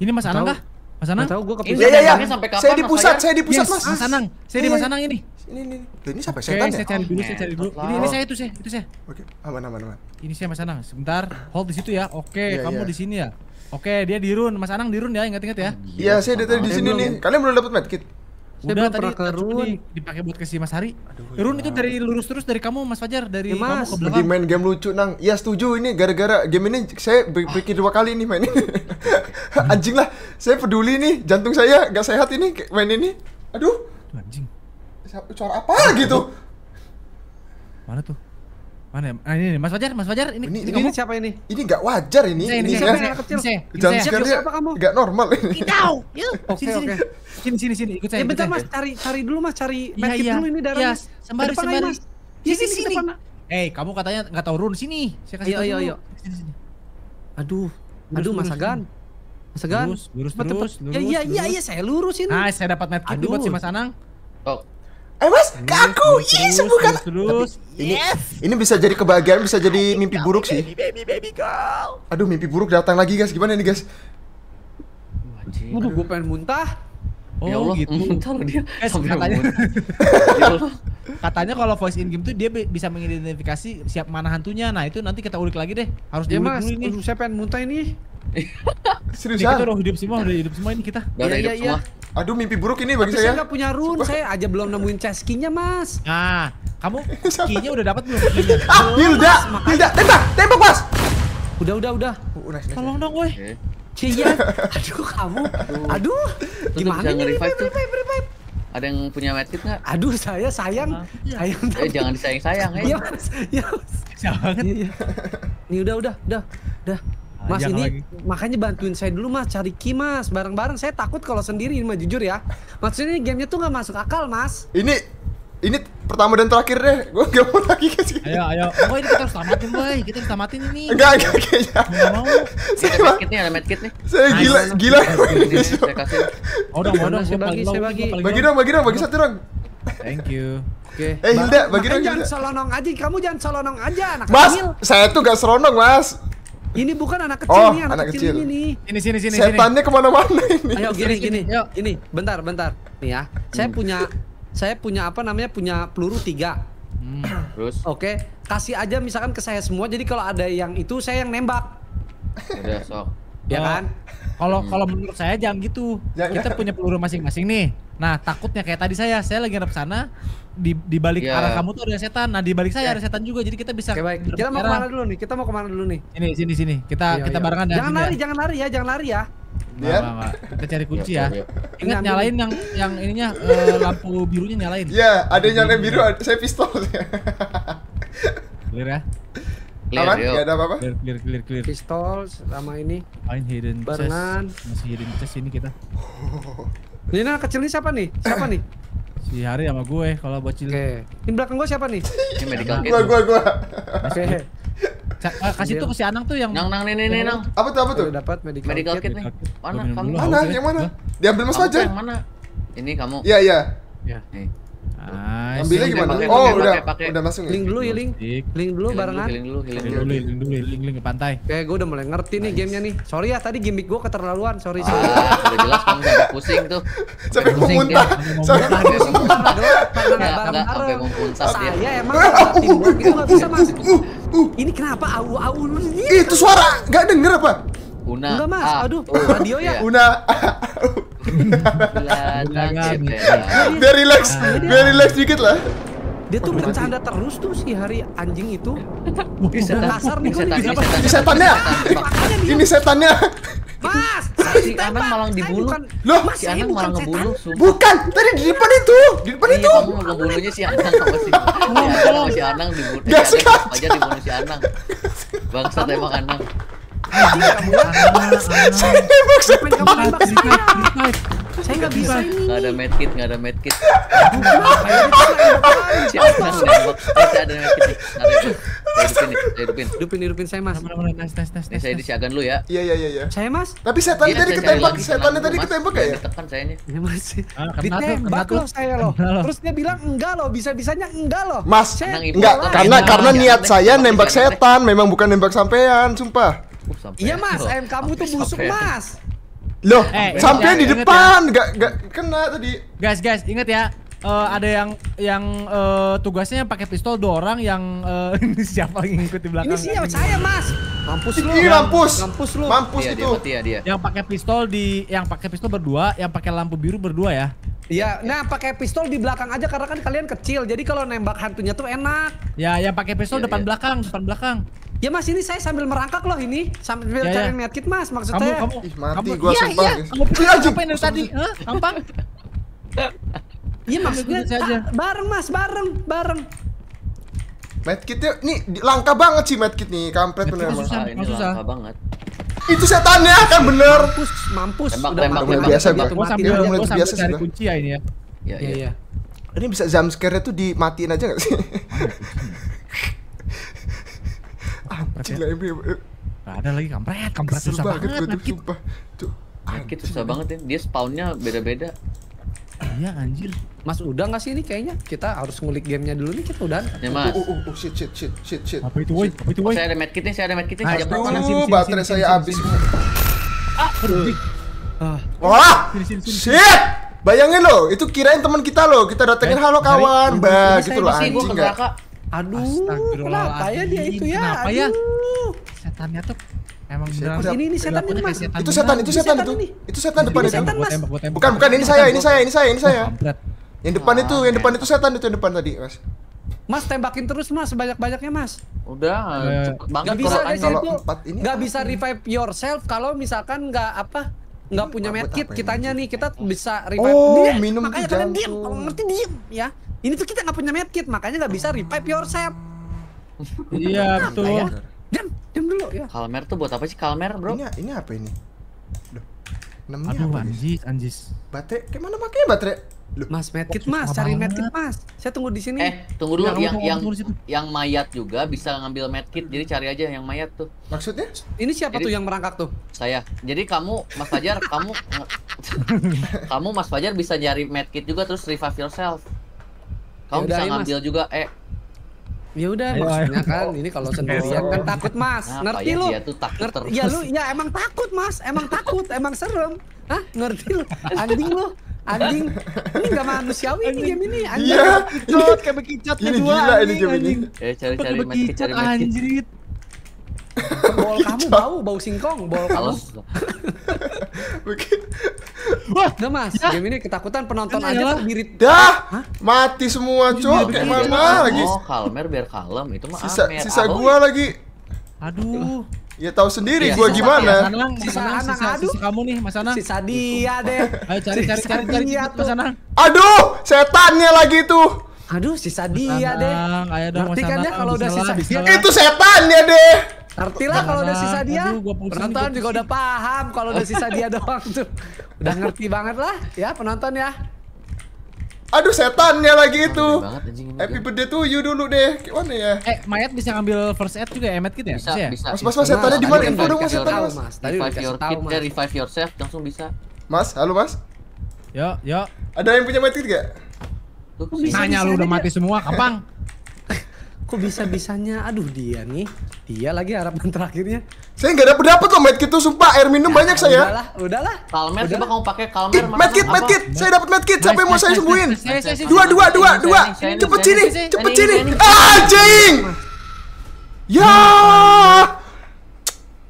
Ini Mas Anang kah? Mas Anang? Tahu gua kepikiran. Iya, iya, iya. Sampai kapan? Saya di pusat, saya di pusat, yes, Mas. Mas Anang. Saya di Mas Anang ini. Ini, ini. Loh, ini sampai okay, ya? saya cari dulu, saya cari dulu. Ini, ini saya itu saya, itu saya. Oke, aman, aman, aman. Ini saya Mas Anang. Sebentar, hold di situ ya. Oke, iya, kamu iya. di sini ya. Oke, dia dirun. Mas Anang dirun ya, ingat-ingat ya. Iya, saya dari di sini nih. Kalian belum dapat medkit? Saya pernah tadi ke Run dipakai buat kasih Mas Hari. Aduh, iya. Run ya. itu dari lurus terus dari kamu Mas Fajar dari ya, mas, kamu ke belakang. main game lucu nang. Ya setuju ini gara-gara game ini saya pikir ah. dua kali ini main ini. anjing lah, saya peduli nih jantung saya gak sehat ini main ini. Aduh. Aduh anjing. Suara apa gitu? Mana tuh? Mana? Nah, ini, ini Mas Fajar, Mas Fajar ini ini, ini, ini siapa ini? Ini enggak wajar ini. Ini, ini, ini siapa anak kecil? Jangan siapa kamu enggak normal ini. Tahu. Yuk, sini sini. Sini sini sini ikut ya, saya. Ya bentar Mas, cari cari dulu Mas, cari medkit iya, ya, dulu ini darahnya. Yes. Iya, sembari sembari. Ya, sini sini. Eh, kamu katanya enggak tahu run sini. Saya kasih tahu. Ayo ayo ayo. Aduh. Aduh Mas Agan. Mas Agan. Lurus, lurus, lurus. Ya iya iya iya saya lurusin. Ah, saya dapat medkit buat si Mas Anang. Oh, Eh mas, ke aku, iya yes, terus, Terus, ini, yes. ini bisa jadi kebahagiaan, bisa jadi mimpi buruk sih. Baby, baby, baby girl. Aduh, mimpi buruk datang lagi guys. Gimana nih guys? Waduh, gue pengen muntah. Oh ya Allah, gitu. Muntah loh dia. Eh, Sampai katanya, ya katanya kalau voice in game tuh dia bisa mengidentifikasi siap mana hantunya. Nah itu nanti kita ulik lagi deh. Harus ya, mas, dulu Saya pengen muntah ini. Seriusan? Kita udah hidup semua, udah hidup semua ini kita. Gak ya, hidup ya, semua. Aduh mimpi buruk ini bagi Tapi saya. Saya nggak punya rune, Coba. saya aja belum nemuin chest key-nya, Mas. Nah, kamu key-nya udah dapat belum? ah, Hilda, Hilda, tembak, tembak, Mas. Udah, udah, udah. Oh, nice, Tolong dong, woi. Okay. Iya. aduh kamu, aduh, gimana nih? Revive, revive, revive. Ada yang punya medkit nggak? Aduh, saya sayang, Nah. sayang. Ya. Eh, jangan disayang-sayang, ya. Iya, mas, iya, Jangan. Ini iya. udah, udah, udah, udah. Mas ini lagi. makanya bantuin saya dulu mas cari Ki mas bareng-bareng saya takut kalau sendiri ini mah jujur ya maksudnya ini gamenya tuh nggak masuk akal mas ini ini pertama dan terakhir deh gue gak mau lagi ke sini ayo ayo oh ini kita harus tamatin boy kita harus tamatin ini enggak enggak kayaknya enggak mau saya ada medkit nih ada medkit nih saya nah, gila gila saya kasih oh dong saya bagi saya bagi bagi dong bagi dong bagi satu dong Thank you. Oke. Okay. Eh Hilda, bagi dong. Jangan selonong aja, kamu jangan selonong aja anak Mas, saya tuh gak seronong, Mas. Ini bukan anak kecil oh, nih, anak, anak kecil, kecil ini nih. Ini sini sini Setannya kemana mana ini. Ayo gini gini. Yuk. Ini bentar bentar. Nih ya. Saya hmm. punya saya punya apa namanya? Punya peluru tiga. Hmm, terus? Oke, kasih aja misalkan ke saya semua. Jadi kalau ada yang itu saya yang nembak. Udah sok. Ya oh. kan? Kalau hmm. kalau menurut saya jangan gitu. Jangan. Kita punya peluru masing-masing nih. Nah, takutnya kayak tadi saya, saya lagi ngarep sana di di balik yeah. arah kamu tuh ada setan. Nah, di balik saya yeah. ada setan juga. Jadi kita bisa okay, baik. Kita mau kemana dulu nih? Kita mau kemana dulu nih? Ini sini sini. Kita yo, iya, kita yo. Iya. barengan ya. Jangan lari, ya. jangan lari ya, jangan lari ya. Biar. Nah, nah, Kita cari kunci iya, ya. Ingat nyalain yang yang ininya uh, lampu birunya nyalain. Iya, Ada yang nyalain biru, saya pistol. Clear ya. Aman? Gak ada apa-apa? Clear, clear, clear, clear. Pistol sama ini. Main hidden Barengan. chest. Masih hidden chest ini kita. Ini kecil ini siapa nih? Siapa nih? Si Hari sama gue kalau bocil. Oke. Okay. Ini belakang gue siapa nih? Ini medical kit. Gua gua gua. Oke. Okay. kasih iya. tuh ke si Anang tuh yang Nang nang nih nih nang. Apa tuh apa tuh? Dapat medical, medical kit, kit nih. Mana kamu? Mana yang mana? Diambil Mas aja. Yang mana? Ini kamu. Iya iya. Iya. Nice. Ambilnya gimana? Pake, oh, pake, udah pake, pake. udah masuk. Ya? Link dulu ya, link. Link dulu barengan. Link dulu, link dulu, link dulu, link link ke pantai. Kayak gue udah mulai ngerti nih gamenya nih. Sorry ya tadi gimmick gue keterlaluan, sorry sih. Ah, udah jelas kamu udah pusing tuh. Sampai gue kan? muntah. Sampai gue muntah. Sampai gue muntah. Saya emang tim gue gitu enggak bisa masuk. Uh, uh, uh. Ini kenapa au-au lu? Itu suara gak denger apa? Una. Enggak, Mas. Aduh, radio ya. Una. Belakangan. Ya. Biar relax, ah, biar iya. relax dikit lah. Dia tuh bercanda terus tuh si hari anjing itu. bisa Kasar nih Ini setannya. Ini setannya. Mas, si Anang malah dibunuh, Loh, si Anang malah ngebunuh. Bukan, tadi di depan itu. Di depan iya, itu. Kamu ngebunuhnya si Anang sama si. Si Anang dibunuh Gak sengaja. Aja dibunuh si Anang. Bangsat emang Anang. Saya nembak saya Saya nggak bisa Nggak ada medkit, nggak ada medkit. Siapa nembak? Saya ada medkit. Hidupin, hidupin, hidupin, hidupin saya mas. tes tes tes Ini saya disiagan dulu ya. Iya, iya, iya, iya. Saya mas. Tapi setan iya, tadi ketembak, setan tadi ketembak iya, ya? saya sayanya. Iya mas. Ah, Ditembak loh saya loh. Terus dia bilang enggak loh, bisa-bisanya enggak loh. Mas, enggak karena karena niat saya nembak setan, memang bukan nembak sampean, sumpah. Uh, iya mas, ayam kamu tuh busuk mas. Loh, eh, sampai di ya, depan, ya. gak, gak kena tadi. Guys, guys, inget ya, uh, ada yang yang uh, tugasnya pakai pistol dua orang yang uh, ini siapa yang ikut di belakang? Ini siapa saya, Mas. Mampus lu. Ini mampus. Mampus lu. Mampus iya, itu. Dia, dia, ya, dia. Yang pakai pistol di yang pakai pistol berdua, yang pakai lampu biru berdua ya. Iya. iya, nah pakai pistol di belakang aja karena kan kalian kecil. Jadi kalau nembak hantunya tuh enak. Ya, yang pakai pistol ya, depan ya. belakang, depan belakang. Ya mas ini saya sambil merangkak loh ini sambil ya, ya. cari ya. medkit mas maksudnya. Kamu kamu Ih, mati kamu. gua ya, sumpah. Iya. Kamu apa tadi? Hah? Gampang. Iya maksudnya saja. bareng mas, bareng, bareng. Medkitnya ini langka banget sih medkit nih, kampret bener mas. Susah, ah, ini susah. banget. Itu setannya kan bener. Mampus, mampus. Tembak, udah tembak, tembak, biasa gue. Gua sambil, udah biasa sih. kunci ya ini ya. Iya iya, iya, iya. Ini bisa jump scare-nya tuh dimatiin aja gak sih? Anjing lah ya. ada lagi kampret, kampret susah banget. Gue tuh sumpah. Nakit susah banget ya. Dia spawnnya beda-beda. Iya anjir. Mas udah gak sih ini kayaknya? Kita harus ngulik gamenya dulu nih kita udah. Ya mas. Oh, oh, oh, oh, shit, shit, shit, shit, shit. Apa itu woi? Apa itu woi? saya ada medkit nih, saya ada medkit nih. Ah, Aduh, baterai saya habis. Ah, Wah, shit. Bayangin loh, itu kirain teman kita loh. Kita datengin eh, halo kawan, mbak gitu loh anjing gak. Aduh, kenapa ya dia itu ya? Kenapa ya? Setannya tuh Emang beneran ini nih setan ini mas. itu setan, itu setan itu. Itu setan depan itu. Bukan, bukan ini saya, ini saya, ini saya, ini saya. Yang depan itu, yang depan itu setan itu yang depan tadi, Mas. Mas tembakin terus Mas sebanyak-banyaknya Mas. Udah, eh, cukup banget kalau Gak bisa revive yourself kalau misalkan gak apa? nggak punya medkit kitanya nih kita bisa oh, revive oh, dia. minum makanya kalian diem kalau ngerti diem ya ini tuh kita nggak punya medkit makanya nggak bisa revive yourself iya ya? betul ya? diam diam dulu ya kalmer tuh buat apa sih kalmer bro ini, ini apa ini Duh, namanya Aduh, apa anjis anjis baterai gimana pakai baterai Loh, mas medkit mas, cari medkit mas. Saya tunggu di sini. Eh, tunggu dulu yang yang yang, mayat juga bisa ngambil medkit. Jadi cari aja yang mayat tuh. Maksudnya? Ini siapa jadi, tuh yang merangkak tuh? Saya. Jadi kamu Mas Fajar, kamu kamu Mas Fajar bisa cari medkit juga terus revive yourself. Kamu Yaudah, bisa ngambil mas. juga eh Ya udah maksudnya kan ini kalau sendirian kan takut Mas. Nah, ngerti ya lu? Ya, tuh takut ngerti, Ya lu ya emang takut Mas, emang takut, emang serem. Hah? Ngerti lu? Anjing lu anjing ini gak manusiawi ini game ini anjing yeah. kecot kayak bekicot ini gua gila anjing, ini game anjing. ini cari cari medkit cari anjrit bol kamu bau bau singkong bol kamu wah gak mas ya. game ini ketakutan penonton ini aja lah. mirip dah mati semua cok kayak mana lagi oh kalmer biar kalem itu mah sisa amer. sisa gua lagi aduh Ya tahu sendiri ya, gua gimana. Ya, sanang, sisa sanang, aduh. kamu nih Mas Anang. Sisa dia deh. Ayo cari cari cari cari Mas Anang. Aduh, setannya lagi tuh. Aduh, sisa dia deh. Ayo dong Mas kan Anang. Ya kalau udah sisa dia. Itu setannya deh. Ngerti lah kalau udah sisa dia. Aduh, penonton juga udah paham kalau udah sisa dia doang tuh. Udah ngerti banget lah ya penonton ya. Aduh setannya lagi itu. Happy birthday tuh you dulu deh. Gimana ya? Eh, mayat bisa ngambil first aid juga ya, Matt gitu ya? Bisa, bisa. Mas, ya? mas, mas, setannya di mana? Info dong mas setan, mas. Tadi revive your kit, dari eh, revive yourself langsung bisa. Mas, halo mas. Yo, yo. Ada yang punya kit gak? Nanya lu udah mati semua, kapang? kok bisa bisanya aduh dia nih dia lagi harapan terakhirnya saya nggak dapat dapat loh medkit tuh sumpah air minum ya, banyak saya udahlah udahlah kalmer coba kamu pakai kalmer medkit medkit saya dapet medkit siapa yang mau saya sembuhin dua dua dua dua cepet sini cepet sini Ah, Jing. ya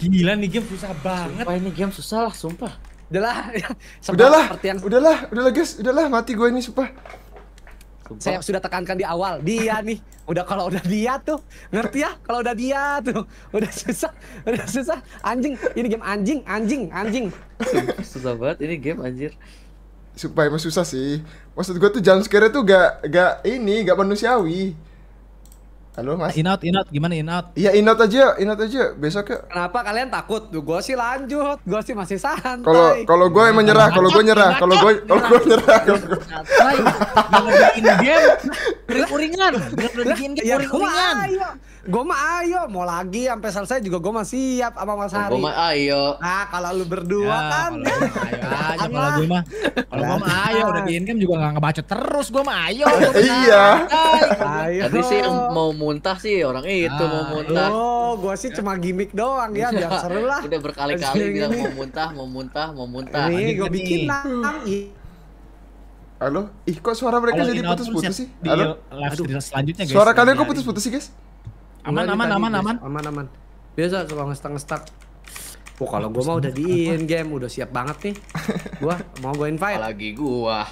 gila nih game susah banget ini game susah lah sumpah udahlah udahlah udahlah udahlah guys udahlah mati gue ini sumpah Sumpah. Saya sudah tekankan di awal, dia nih. Udah kalau udah dia tuh, ngerti ya? Kalau udah dia tuh, udah susah, udah susah. Anjing, ini game anjing, anjing, anjing. susah banget ini game anjir. Supaya emang susah sih. Maksud gua tuh jump scare tuh gak gak ini, gak manusiawi. Halo Mas. In out, in out, gimana in out? Iya in out aja, in out aja. Besok ya. Kenapa kalian takut? Gue sih lanjut. Gue sih masih santai. Kalau kalau gue yang nyerah, kalau gue nyerah, kalau gue kalau gue nyerah. Santai. Ngelebihin game, uring-uringan. Ngelebihin game, uring-uringan. Gue mah ayo, mau lagi sampai selesai juga gue masih siap sama Mas oh, Hari. Gue mah ayo. Nah, kalau lu berdua ya, kan. Kalau nah, gue mah kalau gue ayo udah di kan juga gak ngebacot terus gue mah ayo. Iya. Ayo. Tadi sih mau muntah sih orang itu mau muntah. Oh, gue sih cuma gimmick doang ya biar seru lah. Udah berkali-kali bilang mau muntah, mau muntah, mau muntah. Ini gue kan bikin lah. Halo? Ih kok suara mereka Halo, jadi putus-putus sih? Halo? Aduh. selanjutnya guys. Suara kalian kok putus-putus sih guys? Aman aman aman, aman aman aman. Biasa kalau ngestak-ngestak. Wah oh, kalau gua mah udah di in game, udah siap banget nih. Gua mau gua invite. lagi gua.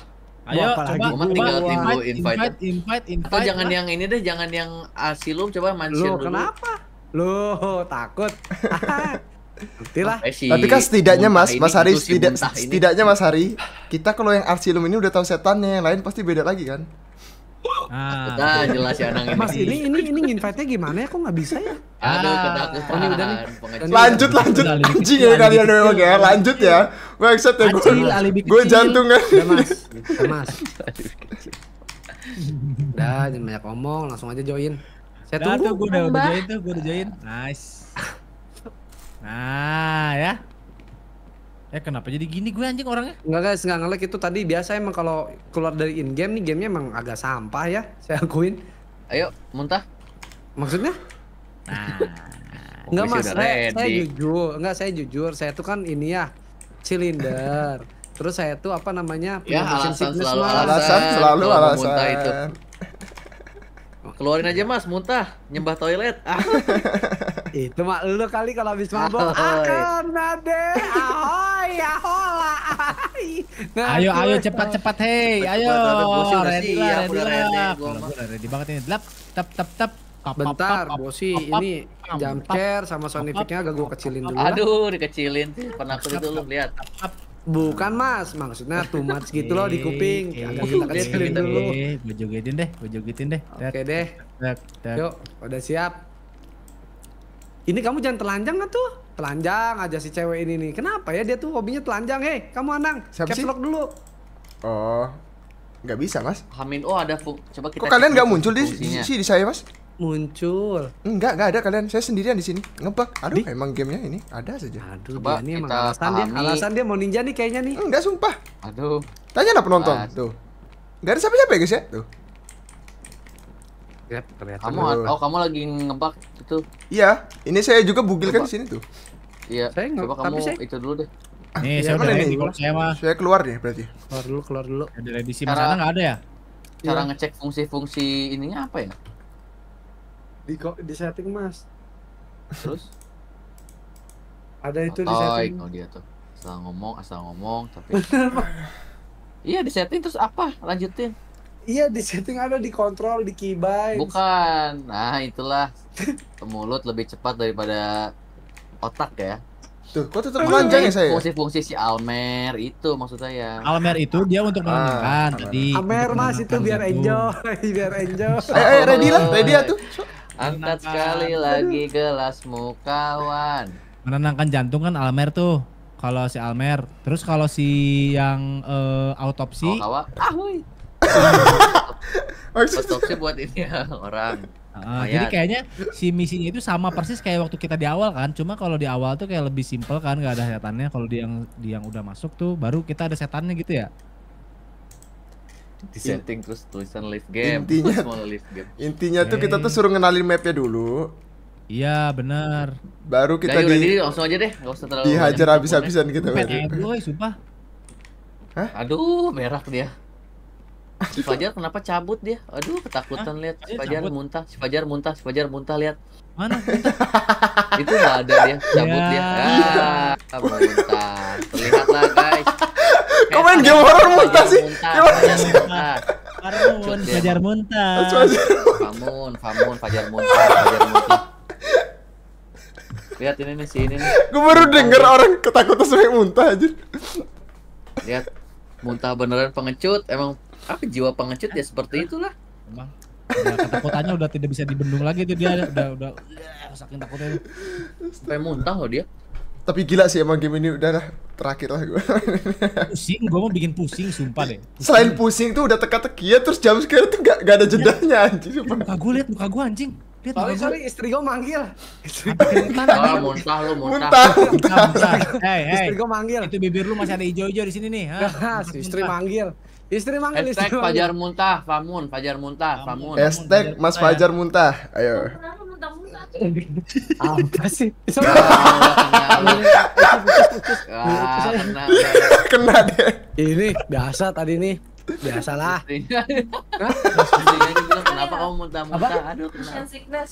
Ayo apalagi coba, gua tinggal gua. Invite, invite, invite, invite, invite. Atau jangan yang ini deh, jangan yang asilum coba mansion dulu. kenapa? Lu takut. Nanti lah. Tapi kan setidaknya Mas, Mas Hari setidak, setidaknya Mas Hari, kita kalau yang Arsilum ini udah tahu setannya, yang lain pasti beda lagi kan? Ah, jelas ya nang ini. Mas ini ini ini invite-nya gimana ya? Kok nggak bisa ya? Aduh, ketakutan. Ah. Ini udah nih. Lanjut lanjut. Anjing ya kalian memang ya. Lanjut ya. Bangsat ya gue. Gue jantung Ya, mas. dah mas. Udah, jangan banyak ngomong, langsung aja join. Saya tunggu. gue udah, udah join tuh, gue udah join. Nice. Nah, ya. Eh kenapa jadi gini gue anjing orangnya? Enggak guys, enggak ngelek itu tadi biasa emang kalau keluar dari in game nih gamenya emang agak sampah ya, saya akuin. Ayo, muntah. Maksudnya? Nah. enggak Mas, saya, saya jujur, enggak saya jujur, saya tuh kan ini ya silinder. Terus saya tuh apa namanya? Ya, alasan selalu, alasan, alasan selalu alasan. Itu. Keluarin aja mas, muntah, nyembah toilet. Ah. Itu mak lu kali kalau habis mabok. Akan nade, ahoy, ahola. Nah, ayo, ayo cepat cepat hei, ayo. Ready lah, ready banget ini. Lap, tap tap tap. Bentar, Bosi, ini jam care sama sonifiknya agak gua kecilin dulu. Aduh, dikecilin. Pernah dulu lihat. Bukan mas, maksudnya too much gitu loh di kuping. Agak kita kecilin dulu. Gue jogetin deh, gue jogetin deh. Oke deh. Yuk, udah siap. Ini kamu jangan telanjang gak kan tuh? Telanjang aja si cewek ini nih. Kenapa ya dia tuh hobinya telanjang? Hei, kamu Anang, Siapa caps lock dulu. Oh, nggak bisa mas. Hamin, oh ada Coba kita Kok kalian nggak muncul di, sini di saya mas? muncul. Enggak, enggak ada kalian. Saya sendirian di sini. ngebak Aduh, di? emang gamenya ini ada saja. Aduh, Coba dia ini emang alasan dia, alasan dia mau ninja nih kayaknya nih. Enggak, sumpah. Aduh. Tanya lah penonton. Mas. Tuh. Enggak ada siapa-siapa ya, guys ya? Tuh. Ya, kamu oh kamu lagi ngebak itu. Iya, ini saya juga bugil kan di sini tuh. Iya. Saya nge kamu saya... itu dulu deh. Ah, nih, ya, saya udah ready saya mah. Saya keluar deh berarti. Keluar dulu, keluar dulu. Ada ready sim sana enggak ada ya? Cara iya. ngecek fungsi-fungsi ininya apa ya? di di setting mas terus ada itu oh, di setting oh dia tuh asal ngomong asal ngomong tapi iya di setting terus apa lanjutin Iya di setting ada di kontrol di keybind. Bukan. Nah itulah mulut lebih cepat daripada otak ya. Tuh, kok tetap panjang ya saya? Fungsi-fungsi si Almer itu maksud saya. Almer itu dia untuk ah, menenangkan. Ah, Jadi Almer Mas itu gitu. biar enjoy, biar eh, enjoy. Eh, ready lah, ready ya tuh. Eh, Angkat sekali lagi gelasmu kawan. Menenangkan jantung kan Almer tuh. Kalau si Almer, terus kalau si yang uh, autopsi. Oh, kawa. Ah, autopsi buat ini ya orang. Uh, jadi kayaknya si misinya itu sama persis kayak waktu kita di awal kan. Cuma kalau di awal tuh kayak lebih simpel kan, nggak ada setannya. Kalau di yang di yang udah masuk tuh baru kita ada setannya gitu ya disetting setting terus tulisan live game intinya terus live game intinya tuh kita tuh eh. suruh ngenalin mapnya dulu iya benar baru kita Gak, di langsung aja deh nggak usah terlalu dihajar habis-habisan kita gitu, gue sumpah Hah? aduh merah dia Si Fajar kenapa cabut dia? Aduh ketakutan lihat si muntah, si muntah, si muntah lihat. Mana? itu nggak ada dia, cabut dia. Iya. Ah, muntah. Terlihatlah guys, kok main game horror muntah sih? Gimana sih? Farmun, Fajar Muntah. Famun, Famun, Fajar Muntah, Fajar Muntah. Lihat ini nih si ini nih. Gue baru denger orang ketakutan sampai muntah aja. Lihat muntah beneran pengecut. Emang apa jiwa pengecut ya seperti itulah. Emang Ya, ketakutannya udah tidak bisa dibendung lagi itu dia udah udah saking takutnya sampai muntah loh dia tapi gila sih emang game ini udah lah terakhir lah gue pusing gue mau bikin pusing sumpah deh pusing. selain pusing tuh udah teka-teki ya terus jam sekarang tuh gak, gak ada jedanya iya. anjing sumpah muka gue liat muka gue anjing liat sorry sorry istri gue manggil istri gue muntah lo muntah lu muntah muntah, muntah. Hey, hey. istri gue manggil itu bibir lu masih ada hijau-hijau di sini nih ha, istri manggil Istri manggil Hashtag istri Fajar Muntah, Famun, Fajar Muntah, Famun. Hashtag Mas Fajar Muntah. Ya. Ayo. Apa sih? Kena. Kena deh. Ini biasa tadi nih. Biasalah. Kenapa kamu muntah-muntah? Aduh, kena.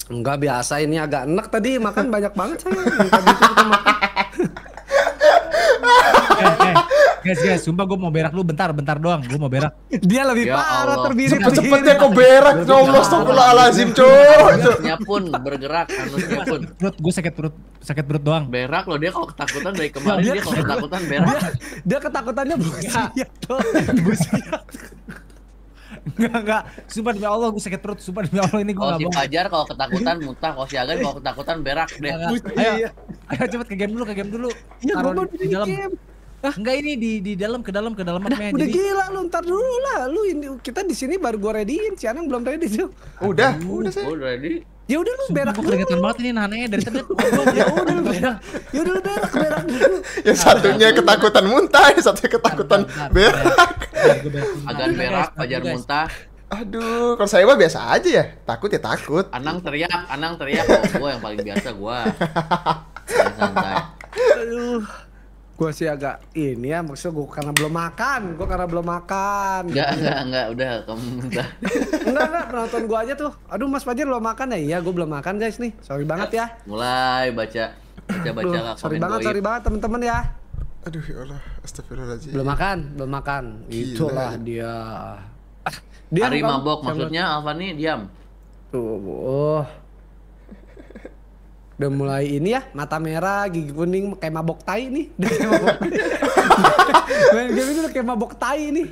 Enggak biasa ini agak enak tadi makan banyak banget saya. Tadi makan. Guys, guys, sumpah gue mau berak lu bentar, bentar doang. Gue mau berak. Dia lebih ya parah terbirit. cepet cepetnya kok berak. Ya Allah, alazim coy. Perutnya pun bergerak, anusnya pun. Perut, gue sakit perut, sakit perut doang. Berak loh, dia kalau ketakutan dari kemarin dia, kalau ketakutan berak. Dia, dia ketakutannya busiat. Busiat. Enggak, enggak. Sumpah demi Allah gue sakit perut. Sumpah demi Allah ini gue oh, gak bohong. Kalau si kalau ketakutan muntah, kalau si Agan kalau ketakutan berak deh. Ayo, iya. ayo cepet ke game dulu, ke game dulu. Iya, gue mau di Game. Hah? Enggak ini di di dalam ke dalam ke dalam apa ya? Udah gila lu ntar dulu lah. Lu ini kita di sini baru gua readyin, si Anang belum ready tuh. Udah, Aduh, udah sih oh, Udah ready. Ya udah lu berak Gua Keringetan banget ini nahannya dari tadi. ya udah lu berak. Ya udah lu berak berak dulu. Ya satunya ketakutan muntah, ya satunya ketakutan berak. Agar berak, pajar muntah. Aduh, kalau saya mah biasa aja ya. Takut ya takut. Anang teriak, Anang teriak. Oh, gua yang paling biasa gua Santai. Aduh gue sih agak ini ya maksudnya gue karena belum makan gue karena belum makan enggak gitu. enggak enggak udah kamu udah enggak enggak penonton gue aja tuh aduh mas Fajar belum makan ya iya gue belum makan guys nih sorry banget ya mulai baca baca baca lah sorry banget sorry banget temen-temen ya aduh ya Allah astagfirullahaladzim belum makan belum makan itulah ya. dia ah, dia Hari mabok maksudnya Alfa nih diam tuh oh udah mulai ini ya mata merah gigi kuning kayak mabok tai nih main game itu kayak mabok tai nih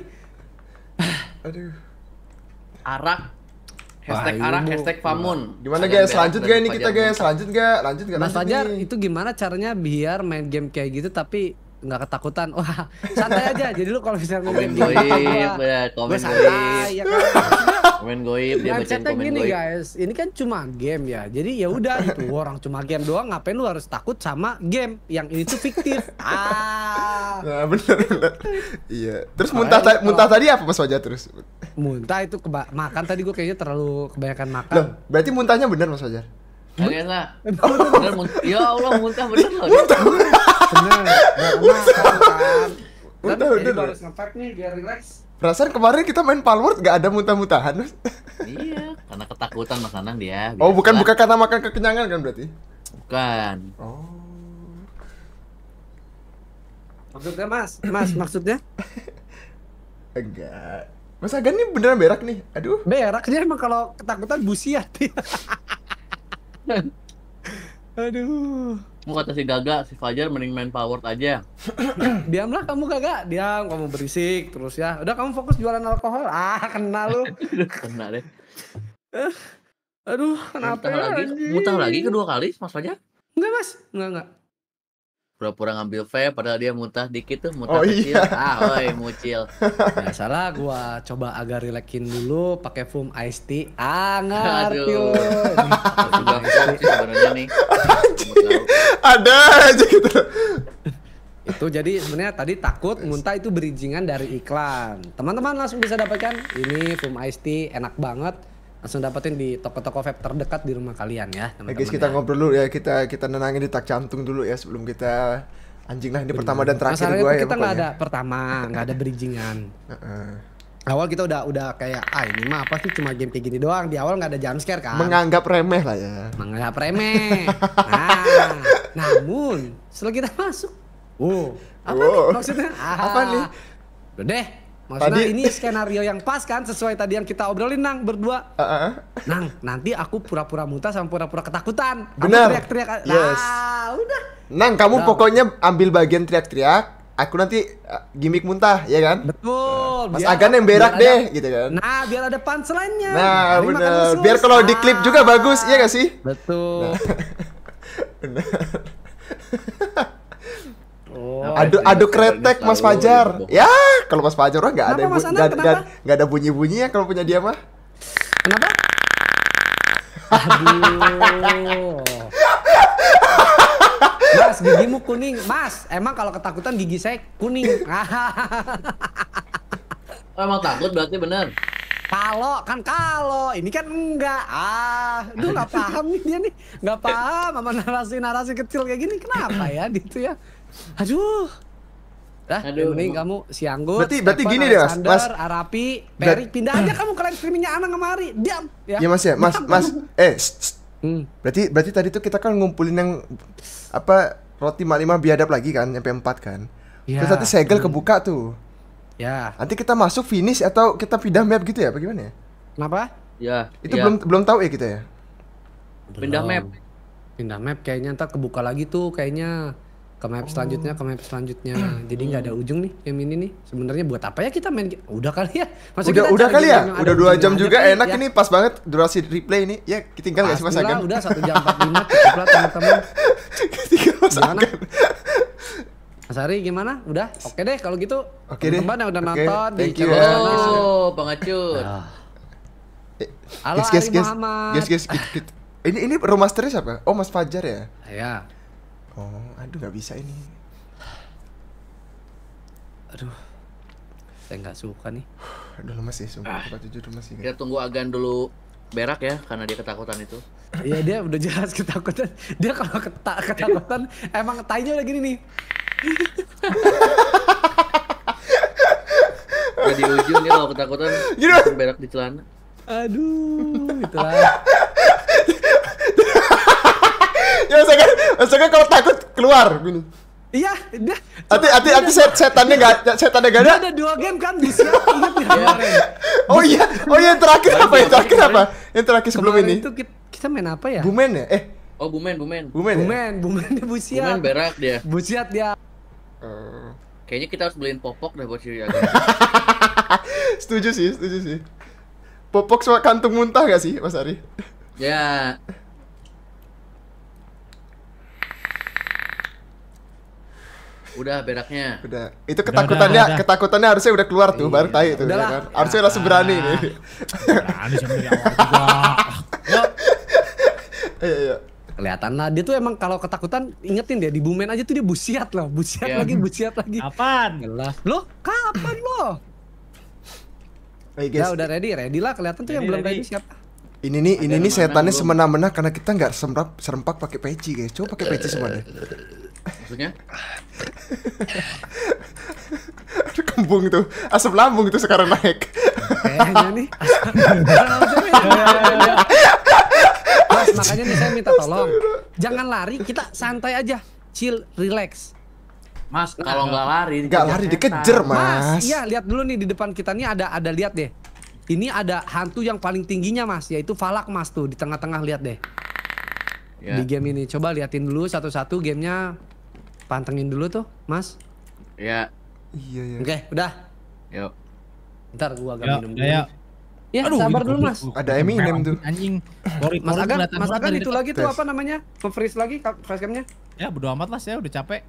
aduh arak hashtag Wah, arak hashtag famun gimana guys lanjut gak ini kita guys lanjut gak lanjut gak mas Fajar itu gimana caranya biar main game kayak gitu tapi nggak ketakutan wah santai aja jadi lu kalau misalnya ngomongin komen ya, gue santai ya kan komen goib dia bacain komen gini goib. guys ini kan cuma game ya jadi ya udah itu orang cuma game doang ngapain lu harus takut sama game yang ini tuh fiktif ah nah, bener, bener. iya terus muntah ta muntah tadi apa mas wajah terus muntah itu keba makan tadi gue kayaknya terlalu kebanyakan makan Loh, berarti muntahnya bener mas wajar Kagak lah. ya Allah muntah bener loh. Muntah. Bener. Muntah. Muntah. Muntah. Muntah. Muntah. Muntah. Muntah. Muntah. Muntah. Muntah. Perasaan kemarin kita main Palworld gak ada muntah-muntahan. iya, karena ketakutan makanan dia. Oh, biasa. Oh, bukan bukan karena makan kekenyangan kan berarti? Bukan. Oh. Maksudnya Mas, Mas maksudnya? Enggak. Mas Agan ini beneran berak nih. Aduh. Berak dia emang kalau ketakutan busiat Aduh. Kamu kata si Gaga, si Fajar mending main power aja. Diamlah kamu Gaga, diam kamu berisik terus ya. Udah kamu fokus jualan alkohol. Ah, kena lu. kena deh. Ya. Aduh, kenapa? Ya, lagi, mutar lagi kedua kali Mas Fajar? Enggak, Mas. Enggak, enggak pura-pura ngambil V padahal dia muntah dikit tuh muntah oh, kecil iya. ah oi mucil nggak salah gua coba agak relaxin dulu pakai foam ice tea ah ngerti sebenarnya nih ada aja gitu itu jadi sebenarnya tadi takut muntah itu berijingan dari iklan teman-teman langsung bisa dapatkan ini foam ice tea enak banget langsung dapetin di toko-toko vape terdekat di rumah kalian ya teman-teman. Guys kita ya. ngobrol dulu ya kita kita nenangin di tak jantung dulu ya sebelum kita anjing lah ini Bener. pertama dan terakhir Masalahnya gua ya kita nggak ada pertama nggak ada bridgingan. Uh-uh. Awal kita udah udah kayak ah ini mah apa sih cuma game kayak gini doang di awal nggak ada jump scare kan. Menganggap remeh lah ya. Menganggap remeh. nah, namun setelah kita masuk, wow, apa wow. nih maksudnya? Ah, apa nih? Ah. Udah deh, Maksudnya tadi... ini skenario yang pas kan sesuai tadi yang kita obrolin Nang berdua. Uh -uh. Nang, nanti aku pura-pura muntah sama pura-pura ketakutan. Benar. Teriak-teriak. Nah, yes. udah. Nang, kamu udah. pokoknya ambil bagian teriak-teriak. Aku nanti uh, gimmick muntah, ya kan? Betul. Mas biar, Agan yang berak deh, gitu kan? Nah, biar ada panselannya. Nah, Hari nah, bener. Biar kalau di klip juga bagus, iya gak sih? Betul. Nah. bener. Oh, adu ya, adu kretek Mas Fajar. Gitu. Ya, kalau Mas Fajar orang nggak ada yang nggak ada bunyi bunyinya kalau punya dia mah. Kenapa? Aduh. Mas, gigimu kuning. Mas, emang kalau ketakutan gigi saya kuning. oh, emang takut berarti bener. Kalau kan kalau, ini kan enggak. Ah, lu nggak paham nih dia nih, nggak paham sama narasi-narasi kecil kayak gini. Kenapa ya, gitu ya? Aduh. Lah, Aduh. ini kamu si Berarti berarti gini deh, Mas. Mas Arapi, Peri, pindah aja kamu ke live streamingnya anak kemari. Diam. Ya, ya Mas ya, Mas, Mas. Eh, Hmm. Berarti berarti tadi tuh kita kan ngumpulin yang apa roti mak lima biadab lagi kan, sampai empat kan. Ya. Terus nanti segel hmm. kebuka tuh. Ya. Nanti kita masuk finish atau kita pindah map gitu ya, bagaimana ya? Kenapa? Ya. Itu ya. belum belum tahu ya kita ya. Pindah map. Pindah map kayaknya entar kebuka lagi tuh kayaknya ke map selanjutnya ke map selanjutnya jadi nggak ada ujung nih game ini nih sebenarnya buat apa ya kita main udah kali ya masih udah udah kali ya udah dua jam juga enak ya. ini pas banget durasi replay ini ya kita tinggal nggak sih mas Agan udah satu jam empat lima teman-teman mas Ari gimana? Udah? Oke deh kalau gitu. Oke teman deh. yang udah okay. nonton Thank di channel. Oh, pengecut. Ah. Eh, halo guys, guys, guys, guys, guys, guys, guys, guys, oh aduh nggak bisa ini aduh saya nggak suka nih aduh lemes sih sumpah ah. jujur lemes sih kita ya, tunggu agan dulu berak ya karena dia ketakutan itu. Iya dia udah jelas ketakutan. Dia kalau ketak ketakutan iya. emang tainya udah gini nih. Gak di ujung dia kalau ketakutan berak di celana. Aduh, itulah ya maksudnya, maksudnya kan- kan kalau takut keluar gini Iya, udah. ati, ati. Saya, set setannya gak, setannya gak ada. Ada dua game kan bisa ingat ya, Oh iya, oh iya terakhir apa yang Terakhir apa? Yang terakhir sebelum ini. Itu kita main apa ya? Bumen ya? Eh. Oh, Bumen, Bumen. Bumen. Ya? Bumen, Bumen dia busiat. Bumen berak dia. Busiat dia. Oh. Kayaknya kita harus beliin popok deh buat si Setuju sih, setuju sih. Popok sama kantung muntah gak sih, Mas Ari? Ya, Udah beraknya. Udah. Itu ketakutannya, udah, udah, udah. ketakutannya harusnya udah keluar tuh, baru tahi tuh. Ya udah kan? Harusnya ya. langsung berani nih. Iya, iya. Kelihatan lah dia tuh emang kalau ketakutan ingetin dia di Bumen aja tuh dia busiat loh, busiat ya. lagi, busiat lagi. kapan Lah, lo kapan lo? Hey guys. Nah, udah ready, ready lah kelihatan tuh yang belum ready, siap. Ini nih, ini nih setannya semena-mena karena kita nggak serempak pakai peci guys. Coba pakai peci semuanya. Maksudnya? Aduh, kembung tuh, asap lambung itu sekarang naik. Kayaknya nih. Mas, makanya nih saya minta tolong. Jangan lari, kita santai aja. Chill, relax. Mas, kalau nggak lari, nggak lari dikejar, Mas. Mas, iya lihat dulu nih di depan kita nih ada ada lihat deh. Ini ada hantu yang paling tingginya, Mas, yaitu Falak, Mas tuh di tengah-tengah lihat deh. Yeah. Di game ini coba liatin dulu satu-satu gamenya pantengin dulu tuh, Mas. Ya. Iya. Iya, iya. Oke, udah. Yuk. Ntar gua agak ya, minum dulu. Ya. Ya, ya Aduh, sabar dulu mas. Ada Eminem tuh. Anjing. Sorry, mas Agan, Mas Agan itu lagi tuh apa namanya? Nge-freeze lagi facecam-nya. Ya bodo amat lah, saya udah capek.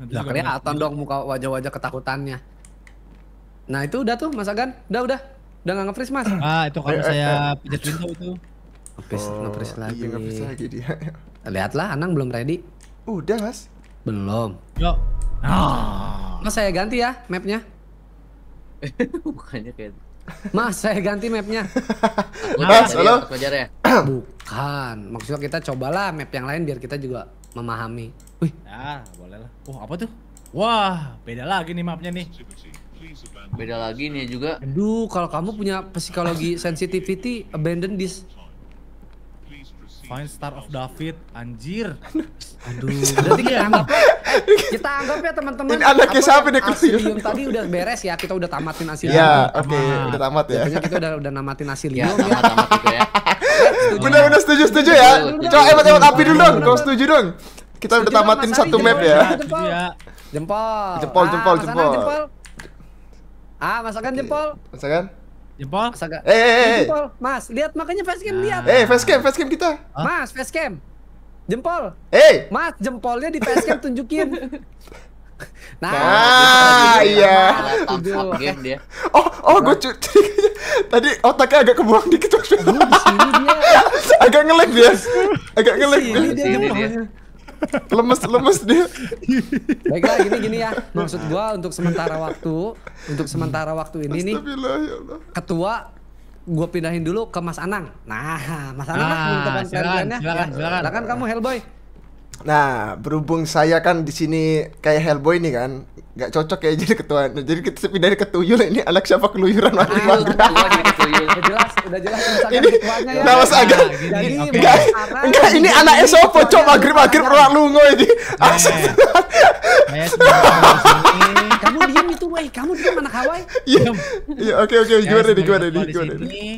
nah, kelihatan dong muka wajah-wajah ketakutannya. Nah itu udah tuh Mas Agan, udah udah. Udah gak nge-freeze mas. Ah itu kalau eh, eh, saya eh. pijat pintu itu. Nge-freeze, nge-freeze oh, iya, lagi. nge-freeze lagi dia. Lihatlah, Anang belum ready. Udah mas? Belum. Belum. Oh. Mas saya ganti ya mapnya. Bukannya kayak Mas, saya ganti mapnya. mas, ya, halo. Ya? Bukan, maksudnya kita cobalah map yang lain biar kita juga memahami. Wih. Ya, boleh lah. Wah, oh, apa tuh? Wah, beda lagi nih mapnya nih. Beda lagi nih juga. Aduh, kalau kamu punya psikologi sensitivity, abandon this Fine Star of David, anjir. Aduh. Berarti kita iya. anggap ya. kita anggap ya teman-teman. Ini anaknya siapa nih Asilium tadi udah beres ya, kita udah tamatin Asilium. Iya, oke, okay. udah tamat ya. Jadi kita udah udah namatin Asilium iya, ya. Tamat, tamat gitu ya. Benar benar setuju setuju ya. Coba emang eh, emang api dulu dong, kalau setuju dong. Kita udah tamatin satu map ya. Jempol. Jempol, iya. jempol, jempol. Ah, masakan jempol. Ah, masakan. Jempol? Astaga. Eh, eh, eh, eh. Jempol. Mas, lihat makanya facecam nah. lihat. Eh, facecam, facecam kita. Huh? Mas, facecam. Jempol. Eh. Mas, jempolnya di facecam tunjukin. Nah, nah, nah iya. Game dia. Oh, oh gue cuci. Tadi otaknya agak kebuang dikit. Aduh, di sini dia. agak ngelek dia. Agak ngelag dia. dia lemes lemes dia baiklah gini gini ya maksud gua untuk sementara waktu untuk sementara waktu ini nih ya ketua gua pindahin dulu ke Mas Anang. Nah, Mas Anang, nah, silakan, silakan, silakan, ya, silakan. silakan kamu Hellboy. Nah, berhubung saya kan di sini kayak Hellboy nih kan, nggak cocok ya jadi ketua. Nah, jadi kita pindah ke tuyul ini anak siapa keluyuran mati ah, mati. Udah jelas, udah jelas. Ini ya. ah, nggak usah agak. Jadi enggak, enggak ini anak Esopo coba magrib magrib orang lungo ini. Iya, iya. Asik. Kamu diam itu, woi. Kamu diam anak Hawaii. Iya. iya, oke oke. Gimana nih, gimana nih, gimana nih?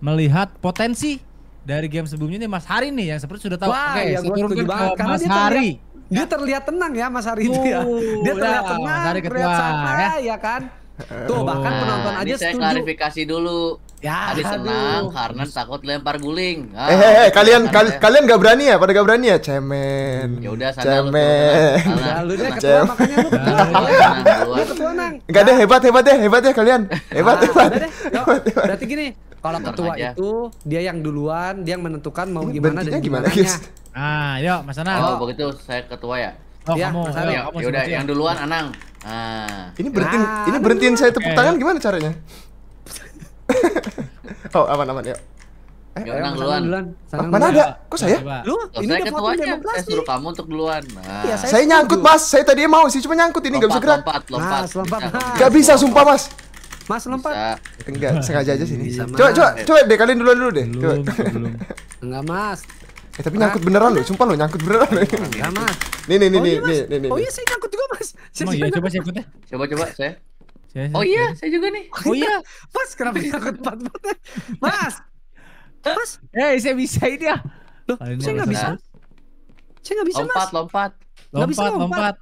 Melihat potensi dari game sebelumnya nih Mas Hari nih yang seperti sudah tahu. Wah, okay, ya gue setuju banget karena Mas dia Hari. Terlihat, dia terlihat tenang ya Mas Hari itu ya. Dia terlihat tenang, Mas Hari ketua, terlihat santai ya. ya kan. Tuh bahkan nah, penonton aja saya klarifikasi dulu. Ya, Adi senang karena takut lempar guling. Hehehe eh, hey, eh, eh, hey, ah, kalian kal ya. kalian gak berani ya? Pada gak berani ya? Cemen. Ya udah sana Cemen. Lu deh ketua makanya lu ketua. Lu Enggak deh ya. hebat hebat deh, hebat ya kalian. Ah, hebat hebat. Berarti gini, kalau ketua aja. Ya. itu dia yang duluan, dia yang menentukan mau gimana dan gimana. Guys? Nah, yuk Mas Anang. Oh, begitu saya ketua ya. Oh, ya, kamu. Mas Anang. Ya udah yang duluan Anang. Nah. Ini berhentiin, nah, ini berhentiin saya tepuk okay. Eh. tangan gimana caranya? oh, aman aman ya. Eh, yuk, Anang duluan. duluan. Oh, mana ada? Kok saya? Lu oh, ini saya ketuanya, saya suruh kamu untuk duluan. Nah. Ya, saya, saya nyangkut, Mas. Saya tadi mau sih, cuma nyangkut ini enggak bisa gerak. Lompat, lompat, lompat. Enggak bisa, sumpah, Mas. Mas lompat. Bisa. Enggak, sengaja aja sini. Bisa, coba, coba, coba deh kalian duluan dulu deh. coba. Enggak, Mas. Eh tapi nyangkut beneran loh, sumpah loh nyangkut beneran Enggak, Mas. Nih nih nih oh, iya, nih nih nih. Oh iya, saya nyangkut juga, Mas. Saya iya, coba saya Coba coba saya. Oh iya, saya juga nih. Oh iya. Mas, kenapa nyangkut empat empat ya? Mas. Mas. Eh, saya bisa ini ya. Loh, saya enggak bisa. Saya enggak bisa, Mas. Lompat, lompat. Lompat, lompat.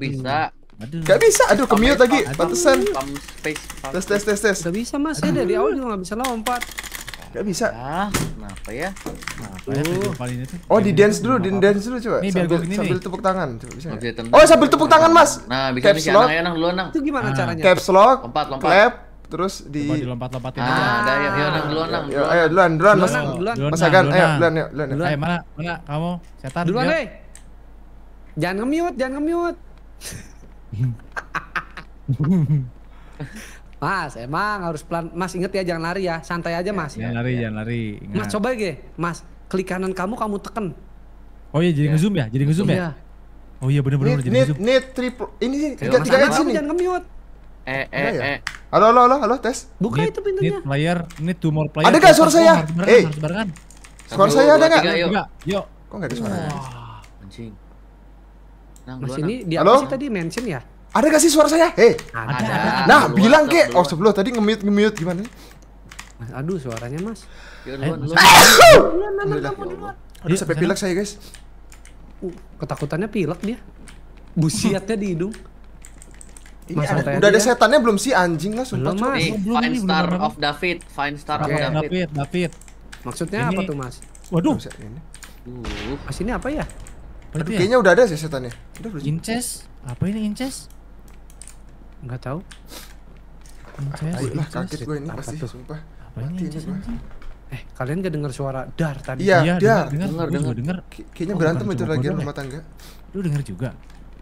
Bisa. Aduh. Gak bisa, aduh ke mute lagi, pantesan. Tes tes tes tes. Gak bisa mas, saya dari awal juga gak bisa lompat. Gak bisa. Ah, kenapa ya? Kenapa ya Oh, di dance dulu, di dance dulu coba. Nih, sambil, sambil tepuk tangan, coba bisa. Oh, sambil tepuk tangan, Mas. Nah, bisa caps bisa nah, lock. Ya, nah, dulu, nang. Itu gimana nah, caranya? Caps lock, lompat, lompat. clap, terus di Coba dilompat-lompatin ah, aja. Ah, ayo nang duluan nang. Ayo duluan, duluan Mas. Mas Agan, ayo duluan yuk, duluan. Ayo mana? Mana kamu? Setan. Duluan, hei. Eh. Jangan nge-mute, jangan nge-mute. mas, emang harus pelan. Mas inget ya jangan lari ya, santai aja mas. Jangan ya, lari, ya. jangan lari. Ingat. Mas coba ya, mas klik kanan kamu kamu tekan. Oh iya jadi ya. ngezoom ya, jadi ngezoom ya. Iya. Oh iya benar-benar jadi ngezoom. Net triple, ini tiga tiga ini. sini jangan nge Eh, Eh eh eh. Halo halo halo halo tes. Buka need, itu pintunya. Need player, need two more player. Ada gak suara saya? Eh. Suara saya ada nggak? Yuk. Yuk. Kok nggak ada suara? Nah, mas ini dia sih tadi mention ya? Ada gak sih suara saya? Hei. Eh. Ada. ada. Nah, ada. bilang ke. Oh, sebelum tadi nge-mute nge gimana gimana? Mas, aduh suaranya, Mas. Ya, eh. Aduh, sampai pilek saya, guys. Uh, ketakutannya pilek dia. Busiatnya di hidung. Ini Mas ada, udah ada setannya belum sih anjing lah sumpah. Belum, mas. belum, Fine Star of David, Fine Star of David. David, David. Maksudnya apa tuh, Mas? Waduh. Mas ini apa ya? Aduh, ya? kayaknya udah ada sih setannya. Udah belum? Inces? Apa ini Inces? Enggak tahu. Inces. Ah, kaget gue ini pasti tuh? sumpah. Apa ini Inces? Eh, kalian gak dengar suara dar tadi? Iya, iya dar. Dengar, dengar, dengar. dengar. Oh, kayaknya oh, berantem itu lagi rumah ya? tangga. Lu dengar juga?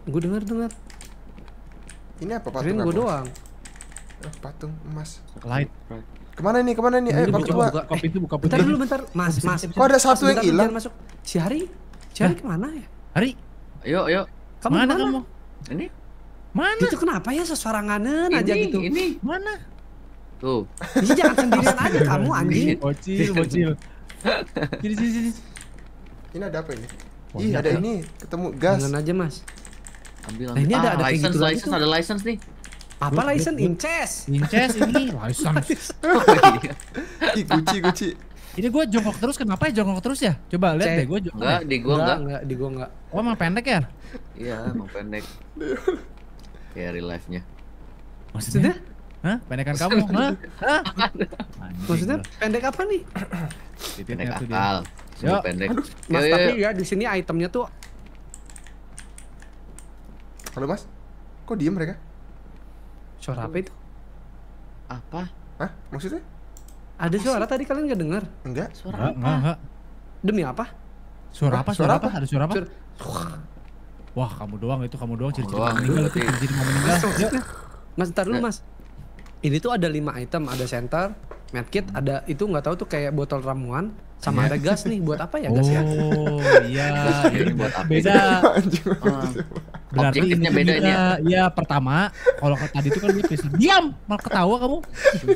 Gue dengar, dengar. Ini apa patung? gue doang. Eh, patung emas. Light. Kemana ini? Kemana ini? Eh, Ayo, pakai eh, Kopi itu buka Bentar dulu, bentar. Mas, mas. Kok oh, ada satu yang hilang? Masuk. Si Hari? Cari kemana ya? Ari, Ayo, ayo. Kamu mana, mana? kamu? Ini. Mana? Itu kenapa ya sesaranganan aja gitu? Ini, mana? Tuh. Ini jangan sendirian aja kamu anjing. Bocil, bocil. Sini, sini, sini. Ini ada apa ini? Oh, Ih, ada, ini ketemu gas. Jangan aja, Mas. Ambil, ambil. Nah, ini ada ah, ada license, gitu license, gitu. ada license nih. Apa license? Inces. Inces ini license. Ih, guci, guci. Ini gue jongkok terus kenapa ya jongkok terus ya? Coba lihat deh gue jongkok. Enggak, di gue enggak. Enggak, di gue enggak. Oh, emang pendek ya? Iya, mau pendek. Kayak real life-nya. Maksudnya? Hah? Pendekan kamu? Hah? Hah? Maksudnya pendek apa nih? pendek akal. Yo. pendek. mas tapi ya di sini itemnya tuh Halo Mas. Kok diem mereka? Suara apa itu? Apa? Hah? Maksudnya? Ada suara tadi kalian gak dengar? Enggak. Suara apa? Enggak. Demi apa? Suara apa? Suara, apa? Ada suara apa? Suara... Wah, kamu doang itu, kamu doang ciri-ciri oh, meninggal itu, ciri-ciri mau meninggal. Mas, ntar dulu, Mas. Ini tuh ada lima item, ada center, medkit, hmm. ada itu nggak tahu tuh kayak botol ramuan sama yeah. ada gas nih buat apa ya gas ya? Oh, iya. iya, iya. ini buat apa? Beda. uh, berarti ini beda ini. Ya, iya, pertama kalau tadi itu kan dia diam, malah ketawa kamu.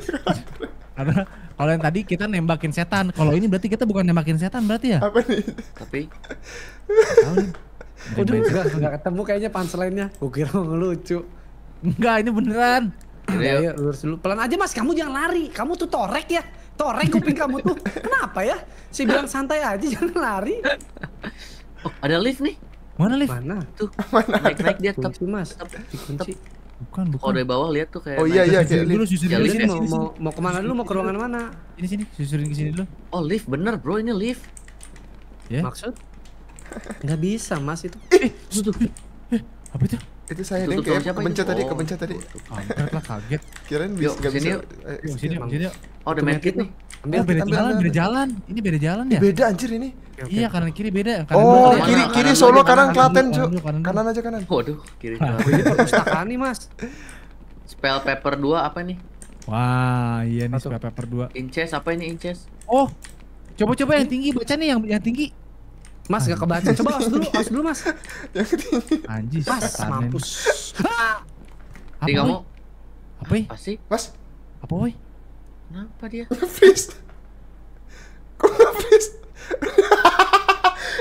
Karena kalau yang tadi kita nembakin setan, kalau ini berarti kita bukan nembakin setan berarti ya? Apa nih? Tapi Udah juga nggak ketemu kayaknya panselainnya. nya Gue kira lucu. Enggak, ini beneran. Ya, lurus dulu. Pelan aja mas, kamu jangan lari. Kamu tuh torek ya. Torek kuping kamu tuh. Kenapa ya? Si bilang santai aja, jangan lari. Oh, ada lift nih. Mana lift? Mana? Tuh. naik-naik dia kunci Mas, Dikunci. Bukan, bukan. Kalau dari bawah lihat tuh kayak. Oh iya iya, kayak lift. susurin ya, sini, mau, mau, mau kemana lu Mau ke ruangan mana? Ini sini, susurin ke sini dulu. Oh lift, bener bro, ini lift. Ya. Maksud? Gak bisa mas itu. Eh, itu. Eh, apa itu? itu saya deh kayak kebencet tadi, oh, kebencet tadi. Kampret lah kaget. Kirain bisa nggak bisa. Eh, yuk, sini, Oh, ada medkit nih. Ambil, oh, beda jalan, beda jalan. Ini beda jalan ya? Beda anjir ini. Iya, kanan kiri beda. oh, kiri kiri Solo, kanan Klaten, cu Kanan aja kanan. Waduh, kiri kanan ah. Ini perpustakaan nih, Mas. Spell paper 2 apa nih? Wah, iya nih spell paper 2. Inches apa ini Inches? Oh. Coba-coba yang tinggi baca nih yang yang tinggi. Mas gak kebaca. Coba os dulu, os dulu mas. Anjis. Mas, mampus. Apa kamu? Apa? Apa sih? Mas? Apa woy? Kenapa dia? Freeze. Kok freeze?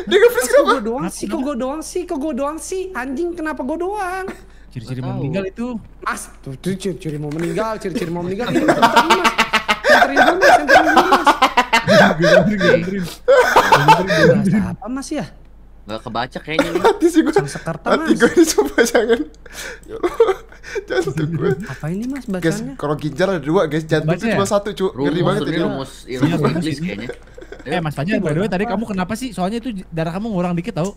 dia nge-freeze kenapa? Kok gue doang sih, kok gue doang sih, kok gue doang sih. Anjing kenapa gue doang? Ciri-ciri mau meninggal itu. Mas, tuh ciri-ciri mau meninggal, ciri-ciri mau meninggal. Senterin dulu mas, senterin dulu mas. Apa mas ya? Gak kebaca kayaknya nih. Hati sih gue. Sang sekarta mas. Hati gue sumpah jangan. Ya jantung gue. Apa ini mas bacanya? Guys, kalau ginjal ada dua guys, jantung Baca, ya? cuma satu cu. Ngeri banget ini. Rumus, iya, rumus Inggris iya. kayaknya. Eh Mas Panji, by the way tadi kamu kenapa sih? Soalnya itu darah kamu ngurang dikit tau.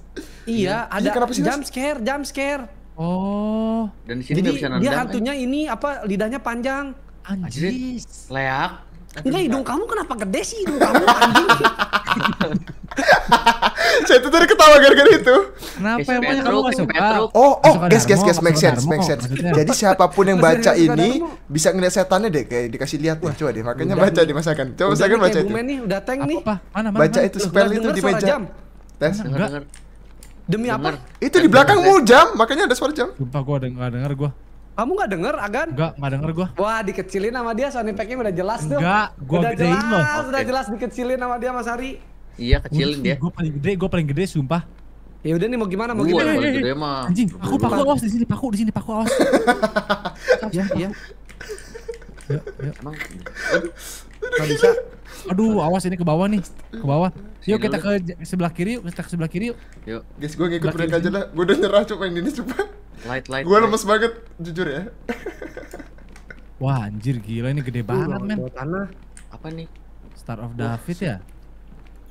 Iya, iya. ada jump scare, jump scare. Oh. Dan di sini Jadi bisa nendang, dia hantunya eh. ini apa lidahnya panjang. Anjir. Leak. Enggak hidung kamu kenapa gede sih hidung kamu anjing? Saya tuh tadi ketawa gara-gara itu. Kenapa emang kamu gak suka? Oh, oh, guys, guys, guys, make sense, make sense. Jadi siapapun yang baca ini bisa ngeliat setannya deh, kayak dikasih lihat tuh coba deh. Makanya baca di masakan. Coba masakan baca itu. Nih, udah tank nih. Apa? Mana, mana, baca itu spell itu di meja. Tes. Demi apa? Itu di belakangmu jam, makanya ada suara jam. Lupa gua ada enggak denger gua. Kamu gak denger, Agan? Enggak, gak denger gua. Wah, dikecilin sama dia sound effect udah jelas tuh. Enggak, gua udah gedein jelas, loh. Okay. Udah jelas dikecilin sama dia Mas Ari. Iya, kecilin Udah, dia. Gua paling gede, gua paling gede sumpah. Ya udah nih mau gimana mau gimana? Gua Paling gede mah. Anjing, aku paku awas di sini, paku di sini, paku awas. Iya, iya. Ya, ya. Emang. Enggak bisa. Aduh, awas ini ke bawah nih, ke bawah. Yuk kita ke sebelah kiri yuk, kita ke sebelah kiri yuk. Yuk. Guys, gue ngikut mereka aja lah. Gue udah nyerah coba yang ini coba. Light light. Gue lemes banget jujur ya. Wah, anjir gila ini gede banget, men. Tanah. Apa nih? Star of David ya?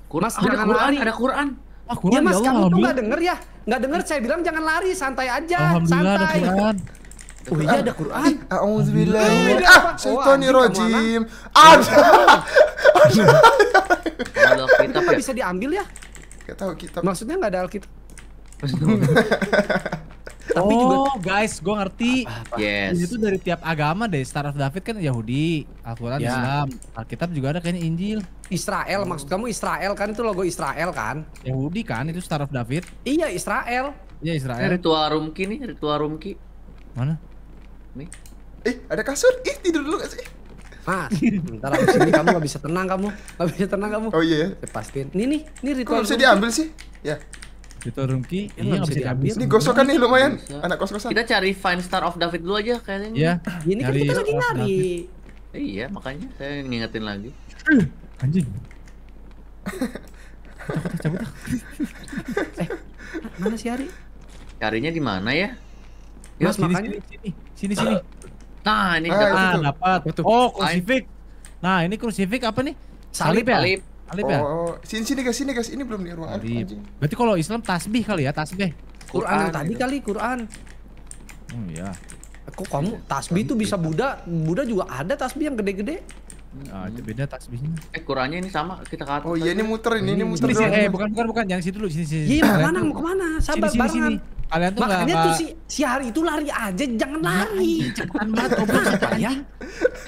Mas, ada Quran, ada Quran. Ah, Quran iya, ya, mas, kamu tuh nggak denger ya? Nggak denger, saya bilang jangan lari, santai aja. Alhamdulillah, santai. ada Quran. Oh iya ada Quran. Auzubillah. Iya, iya, ah, iya. syaitonirrajim. Ada. Ada. Kalau kitab ya? bisa diambil ya? Kita tahu kitab. Maksudnya nggak ada Alkitab. Tapi oh, juga guys, gue ngerti. Ah, yes. Itu dari tiap agama deh. Star of David kan Yahudi, Al-Qur'an ya. Islam, Alkitab juga ada kayaknya Injil. Israel, oh. maksud kamu Israel kan itu logo Israel kan? Yahudi kan itu Star of David. Iya, Israel. Iya, Israel. Ritual Rumki nih, ritual Rumki. Mana? nih. Eh, ada kasur. Ih, tidur dulu gak sih? Mas, bentar abis ini kamu gak bisa tenang kamu. Gak bisa tenang kamu. Oh iya ya? Pastiin. Nih nih, nih ritual Kok bisa diambil sih? Ya. Ritual room key, ini eh, iya, bisa diambil. Ini gosokan nih lumayan, anak kos-kosan. Kita cari Find Star of David dulu aja kayaknya. Iya. Ini kan kita lagi nyari. Iya, makanya saya ngingetin lagi. Eh, anjing. eh, mana si Ari? Carinya di mana ya? Yos, sini, makanya sini sini sini. sini. Nah, ini ah, dapat. Ah, dapat. Betul. Oh, crucifix. Nah, ini crucifix apa nih? Salib, salib ya? Salib. Salib ya? Oh, oh. sini sini guys, sini guys. Ini belum di ruangan Berarti kalau Islam tasbih kali ya, tasbih. Quran, Quran tadi gitu. kali, Quran. Oh iya. Kok kamu tasbih itu bisa Buddha, Buddha juga ada tasbih yang gede-gede. Ah, itu beda tasbihnya. Eh, kurangnya ini sama kita kata Oh iya, ini muter ini, ini muter. Sini, sini, eh, bukan bukan bukan, yang situ dulu, sini sini. Iya, mau ke mana? Mau kemana? Sabar, sini, sini, sini. Kalian tuh Makanya gak, tuh si, si hari itu lari aja, jangan nah, lari. Cepetan banget nah, obrol siapa kan? ya.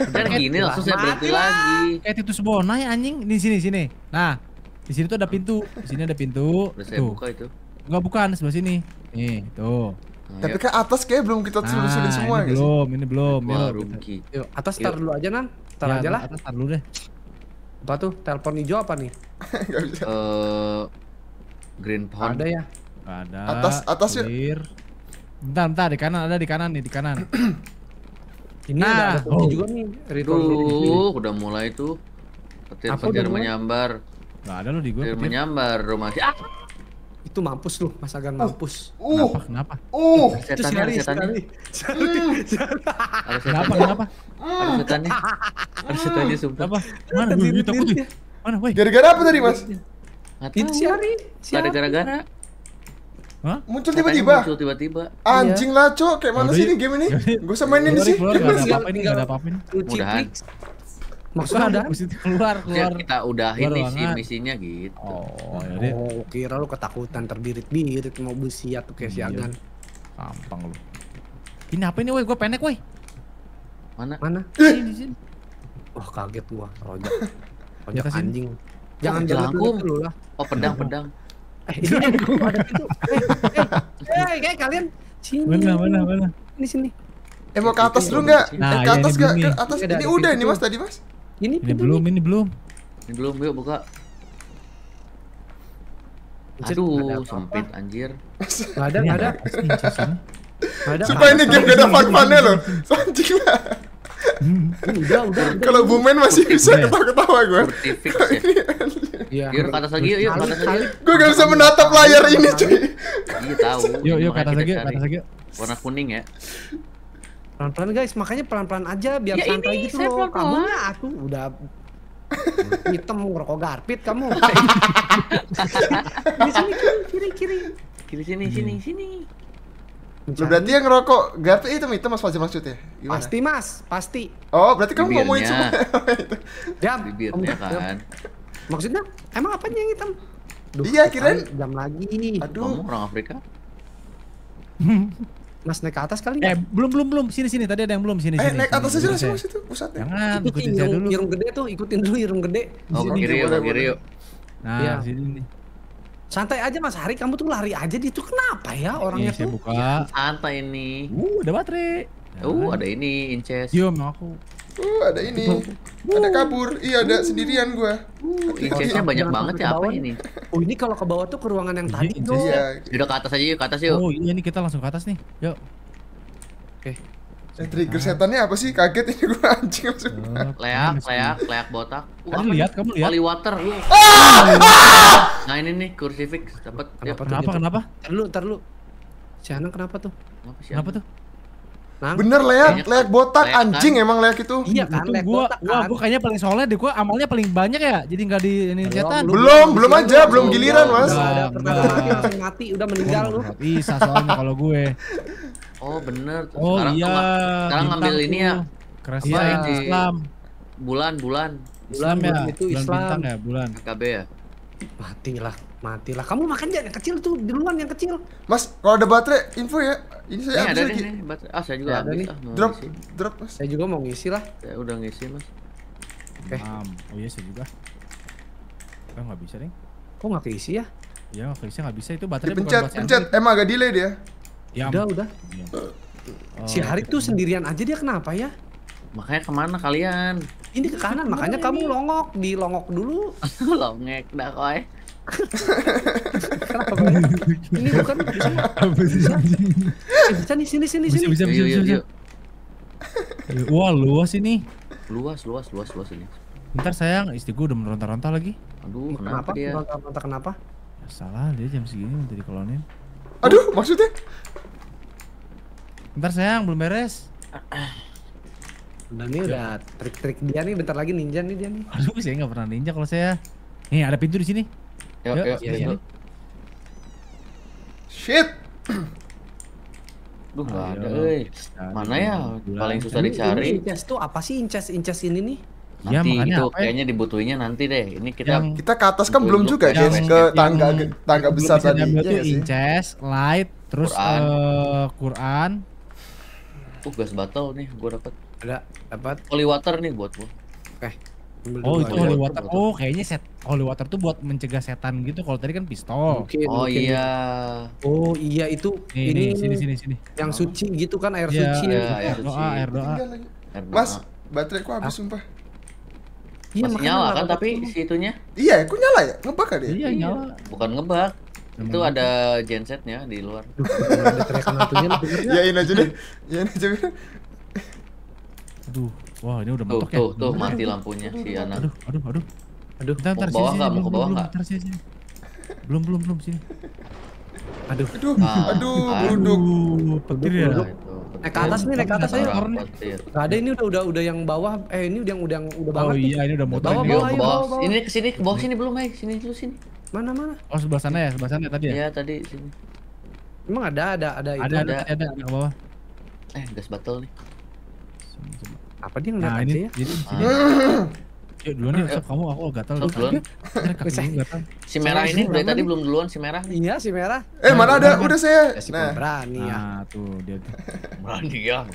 Dan gini lah, susah berhenti lagi. Kayak Titus ya anjing, di sini sini. Nah, di sini tuh ada pintu, di sini ada pintu. Udah saya tuh. buka itu. Enggak bukan, sebelah sini. Nih, tuh. Oh, Tapi iya. kan atas kayak belum kita telusurin nah, semua ini belum, ini belum. Yuk, atas tar dulu aja, Nang. Tar ya, aja lah. Atas tar dulu deh. Apa tuh? Telepon hijau apa nih? Enggak bisa. Eh, Green Pond. Ada ya? ada. Atas atas ya. Bentar, bentar di kanan ada di kanan nih, di kanan. Ini nah, ada oh. juga nih. Tuh, udah mulai tuh. Petir, Apa petir menyambar. Gak ada lo di gua. Petir, petir. menyambar rumah. Ah. Itu mampus lu, Mas Agan uh, mampus. Uh. Kenapa? Kenapa? Uh. Itu sekali, setan hmm. Kenapa, kenapa? Ada hmm. setannya. Ada setannya hmm. sumpah. Apa? Mana? Gue takut. Mana, woi? Gara-gara apa tadi, Mas? Itu si Ari. Ada gara-gara. Hah? Muncul tiba-tiba. Muncul tiba-tiba. Ah, iya. Anjing lah, Cok. Kayak mana sih ini game ini? Gue usah mainin di sini. apa-apa sih? Enggak ada apa-apa ini. Mudahan. Maksudnya ada kan? keluar keluar. Kita udahin misi misinya gitu. Oh, jadi oh, ya oh, kira lu ketakutan terbirit-birit mau busia tuh kayak si iya. Agan. Gampang lu. Ini apa ini, woi? Gua pendek, woi. Mana? Mana? Eh. Di sini. Wah, kaget gua. Rojak. Rojak anjing. Jangan jalan lu lah. Oh, pedang, pedang. Eh, eh, eh, eh, kalian sini. Mana, mana, mana? ini sini. Eh mau ke atas dulu nggak? Nah, eh, ke atas enggak? Ke atas. Ini, udah ini mas tadi mas. Ini, ini belum, ini belum. Ini belum, yuk buka. Aduh, sempit anjir. Enggak ada, enggak ada. Gak ada. Supaya ini game gak ada fun-funnya loh. Anjing lah udah, udah. Kalau Bumen masih bisa ketawa-ketawa gue. Ya. Ya. Iya. ya. Yuk ke atas lagi, yuk ke lagi. Gue gak bisa menatap layar ini, cuy. Iya tahu. Yuk, yuk ke gitu lagi, kata lagi. Warna kuning ya. Pelan-pelan guys, makanya pelan-pelan aja biar ya, santai gitu loh. Kamu aku udah hitam ngerokok garpit kamu. Di sini kiri kiri kiri. Kiri sini sini hmm. sini. Lu berarti yang ngerokok garpu itu itu mas Fazil maksudnya? Gimana? Pasti mas, pasti. Oh berarti kamu Bibirnya. ngomongin semua ya? oh, itu. Jam. Bibirnya kan. Jam. Maksudnya emang apa yang hitam? Iya, Duh, iya kirain. Jam lagi. Aduh. Kamu orang Afrika? Mas naik ke atas kali Eh, belum belum belum. Sini sini tadi ada yang belum sini eh, sini. Eh, naik atas aja langsung situ pusatnya. Jangan, ikutin irung, dulu. irung gede tuh, ikutin dulu irung gede. Oh, kiri yuk, iya, kiri yuk. Nah, ya. sini nih. Santai aja Mas Hari, kamu tuh lari aja di itu kenapa ya orangnya ini, iya tuh? buka. santai ini. Uh, ada baterai. Uh, nah. Uh, ada ini Inces. Yo, iya, mau aku. Uh, ada ini. Uh. Ada kabur. Iya, ada uh. sendirian gua. Uh, Incesnya banyak banget ya apa ini? Oh, ini kalau ke bawah tuh ke ruangan yang iya, tadi tuh. Iya. Udah ke atas aja yuk, ke atas yuk. Oh, iya ini kita langsung ke atas nih. Yuk. Oke. Okay. Eh, trigger setannya apa sih? Kaget ini gue anjing langsung. Eh, leak, leak, leak botak. Gua kamu lihat, kamu lihat. Holy water. Ah! Nah ini nih crucifix dapat. Kenapa, kenapa, kenapa? Ntar lu, ntar lu. Si Anang kenapa tuh? Kenapa, si kenapa tuh? Nang. Bener leak, leak botak leak, kan? anjing kan? emang leak itu. Iya kan, leak gua, botak gua, kan. gua kayaknya paling soleh deh, gue amalnya paling banyak ya. Jadi nggak di ini setan. Belum, belum, aja, belum giliran, Mas. Udah, udah mati, udah meninggal lu. Bisa soalnya kalau gue. Oh bener. Oh iya. sekarang ngambil ini ya. Keras ya, Islam. Bulan bulan. Bulan, bulan ya. Itu Islam. Bulan bintang ya bulan. KB ya. Matilah, matilah. Kamu makan aja yang kecil tuh, di luar yang kecil. Mas, kalau ada baterai, info ya. Ini saya ini ada lagi. Nih, baterai. Ah, saya juga ya, Nih. Ah, drop, drop, Mas. Saya juga mau ngisi lah. Saya udah ngisi, Mas. Oke. Okay. Oh iya, saya juga. Kau oh, nggak bisa, nih? Kok nggak keisi ya? Ya, nggak keisi nggak bisa itu baterai Dipencet, pencet. Emang agak delay dia. Ya, udah, udah. Iya. Eh, si Harik tuh sendirian aja dia kenapa ya? Makanya kemana kalian? Ini ke kanan, makanya ini? kamu longok, di longok dulu. Longek dah koi. Kenapa? ini bukan bisa. sini. Eh, bisa nih sini sini sini. Bisa bisa bisa. bisa, eh, Wah, luas ini. Luas, luas, luas, luas ini. ntar sayang, istri gue udah meronta-ronta lagi. Aduh, kenapa, kenapa dia? Meronta-ronta kenapa? Ya, salah, dia jam segini udah dikolonin. Aduh, maksudnya? Bentar sayang, belum beres. Udah nih udah trik-trik dia nih, bentar lagi ninja nih dia nih. Aduh, saya nggak pernah ninja kalau saya. Nih ada pintu di sini. Yuk, yuk, yuk. yuk. Shit. Duh, nggak ada, euy. Mana ya paling susah dicari? Incas tuh apa sih incas-incas ini nih? Ya, nanti ya, itu apa ya? kayaknya dibutuhinnya nanti deh. Ini kita yang, kita ke atas kan belum juga, ya, guys, ke tangga tangga besar tadi. ya ya, incas, light, terus Quran, uh, Quran Uh, gas batal nih gua dapat. Ada dapat. Holy water nih buat gua. Oke. Eh, okay. Oh itu holy water. Oh, water. Oh kayaknya set holy water tuh buat mencegah setan gitu. Kalau tadi kan pistol. Mungkin, oh mungkin. iya. Oh iya itu nih, ini nih, sini sini sini. Yang suci gitu kan air yeah, suci. Iya, air suci. Doa, air doa. Mas, baterai ku habis ah. sumpah. Iya, Masih nyala kan tapi situnya. Iya, aku nyala ya? Ngebak kali ya? Iya, nyala. Bukan ngebak. Itu Memang ada itu. gensetnya di luar. ya ini aja deh. ini aja Aduh, wah ini udah mentok tuh, ya. Tuh, tuh mati lampunya si anak. Aduh, aduh, aduh. Aduh, ntar, ntar, bawah nggak? Mau ke bawah nggak? Entar sini, Belum, belum, belum, sini. Aduh, aduh, ah, aduh, aduh, petir ya. Naik ke atas nih, naik ke atas aja. Enggak ada ini udah udah udah yang bawah. Eh ini udah yang udah yang udah banget. Oh iya, ini udah motor. Iya, bawah, bawah, bawah. Ini ke sini, ke bawah sini belum, eh sini dulu sini. Mana mana? Oh sebelah sana ya, sebelah sana tadi ya? Iya tadi sini. Emang ada ada ada ada itu. ada ada, ada, ada ada bawah. Eh gas battle nih. Apa dia ngeliat nah, ini, ya? Jadi sini. Ah. Yuk duluan ya, sob Kamu aku gatal. Usop duluan. si merah ini dari tadi belum duluan si merah. Iya si merah. Eh mana ada? Udah saya. Ya, nah. Berani ya. Nah tuh dia. Berani ya.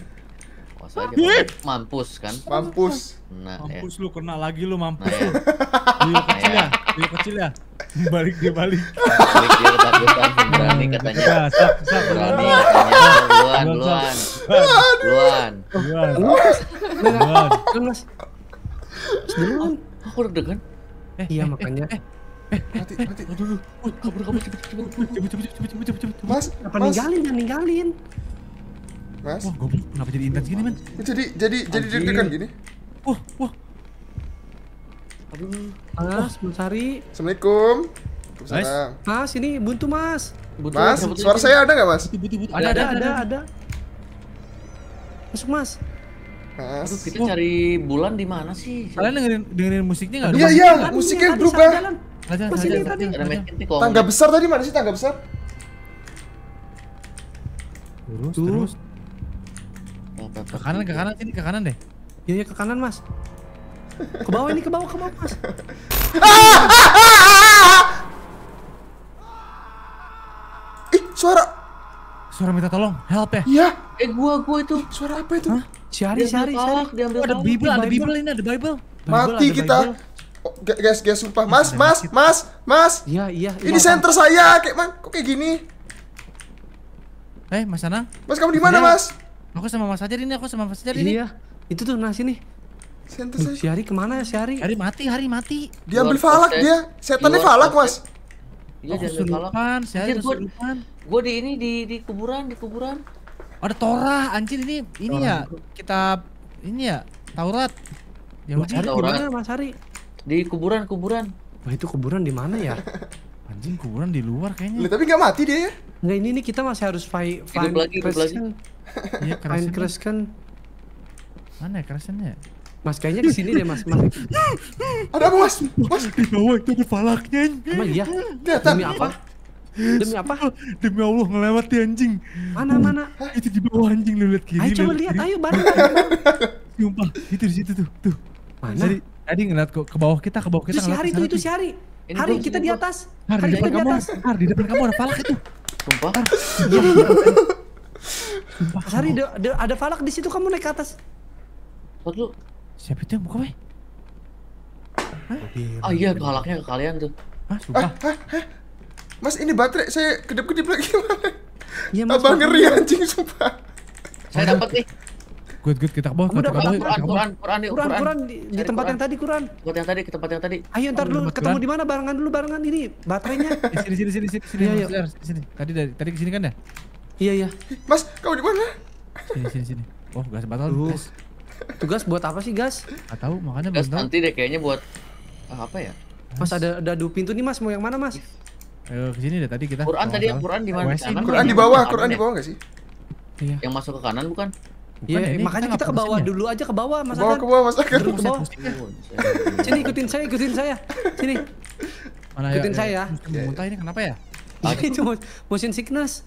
Pas lagi mampus kan? Mampus. Nah, mampus ya. lu kena lagi lu mampus. Nah, ya. kecil ya, dia kecil ya. Balik dia balik. Balik dia ketakutan berani katanya. Ya, sak, sak, berani katanya. Luan, luan. Luan. Luan. Luan. Luan. Luan. Aku udah degan Eh, iya makanya. Eh, Eh, mati, mati. Aduh, kabur, kabur, cepet, cepet, cepet, cepet, cepet, cepet, cepet, cepet, cepet, cepet, cepet, cepet, cepet, cepet, cepet, cepet, cepet, cepet, Mas. Wah, goblok. Kenapa jadi intens gini, Man? Jadi jadi Anjir. jadi deg-degan gini. Wah, wah. Aduh. Mas, Bu Sari. Assalamualaikum. Mas, mas ini buntu, Mas. Buntu, mas, buntu, suara saya ada nggak, Mas? Buntu, buntu, buntu. Ada, ada, ada, ada. Masuk, Mas. Mas. Aduh, kita oh. cari bulan di mana sih? Kalian dengerin dengerin musiknya nggak? Iya, iya, musiknya berubah. Mas ini tadi tangga besar tadi mana sih tangga besar? Terus, terus. Ke kanan, ke kanan sini, ke kanan deh. Iya, iya ke kanan, Mas. Ke bawah ini, ke bawah, ke bawah, Mas. Ih, suara. Suara minta tolong, help ya. Iya. Eh, gua, gua itu. Suara apa itu? Hah? cari cari, cari Oh, ada Bible, ada Bible ini, ada Bible. Mati kita. Oh, guys, guys, sumpah. Mas, mas, mas, mas. Iya, iya. iya ini center saya, kayak man. Kok kayak gini? Eh, Mas sana Mas, kamu di mana, Mas? Aku sama Mas Hajar ini, aku sama Mas Hajar ini. Iya, itu tuh nasi nih. Sentus sih. si Hari kemana ya si Hari? Hari mati, Hari mati. Dia ambil falak dia. Setannya falak mas. Iya dia ambil falak. Si Hari kesurupan. Gua di ini di di kuburan di kuburan. Ada Torah anjir ini ini ya kitab ini ya Taurat. Ya Mas Hari gimana Mas Hari? Di kuburan kuburan. Wah itu kuburan di mana ya? Anjing kuburan di luar kayaknya. Lih, tapi gak mati dia ya? Enggak ini nih kita masih harus fight find lagi, crash lagi. kan. Iya, find crash kan. Mana crash-nya? Ya mas kayaknya di sini deh Mas. mas. Ada apa Mas? Mas di bawah itu ada falaknya. Emang iya. Demi apa? Demi apa? Demi Allah di anjing. Mana mana? Itu di bawah anjing lu lihat kiri. Ayo coba lihat, ayo bareng. Sumpah, itu di situ tuh, tuh. Mana? Jadi tadi ngeliat kok ke bawah kita, ke bawah kita. Itu si Hari itu itu si Hari. Hari kita di atas. Hari kita di atas. Hari di depan kamu ada falak itu. Sumpah. Iya. Sari, ada, ada falak di situ kamu naik ke atas. Lihat Siapa itu yang buka, weh? Oh iya, falaknya ke kalian tuh. Hah, sumpah. Ah, ah, ah. Mas, ini baterai saya kedip-kedip lagi. Iya, Mas. Abang ngeri anjing, sumpah. Saya dapat nih. Good, good, kita ke bawah. bawah. kuran kuran kuran kuran Quran, di tempat yang tadi, kuran Tempat yang tadi, ke tempat yang tadi. Ayo ntar dulu, ketemu di mana barengan dulu, barengan ini, baterainya. Eh, sini, sini, sini, sini, iya, iya. sini. Tadi dari, tadi kesini kan ya? Iya, iya. Mas, kamu di mana? Sini, sini, sini. Oh, gas batal, guys. Tugas buat apa sih, gas? Gak tahu, makanya Gas Nanti deh kayaknya buat ah, apa ya? Mas ada ada dua pintu nih, Mas. Mau yang mana, Mas? Ayo ke sini deh tadi kita. Quran tadi yang Quran di mana? Quran di ya? bawah, Quran di bawah enggak sih? Iya. Yang masuk ke kanan bukan? Iya, makanya kita ke bawah ya? dulu aja ke bawah Mas Akan. Ke bawah Mas Ke bawah. Sini ikutin saya, ikutin saya. Sini. Mana ya? ikutin saya. Muntah ini kenapa ya? Ini cuma motion sickness.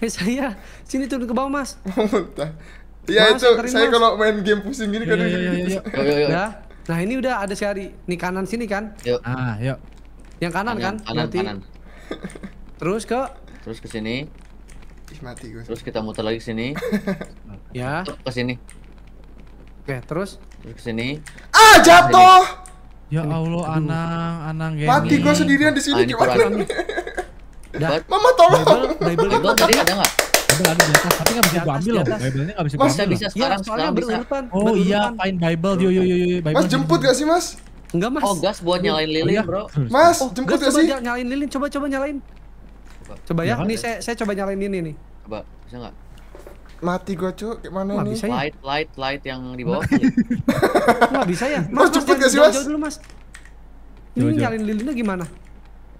Eh saya, sini turun ke bawah Mas. Muntah. Iya itu, saya kalau main game pusing gini kan. Iya, iya, Ya. Nah, ini udah ada sehari. Nih kanan sini kan? Yuk. Ah, yuk. Yang kanan kan? Kanan, kanan. Terus ke Terus ke sini. Ih, mati gue. Terus kita muter lagi sini. ya. Ke sini. Oke, terus ke sini. Ah, jatuh. Ya Allah, Aduh. Anang, Anang gini. Mati gue sendirian di sini gimana? Dah. Ya. Mama tolong. Bible, Bible tadi ada enggak? Bible ada di atas, tapi nggak bisa gue ambil loh. Bible-nya enggak bisa gue ambil. Bisa, iya, bisa sekarang, ya, sekarang bisa. Oh iya, find Bible, yo yo yo yo. Bible mas jemput gak sih mas? Enggak mas. Oh gas buat nyalain lilin bro. Mas, oh, jemput enggak sih? Nyalain lilin, coba coba nyalain. Coba. Coba ya. ini ya. saya saya coba nyalain ini nih. Coba, bisa nggak? Mati gua, Cuk. Kayak mana nih? Bisa ya? Light, light, light yang di bawah. nggak bisa ya? Mas, mas cepet gak sih, Mas? Jauh dulu, Mas. Ini coba, nyalin lilinnya gimana?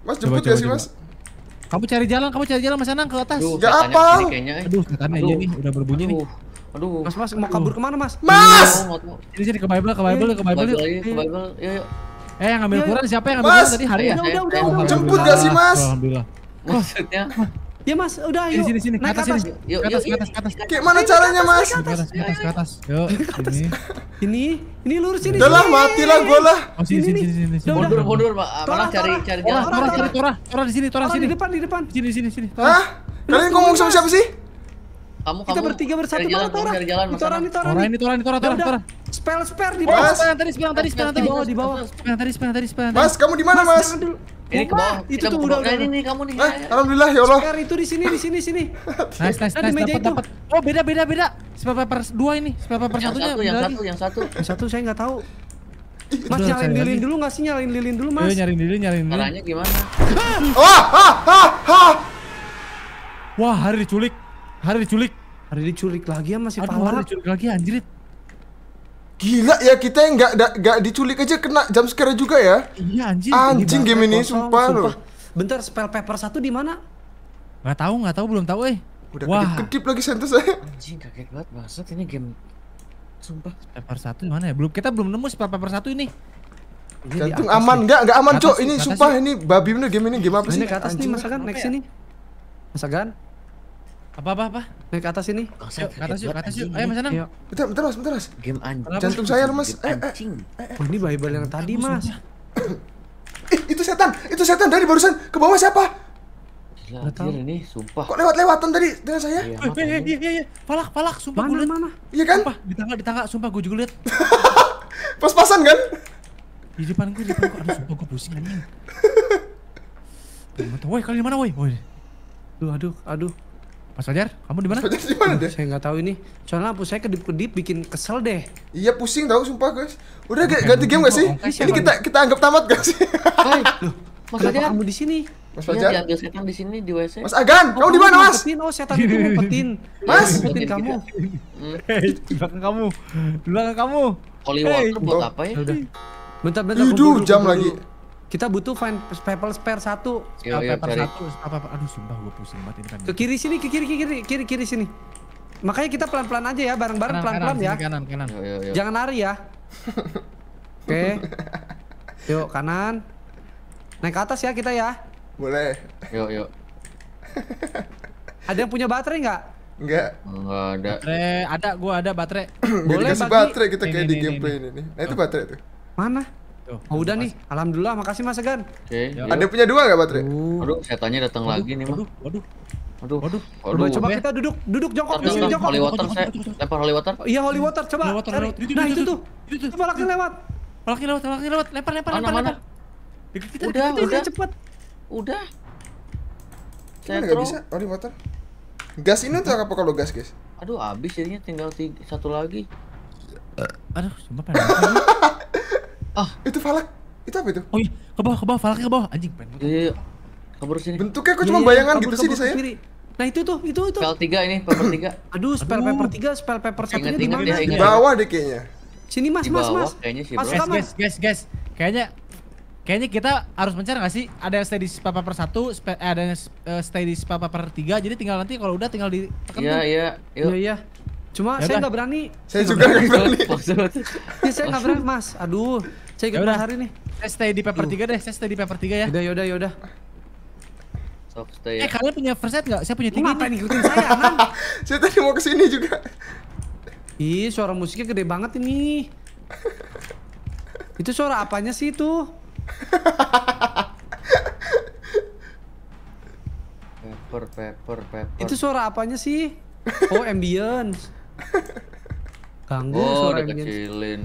Mas cepet gak sih, Mas? Kamu cari jalan, kamu cari jalan Mas Anang ke atas. Duh, gak apa. Kayaknya, eh. Aduh, katanya aja nih, udah berbunyi nih. Aduh. Mas, Mas mau kabur kemana, Mas? Mas. ini jadi ke Bible, ke Bible, iya. ke Bible. Ke Bible. Yuk, Eh, yang ngambil iya, iya. Quran siapa yang ngambil Quran tadi hari ya? Udah, eh, udah, eh, udah. Jemput gak sih, Mas? Alhamdulillah. Maksudnya? Ya mas, udah eh, yuk. Sini sini, sini. Naik atas, atas. Sini. Yuk, atas, yuk, atas, atas, atas. Kayak mana caranya mas? Ke atas, ke atas, ke atas. Yuk, sini. Ini, ini lurus sini. Udah lah, mati lah lah. Oh sini, sini, sini, sini. Mundur, mundur, malah cari, cari jalan. Tora, cari tora, tora di sini, tora sini. Di depan, di depan. Sini, sini, sini. Hah? Kalian ngomong sama siapa sih? kamu kita bertiga bersatu jalan, mana Tora? Jalan, ini Tora, ini Tora, ini Tora, ini Tora, Tora, Tora. Spell, spell di bawah. Spell tadi, spell tadi, spell tadi. Di bawah, di bawah. Spell tadi, spell tadi, spell. Mas, kamu di mana, Mas? Ini ke bawah. Itu tuh udah udah. Ini kamu nih. Eh, alhamdulillah ya Allah. Sekar itu di sini di sini sini. nice nice nice. Dapat dapat. Oh, beda beda beda. Seberapa per dua ini? Seberapa per satunya? Yang satu, yang satu, yang satu. saya nggak tahu. Mas nyalain lilin dulu nggak sih nyalain lilin dulu mas? Iya nyalain lilin nyalain lilin. Caranya gimana? Wah, ha ah, ah, ha ah, ha. Wah, hari diculik. Hari diculik. Hari diculik lagi ya masih parah hari diculik lagi anjir Gila ya kita yang nggak gak diculik aja kena jam scare juga ya. Iya anjing. Anjing game ini sumpah, sumpah. Bentar spell paper satu di mana? Gak tau gak tau belum tau eh. Udah Wah. kedip, kedip lagi sentuh saya. Anjing kaget banget banget ini game. Sumpah. Spell paper satu mana ya? Belum kita belum nemu spell paper satu ini. Gantung aman nggak nggak aman cok ini sumpah ini babi bener game ini game apa sih? Ini ke atas nih masakan next ya? ini. Masakan. Apa apa apa? Naik ke atas ini. ke atas yuk, ke atas yuk. Ayo Mas Anang. Bentar, bentar Mas, bentar Mas. Game anjing. Jantung saya Mas. Eh, eh. ini Bible yang tadi Mas. Eh, itu setan. Itu setan dari barusan ke bawah siapa? Gila, tahu ini sumpah. Kok lewat-lewatan tadi dengan saya? Iya, iya, iya, iya, Palak, palak, sumpah gue liat. Mana, Iya kan? Sumpah, di tangga, di tangga, sumpah gue juga liat. Pas-pasan kan? Di depan gue, di depan gue. Aduh, sumpah gue pusing anjing. Woi, kalian mana, woi? Woi. Aduh, aduh, aduh. Mas Fajar, kamu di mana? Fajar di mana hmm, deh? Saya nggak tahu ini. Soalnya lampu saya kedip-kedip bikin kesel deh. Iya pusing tahu sumpah guys. Udah Bukan ganti game gak sih? Ya, ini kita kita anggap tamat gak sih? Hai, Mas Fajar, kamu di sini? Mas Fajar. ya, diambil setan di sini di WC. Mas Agan, oh, kamu di mana, Mas? Ngumpetin, oh setan itu ngumpetin. Mas, ngumpetin iya, kamu. Iya, iya, hmm. Di belakang kamu. Di belakang kamu. Holy water buat apa ya? Bentar, bentar. Aduh, jam lagi. Kita butuh find paper spare satu, yo, yo, paper cari. satu, apa apa aduh sumpah gue pusing banget ini kan. Ke kiri sini, ke kiri, kiri, kiri, kiri sini. Makanya kita pelan-pelan aja ya, bareng-bareng pelan-pelan ya. Kanan, kanan. Yo, yo, yo. Jangan lari ya. Oke. Okay. Yuk, kanan. Naik ke atas ya kita ya. Boleh. Yuk, yuk. ada yang punya baterai nggak? Nggak. Oh, nggak ada. Baterai, ada. Gua ada baterai. Boleh baterai kita kayak di gameplay ini. Nih. Nah, itu baterai tuh. Mana? Oh, udah nih. Alhamdulillah, makasih Mas Egan. Oke. Okay, ya, Ada punya dua enggak baterai? Aduh, Aduh, setannya datang lagi nih, Mas. Aduh, aduh. Aduh, aduh, Coba kita duduk, duduk jongkok di sini jongkok. Holy water, saya lempar holy water. Iya, holy water, coba. Nah, itu tuh. Itu tuh. Malaknya lewat. Laki lewat, laki lewat. Lempar, lempar, lempar, Mana? Kita, udah, udah. Cepet. Udah. Saya enggak bisa holy water. Gas ini tuh apa kalau gas, guys? Aduh, habis jadinya tinggal satu lagi. Eh, aduh, sumpah pengen. Oh. Itu falak. Itu apa itu? Oh iya, ke bawah, ke bawah, falaknya ke bawah. Anjing, pengen. Iya, iya. Kabur sini. Bentuknya kok iya, cuma iya, bayangan kabur, gitu kabur, sih di saya. Nah itu tuh, itu itu. Spell 3 ini, paper 3. Aduh, spell paper 3, spell paper 1 nya di mana? Di bawah deh kayaknya. Sini Mas, Mas, Mas. Kayaknya sih, Mas, guys, guys, guys. guys. Kayaknya Kayaknya kita harus mencari gak sih? Ada yang stay di spa paper 1, eh, ada yang eh, stay di spa paper 3. Jadi tinggal nanti kalau udah tinggal di Iya, iya. Iya, iya. Cuma Yaudah. saya gak berani. Saya, saya juga gak berani. Iya saya gak berani, Mas. Aduh. Saya ikut Mas Hari nih. Saya stay di paper tiga deh, saya stay di paper tiga ya. Yaudah, yaudah, yaudah. Soft stay Eh, ya. kalian punya first aid nggak? Saya punya tiga Ngapain ngikutin saya, Aman? saya tadi mau kesini juga. Ih, suara musiknya gede banget ini. itu suara apanya sih itu? paper, paper, paper. Itu suara apanya sih? Oh, ambience. Ganggu oh, suara ambience. Oh, dikecilin.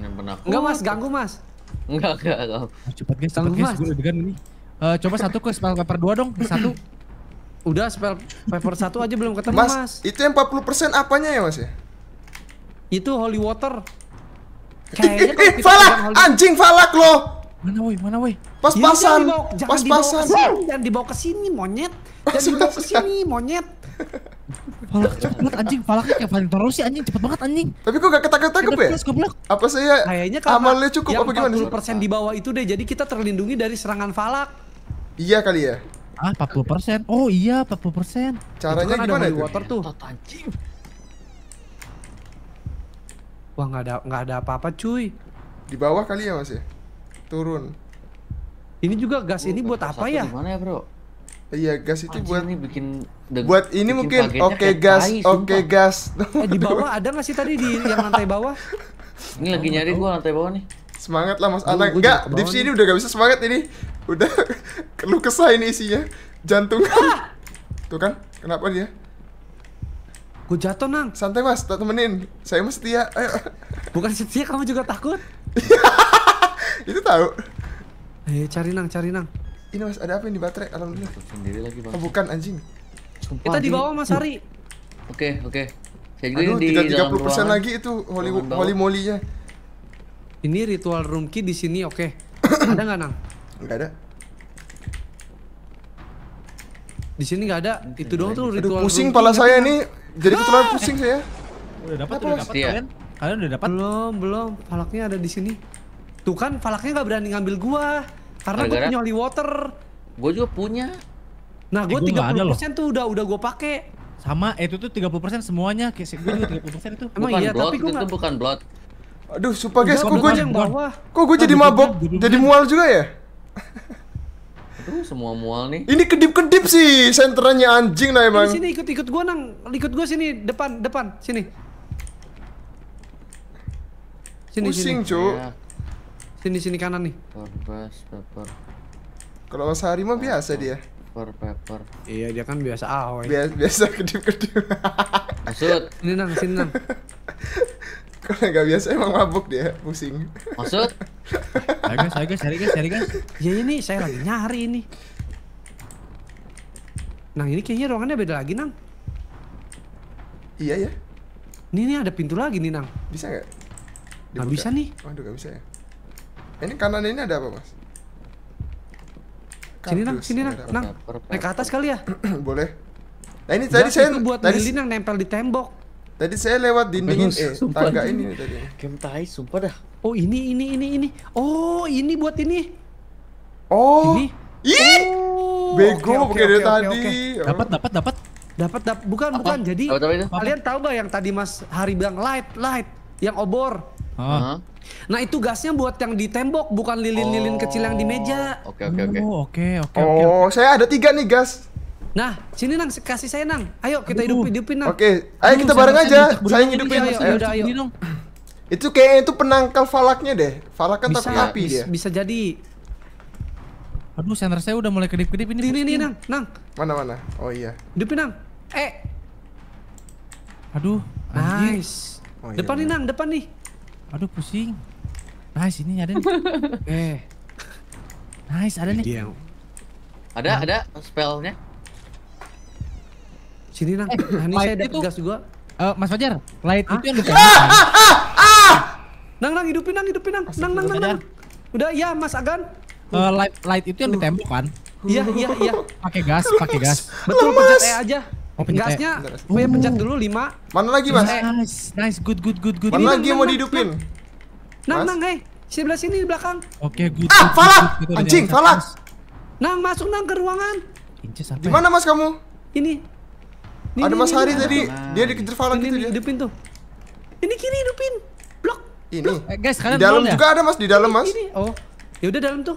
Enggak, Mas. Ganggu, Mas. Enggak, enggak, enggak. cepat guys, cepat guys, gue udah nih. Uh, coba satu ke spell paper 2 dong, satu. Udah spell paper 1 aja belum ketemu, Mas. mas. Itu yang 40% apanya ya, Mas ya? Itu holy water. Kayaknya eh, eh, falak, anjing falak lo Mana woi, mana woi? Pas-pasan. Pas-pasan. Jangan dibawa ke sini monyet. Jangan dibawa ke sini monyet. Falak cepet banget anjing, falaknya kayak terus sih anjing cepet banget anjing. Tapi kok gak ketangkep-tangkep ya? Apa saya Kayaknya kalau amalnya cukup apa gimana? 40% di bawah itu deh, jadi kita terlindungi dari serangan falak. Iya kali ya? Ah, 40%. Oh iya, 40%. Caranya itu kan gimana ada itu? water tuh. Anjing. Wah, nggak ada nggak ada apa-apa, cuy. Di bawah kali ya, Mas ya? Turun. Ini juga gas oh, ini buat apa ya? Gimana ya, Bro? Iya gas itu Anjir, buat ini bikin buat ini mungkin oke okay, gas oke okay, gas. Eh, di bawah ada nggak sih tadi di yang lantai bawah? ini lagi nyari gua lantai bawah nih. Semangat lah Mas anak Enggak, di sini udah gak bisa semangat ini. Udah lu kesah ini isinya. Jantung. Ah! Tuh kan? Kenapa dia? gua jatuh, Nang. Santai, Mas. Tak temenin. Saya mas setia. Ayo. Bukan setia, kamu juga takut. Iya. itu tahu. eh cari, Nang, cari, Nang. Ini mas, ada apa ini baterai? Alhamdulillah. Sendiri lagi bang. Oh, bukan anjing. Sumpah, Kita di bawah mas Ari. Oke oke. Aduh, tiga puluh persen lagi itu holy holy molinya. Ini ritual room key di sini oke. Okay. ada nggak nang? Nggak ada. Di sini nggak ada. Itu doang tuh ritual. Aduh, pusing pala saya ini. Jadi keturunan ah! pusing saya. Udah dapat udah dapat ya. kalian? Iya. Kalian udah dapat? Belum belum. Falaknya ada di sini. Tuh kan falaknya nggak berani ngambil gua. Karena gue punya holy water. Gue juga punya. Nah, gue eh, tiga puluh persen tuh udah udah gue pakai. Sama, itu tuh tiga puluh persen semuanya. Kayak gue juga persen itu. Emang bukan iya, blood, tapi gue itu bukan blood. Aduh, sumpah guys, kok gue jadi bawah. Kok gue jadi mabok, jadi mual juga ya? Aduh, semua mual nih. Ini kedip-kedip sih senternya anjing lah emang. sini ikut-ikut gue nang, ikut gue sini depan, depan, sini. Sini Pusing, sini. Cuk. Ya. Sini sini kanan nih. Perbas, paper. Kalau sehari mah biasa dia. Paper, paper. Iya dia kan biasa awal Biasa biasa kedip kedip. Maksud? Ini nang sini nang. Kalau nggak biasa emang mabuk dia, pusing. Maksud? Ayo guys, ayo guys, cari guys, cari guys. Ya ini saya lagi nyari ini. Nang ini kayaknya ruangannya beda lagi nang. Iya ya. Ini, ini ada pintu lagi nih nang. Bisa nggak? Nggak bisa nih. Waduh oh, nggak bisa ya. Ini kanan ini ada apa, Mas? Sini nang, sini nang, nang. Naik ke atas kali ya? Boleh. Nah ini tadi saya buat tadi lilin yang nempel di tembok. Tadi saya lewat dinding eh tangga ini tadi. Game tai sumpah dah. Oh ini ini ini ini. Oh ini buat ini. Oh. Ini. Ih. Oh, Bego pakai dari tadi. Oh. Dapat dapat dapat. Dapat dap. bukan bukan jadi kalian tahu gak yang tadi Mas Hari bilang light light yang obor. Nah itu gasnya buat yang di tembok, bukan lilin-lilin oh. kecil yang di meja. Oke oke oke. Oh, oke oke. Oh saya ada tiga nih gas. Nah sini nang kasih saya nang. Ayo kita hidupin hidupin nang. Oke, ayo kita bareng aja. Saya hidupin. Ayo, ayo, ayo. ayo. Itu kayaknya itu penangkal falaknya deh. Falak kan tapi api bisa, Bisa jadi. Aduh, senter saya udah mulai kedip-kedip ini. Ini, ini, Nang. Nang. Mana, mana? Oh iya. Hidupin, Nang. Eh. Aduh. Nice. Oh, iya, depan nih, iya. Nang. Depan nih. Aduh pusing. Nice ini ada nih. eh. Nice ada nih. Ada nah. ada spellnya. Sini nang. Eh, nah, ini saya dapat gas juga. Uh, Mas Fajar, light ah? itu yang dekat. Ah, ah, ah, ah! Nang nang hidupin nang hidupin nang. Nang nang nang. nang. Udah ya Mas Agan. Uh, light light itu yang ditembak kan? Iya iya iya. Pakai gas, pakai gas. Betul pencet E aja. Open oh, Gasnya, gue oh. pencet dulu lima Mana lagi mas? Nice, nice, good, good, good, good Mana lagi mau dihidupin? Nang, nang, hei eh. Sebelah sini di belakang Oke, good Ah, Falak! Anjing, Falak! Nang, masuk nang ke ruangan Di mana mas kamu? Ini Ada mas Hari tadi, dia dikejar Falak gitu dia Hidupin tuh Ini kiri hidupin Blok Ini eh, Guys, kalian Di dalam ya? juga ada mas, di dalam mas Oh, ya udah dalam tuh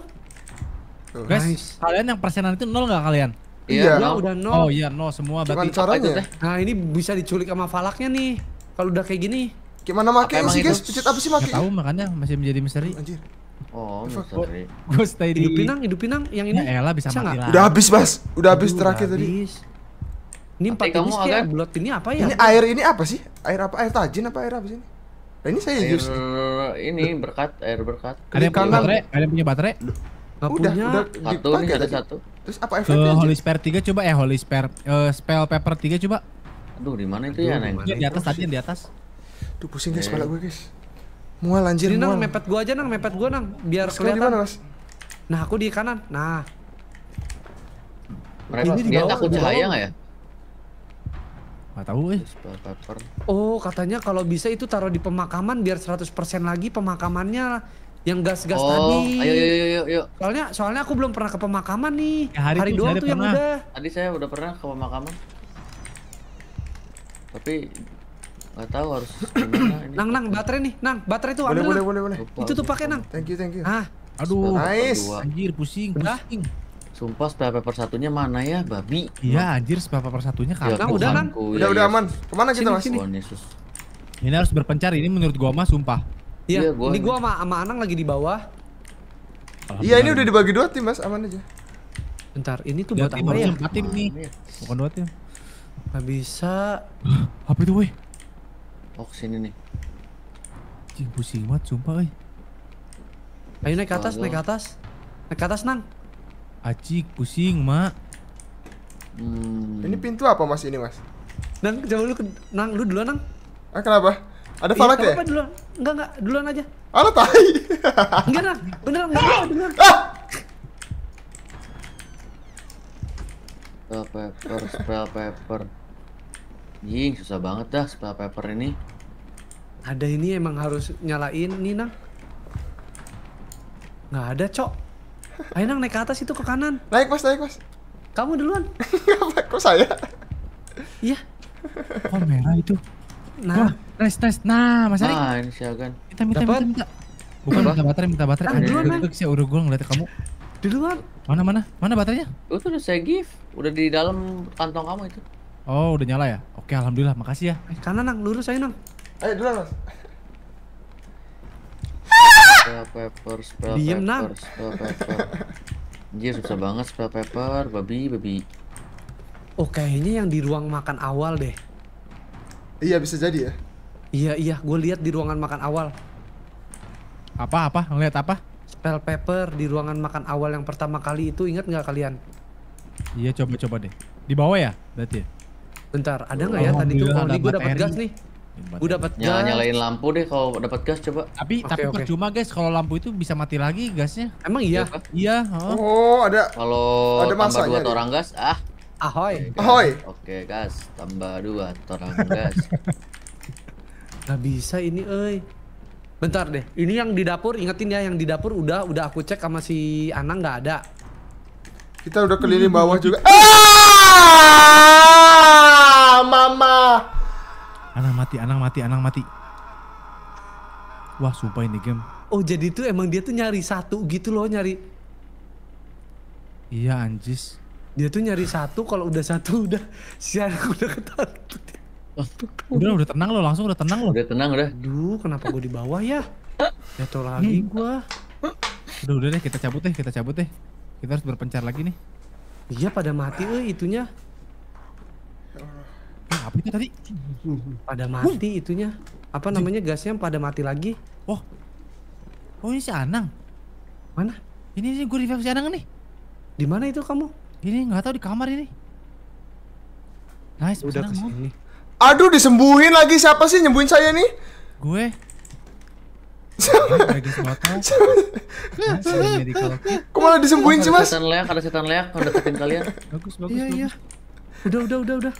Guys, kalian yang persenan itu nol gak kalian? Iya. Gua udah no. Oh iya no. semua berarti. caranya. Nah, ini bisa diculik sama falaknya nih. Kalau udah kayak gini. Gimana make sih guys? Pecet apa sih Enggak Tahu makanya masih menjadi misteri. Anjir. Oh, misteri. Gue stay di hidup Pinang, hidup Pinang yang ini. Ya elah bisa mati lah. Udah habis, Mas. Udah habis terakhir tadi. Ini empat kamu agak bulat ini apa ya? Ini air ini apa sih? Air apa? Air tajin apa air apa sih? Nah, ini saya air, ini berkat, air berkat. Ada yang punya baterai? Ada yang punya baterai? Gak udah, punya. udah satu nih ada tadi. satu. Terus apa efeknya? Uh, Holy Spare 3 coba eh Holy Spare uh, Spell Paper 3 coba. Aduh, di mana itu ya, Neng? Ya, Di atas tadi di atas. Duh, pusing guys eh. kepala gue, guys. Mual anjir, Ini mual. Nang mepet gua aja, Nang mepet gua, Nang, biar mas, kelihatan. Dimana, mas? Nah, aku di kanan. Nah. Mereka, ini di bawah, takut cahaya enggak ya? Gak tahu eh. Oh, katanya kalau bisa itu taruh di pemakaman biar 100% lagi pemakamannya yang gas-gas oh, tadi. Ayo, ayo, ayo, ayo. Soalnya, soalnya aku belum pernah ke pemakaman nih. Ya, hari, hari doang tuh yang udah. Tadi saya udah pernah ke pemakaman. Tapi nggak tahu harus ini. Nang, nang, baterai nih, nang, baterai tuh boleh, ambil. Boleh, boleh, boleh, Itu tuh pakai nang. Thank you, thank you. Ah, aduh, nice. Anjir, pusing, udah. pusing. Sumpah spare paper satunya mana ya, babi? Iya, anjir spare paper satunya kapan? Ya, nah, udah, nang. Udah, ya, udah aman. Kemana sini, kita, Mas? Sini. Oh, Ini harus berpencar ini menurut gua mas sumpah. Iya, iya, gua ini gua sama, sama Anang lagi di bawah. Iya, ini udah dibagi dua tim, Mas. Aman aja. Bentar, ini tuh iya, buat apa ya? Empat tim nih. Iya. Bukan dua tim. Gak bisa. apa itu, woi? Oh, sini nih. Cing, pusing banget, sumpah, woi. Ayo naik ke atas, naik ke atas. Naik ke atas, Nang. Acik, pusing, Mak. Hmm. Ini pintu apa, Mas, ini, Mas? Nang, jauh lu ke... Nang, lu duluan, Nang. Ah, kenapa? Ada Valak iya, ya? Apa, duluan. Enggak, enggak. Duluan aja. Ada tai. enggak, Ram. Beneran, enggak apa-apa. Duluan. Ah! Spell paper, spell paper. Jing, susah banget dah spell paper ini. Ada ini emang harus nyalain nih, Nang. Nggak ada, Cok. Ayo, Nang, naik ke atas itu ke kanan. Naik, Mas, naik, Mas. Kamu duluan. Kok saya? Iya. Oh, merah itu. Nah, nice, nice. Nah, Mas Ari. ah ini siagan. Minta, minta, minta, minta. Bukan minta baterai, minta baterai. Ah, duluan, man. Sih, udah gue ngeliat kamu. Duluan. Mana, mana? Mana baterainya? Itu udah saya give. Udah di dalam kantong kamu itu. Oh, udah nyala ya? Oke, alhamdulillah. Makasih ya. Eh, kanan, Nang. Lurus aja, Nang. Ayo, eh, duluan, Mas. Spell paper, spell Diem, paper, spell paper. Dia susah banget spell paper, babi, babi. Oh, kayaknya yang di ruang makan awal deh. Iya bisa jadi ya. Iya iya, gue lihat di ruangan makan awal. Apa apa? Ngeliat apa? Spell paper di ruangan makan awal yang pertama kali itu ingat nggak kalian? Iya coba coba deh. Di bawah ya berarti. Ya? Bentar, ada nggak ya? oh, ya tadi tuh? Oh, gue dapat gas nih. Gue dapat gas. nyalain lampu deh kalau dapat gas coba. Tapi okay, tapi okay. percuma guys kalau lampu itu bisa mati lagi gasnya. Emang iya? Iya. iya oh. oh, ada. Kalau ada tambah dua orang gas, ah Ahoy. Ahoy. Oke, gas. Tambah dua, torang gas. Gak bisa ini, oi. Bentar deh. Ini yang di dapur, ingetin ya yang di dapur udah udah aku cek sama si Anang nggak ada. Kita udah keliling hmm. bawah juga. Ah! Mama. Anang mati, Anang mati, Anang mati. Wah, sumpah ini game. Oh, jadi itu emang dia tuh nyari satu gitu loh, nyari. Iya, anjis dia tuh nyari satu kalau udah satu udah siar udah ketakut udah udah tenang lo langsung udah tenang lo udah tenang udah duh kenapa gue di bawah ya jatuh lagi hmm. gue udah udah deh kita cabut deh kita cabut deh kita harus berpencar lagi nih iya pada mati eh itunya nah, apa itu tadi pada mati itunya apa namanya gasnya pada mati lagi oh oh ini si Anang mana ini sih gue di si Anang nih di mana itu kamu ini nggak tahu di kamar ini. Nice, udah kesini. sini. Aduh, disembuhin lagi siapa sih nyembuhin saya nih? Gue. Kok malah disembuhin sih mas? setan leak, ada setan leak, kau deketin kalian. Bagus, bagus, iya, bagus. Iya. Udah, udah, udah, udah.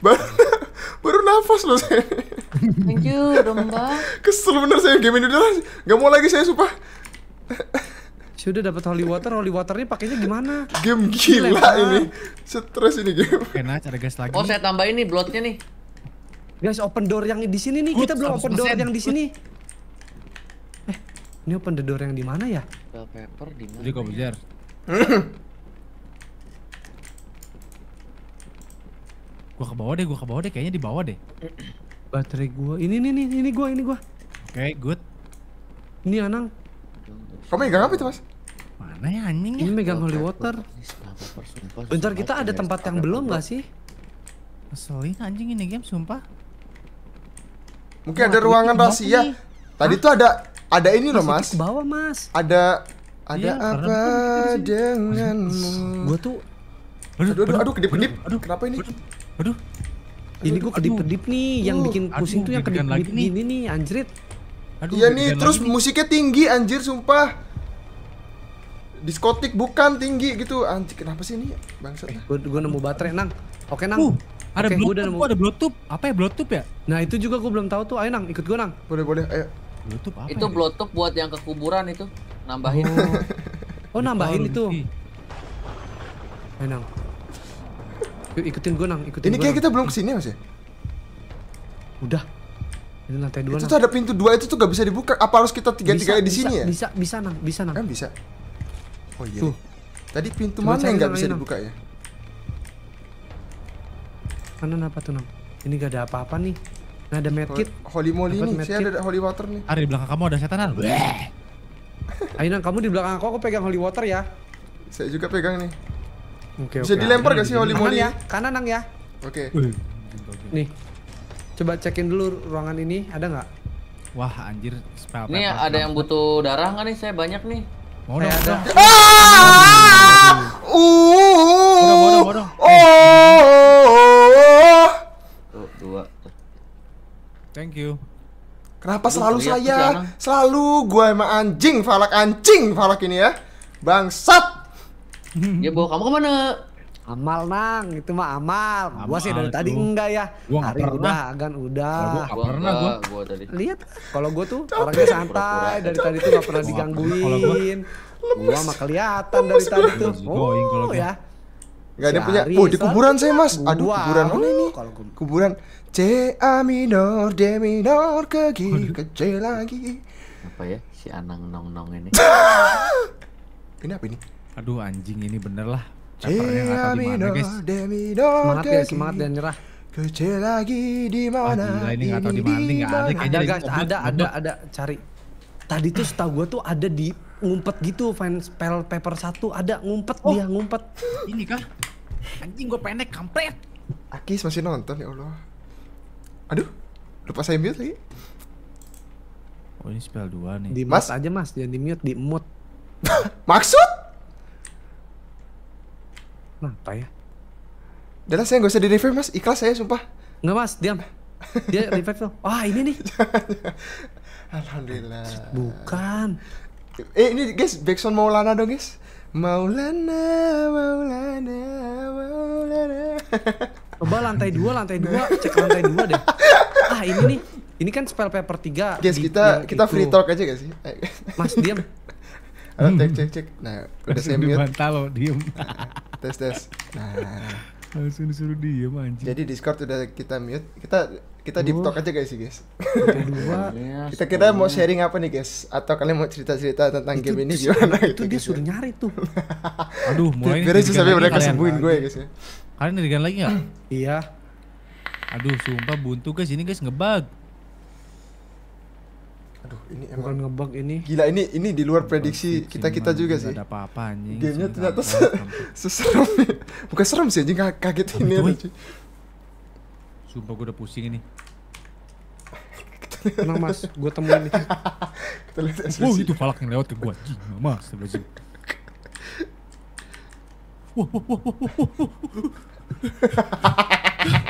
Baru, baru nafas loh saya. Thank you, domba. Kesel bener saya game ini udah, gak mau lagi saya sumpah sudah dapat holy water, holy waternya pakainya gimana? Game gila ini, stres ini game. Oke, nah cara gas lagi. Oh saya tambahin nih bloodnya nih. Guys open door yang di sini nih, kita belum open door yang di sini. Eh, ini open the door yang di mana ya? Bell paper di mana? Jadi kau ya? belajar. gua ke bawah deh, gua ke bawah deh, kayaknya di bawah deh. Baterai gua, ini nih nih, ini gua, ini gua. Oke, okay, good. Ini Anang, kamu megang apa itu, Mas? Mana ya anjing ya? Ini megang holy water. Bentar kita ada tempat yang belum nggak sih? Ngeselin anjing ini game sumpah. Mungkin ada ruangan rahasia. Tadi tuh ada ada ini loh, Mas. Bawa bawah, Mas. Ada ada iya, apa denganmu? Gua tuh Aduh, aduh, aduh, kedip-kedip. Aduh, kenapa ini? Aduh. Ini gua kedip-kedip nih, yang bikin pusing tuh yang kedip-kedip ini nih, anjrit. Aduh, iya nih, terus lagi. musiknya tinggi anjir sumpah. Diskotik bukan tinggi gitu. Anjir, kenapa sih ini? Bangsat. Eh, gua, gua nemu baterai, Nang. Oke, Nang. Uh, ada okay, bluetooth, nemu... ada bluetooth. Apa ya bluetooth ya? Nah, itu juga gua belum tahu tuh. Ayo, Nang, ikut gua, Nang. Boleh, boleh. Ayo. Bluetooth apa? Itu ya? bluetooth buat yang kekuburan itu. Nambahin. Oh, oh nambahin itu. Ayo, Nang. Yuk, ikutin gua, Nang. Ikutin Ini gua, kayak nang. kita belum kesini, Mas ya? Udah. Itu lantai dua. Itu tuh ada pintu dua itu tuh gak bisa dibuka. Apa harus kita tiga tiga di sini ya? Bisa bisa nang bisa nang. Kan bisa. Oh iya. Tuh. Tadi pintu Coba mana yang gak bisa nang. dibuka ya? Mana apa tuh nang? Ini gak ada apa-apa nih. Nah ada medkit. Holy moly nih, saya ada holy water nih. Ari di belakang kamu ada setan Ar. Ayo nang kamu di belakang aku, aku pegang holy water ya. Saya juga pegang nih. Oke, okay, Bisa okay. dilempar gak sih holy ya, moly? Kanan ya, kanan nang ya. Oke. Okay. Nih, Coba cekin dulu ruangan ini, ada nggak? Wah anjir, spell Nih ada ada yang butuh darah nggak nih? Saya banyak nih. Mau dong, ada. Bodoh, ah! Uh! dua. Thank you. Kenapa selalu saya? Selalu gue emang anjing, falak anjing, falak ini ya. Bangsat. Ya bawa kamu kemana? Amal nang, itu mah amal. amal gua sih dari itu. tadi enggak ya. Gua Hari pernah. udah, Agan udah. Nah, gua gak pernah gua. gua tadi. Lihat, kalau gua tuh orangnya santai dari tadi tuh gak pernah digangguin. Gua mah kelihatan dari tadi tuh. Oh ya. Gak ada punya. Oh, di kuburan saya, Mas. Aduh, kuburan mana ini? Kuburan C A minor D minor ke G ke C lagi. Apa ya? Si Anang Nong Nong ini. ini apa ini? Aduh anjing ini bener lah Capernya nggak tahu gimana guys. Semangat ya, semangat dan nyerah. Kecil lagi di mana? Ah, gila ini nggak tahu di mana, nggak ada Ada guys, ada, ada, ada, cari. Tadi tuh setahu gue tuh ada di ngumpet gitu, fan spell paper satu ada ngumpet oh. dia ngumpet. Ini kah? Anjing gue pendek kampret. Akis masih nonton ya Allah. Aduh, lupa saya mute lagi. Oh ini spell dua nih. Di mas aja mas, jangan di mute, di mute. Maksud? Kenapa ya? Udah saya nggak usah di revive mas, ikhlas saya sumpah. Nggak mas, diam. Dia revive tuh. Wah ini nih. Alhamdulillah. Bukan. Eh ini guys, backsound Maulana dong guys. Maulana, Maulana, Maulana. Coba lantai dua, lantai dua, cek lantai dua deh. Ah ini nih, ini kan spell paper tiga. Guys, kita kita free talk aja guys. sih? Mas diam halo hmm. cek cek cek nah udah saya mute bantal lo diem tes tes nah langsung suruh diem anjing jadi discord udah kita mute kita kita di TikTok aja guys guys kita kita mau sharing apa nih guys atau kalian mau cerita cerita tentang game ini gimana itu, itu dia suruh ya? nyari tuh aduh mulai beres sampai mereka sembuhin gue guys ya kalian ngerikan lagi nggak iya aduh sumpah buntu guys ini guys ngebug aduh ini emang Bukan ngebug ini gila ini ini di luar prediksi kita kita juga sih ada apa-apa anjing gamenya ternyata se seserem ya. bukan serem sih anjing kaget ini sumpah gue udah pusing ini Tenang mas, gue temuin nih kita lihat Oh itu falak yang lewat ke ya, gue, anjing mas, terus. Wah, wah, wah, wah, wah, wah,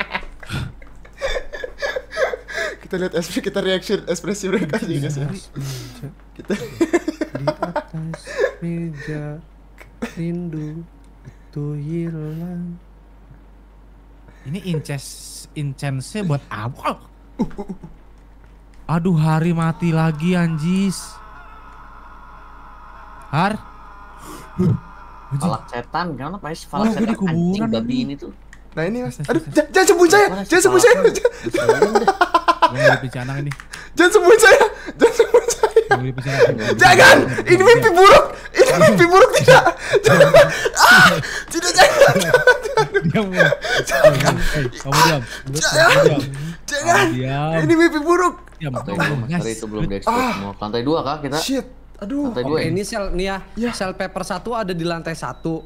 kita lihat SP kita reaction ekspresi mereka aja guys ya kita di atas meja rindu itu hilang ini inces incense buat apa aduh hari mati lagi anjis har Falak setan, kenapa sih? Falak oh, setan anjing babi ini tuh. Nah ini mas, aduh jangan, jangan sembuhin saya, jangan sembuhin saya, jangan sembuhin anak ini, jangan sembuhin saya, jangan sembuhin saya, jangan, ini mimpi buruk, ini mimpi buruk tidak, jangan, ah, tidak jangan, eh, diam, jangan, kamu diam, jangan, jangan, ini mimpi buruk, diam, lantai itu belum diekspos ah. semua, lantai dua kah kita? Shit, aduh, lantai dua ya? ini sel, nih ya. ya, sel paper satu ada di lantai satu,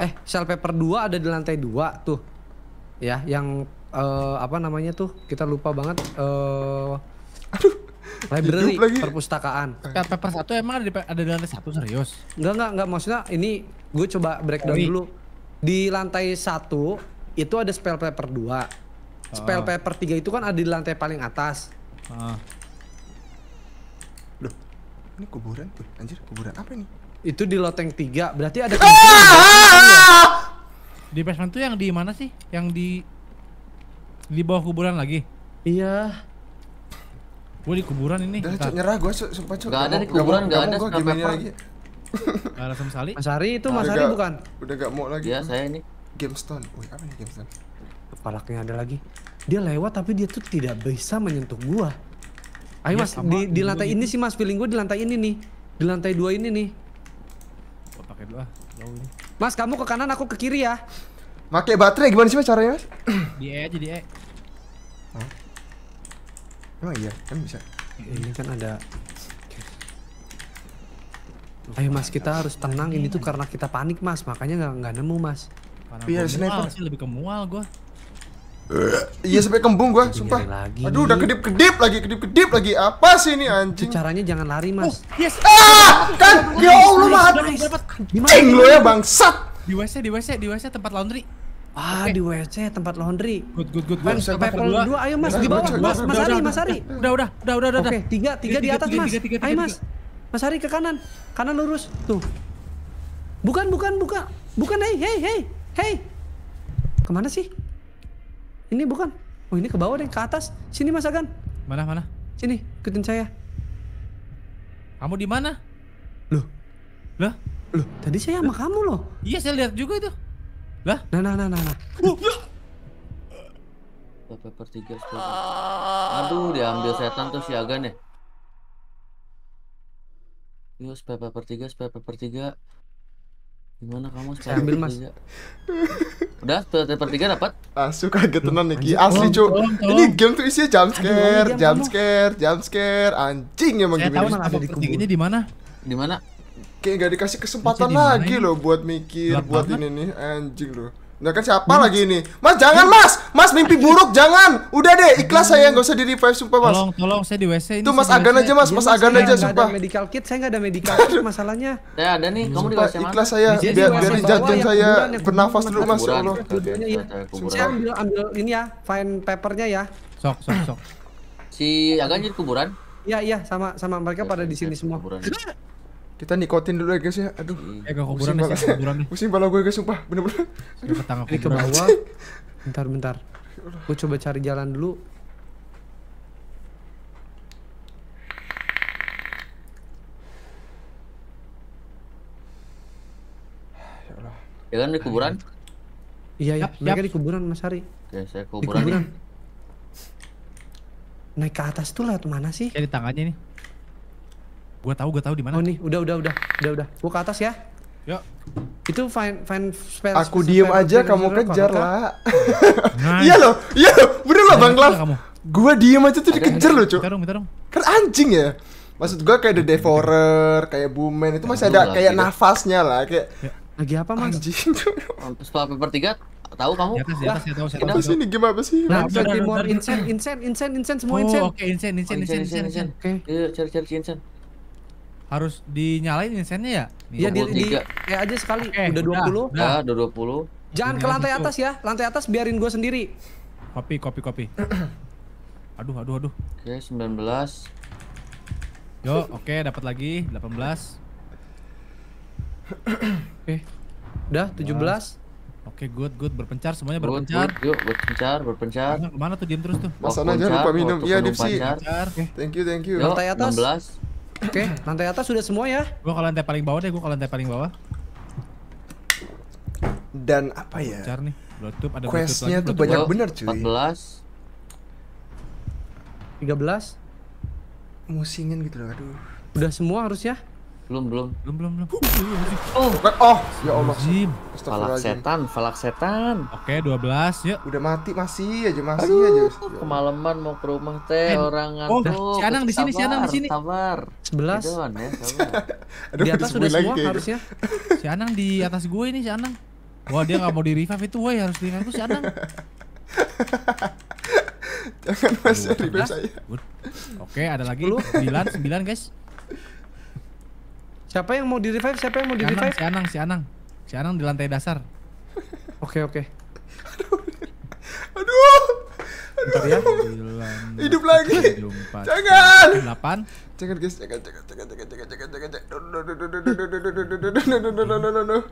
eh sel paper 2 ada di lantai 2 tuh ya yang uh, apa namanya tuh kita lupa banget uh, aduh library lagi. perpustakaan sel paper 1 emang ada di, ada di lantai 1 serius enggak enggak enggak maksudnya ini gue coba breakdown Oi. dulu di lantai 1 itu ada spell paper 2 oh. spell ah. paper 3 itu kan ada di lantai paling atas ah. Oh. Loh, ini kuburan tuh, anjir kuburan apa ini? Itu di loteng 3, berarti ada ah, ya? ah, ah. Iya. Di basement tuh yang di mana sih? Yang di di bawah kuburan lagi? Iya. Gua di kuburan ini. Udah, cok, nyerah gue sumpah cok. Gak ada di kuburan, gak, ada. Gue gimana lagi? Gak ada sama sekali. Mas itu Mas Hari bukan? Udah gak mau lagi. Ya, saya ini. game stone Wih, apa nih stone? Kepalaknya ada lagi. Dia lewat tapi dia tuh tidak bisa menyentuh gua. Ayo ya, mas, di, di lantai ini gitu. sih mas, feeling gua di lantai ini nih. Di lantai dua ini nih. Ah, mas, kamu ke kanan, aku ke kiri ya. Make baterai gimana sih mas caranya mas? Di E aja di E. Hah? Emang iya, kan bisa. Iya, ini kan ada. Ayo mas, kita harus tenang. Ini tuh karena kita panik mas, makanya nggak nemu mas. Biar sniper. sih lebih ke mual gue. Iya sampai kembung gua, Jadi sumpah. Lagi. Aduh, udah kedip-kedip lagi, kedip-kedip lagi. Apa sih ini anjing? Caranya jangan lari, Mas. Oh, yes. Ah, kan ya Allah, Mat. Cing lo ya bangsat. Di WC, di WC, di WC tempat laundry. Ah, okay. di WC tempat laundry. Good, good, good. good. Sampai kol 2. Ayo, Mas, di bawah. Mas, Mas Ari, Mas Ari. Udah, udah, udah, udah, udah. Oke, 3, 3 di atas, Mas. Ayo, Mas. Mas Ari ke kanan. Kanan lurus. Tuh. Bukan, bukan, bukan. Bukan, hei, hei, hei. Hei. Kemana sih? Ini bukan. Oh ini ke bawah deh, ke atas. Sini Mas Agan. Mana mana? Sini, ikutin saya. Kamu di mana? Loh. Loh? Loh, tadi saya sama kamu loh. Iya, saya lihat juga itu. Lah? Nah, nah, nah, nah. nah. Oh, ya. paper Aduh, diambil setan tuh si Agan ya. Yus, PP per 3, PP 3. Gimana kamu sekarang ambil mas. Udah tiga dapat. Ah, suka kaget tenan nih. Asli cuy Ini game tuh isinya jump scare, jump scare, jump scare. Anjing emang gimana? tahu ini. Tahu di mana? Di mana? Kayak gak dikasih kesempatan lagi loh buat mikir, buat ini nih anjing loh. Nggak kan siapa lagi ini? Mas jangan mas, mas mimpi buruk jangan. Udah deh ikhlas saya nggak usah di revive sumpah mas. Tolong tolong saya di WC ini. Tuh mas agan aja iya, mas, mas agan aja sumpah. medical kit saya nggak ada medical kit masalahnya. Ya ada nih, kamu di WC Ikhlas saya, biar biarin jantung saya bernafas dulu mas ya Allah. Ya, ya. Saya ambil ambil ini ya, fine papernya ya. Sok sok sok. Si agan jadi kuburan? Iya iya sama sama mereka pada di sini semua. kita nikotin dulu ya guys ya aduh eh hmm. gak kuburan ya sih kuburan nih ya. pusing balau gue guys sumpah bener-bener aduh ketangkap ke bawah bentar bentar gue coba cari jalan dulu ya Allah ya kan di kuburan iya ya mereka di kuburan Mas Hari ya saya kuburan, di kuburan. naik ke atas tuh lewat mana sih ya di tangannya nih Gua tahu, gua tahu di mana. Oh nih, udah udah udah. Udah udah. Gua ke atas ya. ya Itu find find spell. Aku diem aja kamu kejar lah. Iya loh, iya loh. Bener lah Bang lah Gua diem aja tuh dikejar loh, cuy. Minta dong, minta kan anjing ya. Maksud gua kayak The Devourer, kayak bumen itu masih ada kayak nafasnya lah, kayak ya. lagi apa mas? Anjing. Setelah paper tiga tahu kamu? Di atas, di atas, ya tahu, saya tahu. Apa sih ini game apa sih? Nah, Timor, insen, insen, insen, insen, semua oh, insen. Oke, oh, insen, insen, insen, insen, insen. Oke, cari cari insen harus dinyalain insennya ya? Iya di, di eh aja sekali okay, udah, udah 20. Udah, udah, udah 20. Jangan ke iya, lantai gitu. atas ya. Lantai atas biarin gue sendiri. Kopi, kopi, kopi. aduh, aduh, aduh. Oke, okay, 19. Yo, oke, okay, dapat lagi 18. Eh. Oke. Okay. Udah 17. Oke, okay, good, good. Berpencar semuanya good, berpencar. Good, yuk, berpencar, berpencar. Mana, mana tuh diam terus tuh? Mas aja lupa minum. Iya, Dipsi. Thank you, thank you. Yo, lantai atas. 16. Oke, okay, lantai atas sudah semua ya. Gua ke lantai paling bawah deh, gua ke lantai paling bawah. Dan apa ya? Car nih. Bluetooth ada Questnya tuh banyak oh, bener cuy. 14 13 Musingin gitu loh, aduh. Udah semua harus ya? Belum, belum. Belum, belum, belum. Oh, oh ya Allah. Jim. Falak setan, falak setan. Oke, dua belas. Ya Udah mati masih aja, masih aja. Kemalaman mau ke rumah teh orang oh, ngantuk. Oh, si Anang di sini, si Anang di sini. Sabar. sebelas. ya, di atas sudah semua harusnya. Si Anang di atas gue ini si Anang. Wah, dia nggak mau di revive itu, woi harus di revive si Anang. Jangan mas, revive saya. Oke, ada lagi. 9, 9 guys. Siapa yang mau di revive? Siapa yang mau di revive? Si Anang, si Anang. Si Anang di lantai dasar. Oke, oke. Aduh. Aduh. aduh. ya. Hidup lagi. Jangan. 8. Jangan guys, jangan jangan jangan jangan jangan jangan jangan. jangan.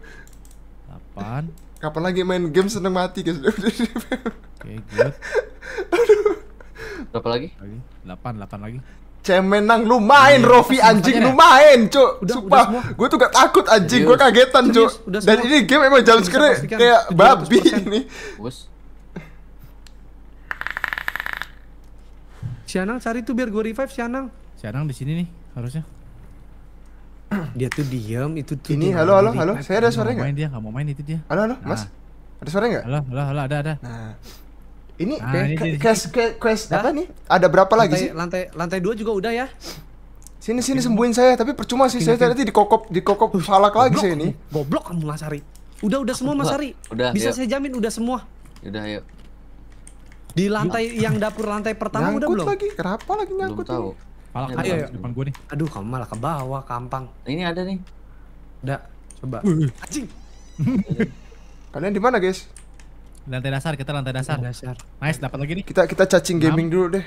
8. Kapan lagi main game seneng mati guys. Oke, good. Aduh. Berapa lagi? 8, 8 lagi cemen nang lu main yeah, Rofi anjing lu main cuk sumpah gue tuh gak takut anjing iya. gue kagetan cuk dan ini game emang jalan sekali kayak iya, babi ini Si Anang cari tuh biar gue revive Si Anang. Si Anang di sini nih harusnya dia tuh diem itu tuh ini halo halo halo saya ada suara nggak main dia nggak mau main itu dia halo halo nah. mas ada suara nggak halo halo halo ada ada nah ini quest, ah, quest, apa nih? Ada berapa lagi sih? Lantai lantai dua juga udah ya. Sini sini sembuhin saya, tapi percuma sih saya tadi dikokop dikokop falak lagi saya ini. Goblok kamu Mas Ari. Udah udah semua Mas Ari. Udah. Bisa saya jamin udah semua. Udah yuk. Di lantai yang dapur lantai pertama udah belum? lagi. Kenapa lagi nyangkut? Belum tahu. Malah ayo, depan gue nih. Aduh, kamu malah ke bawah kampang. Ini ada nih. Udah, coba. Anjing. Kalian di mana, guys? Lantai dasar, kita lantai dasar. dasar. Nice, dapat lagi nih. Kita kita cacing gaming dulu deh.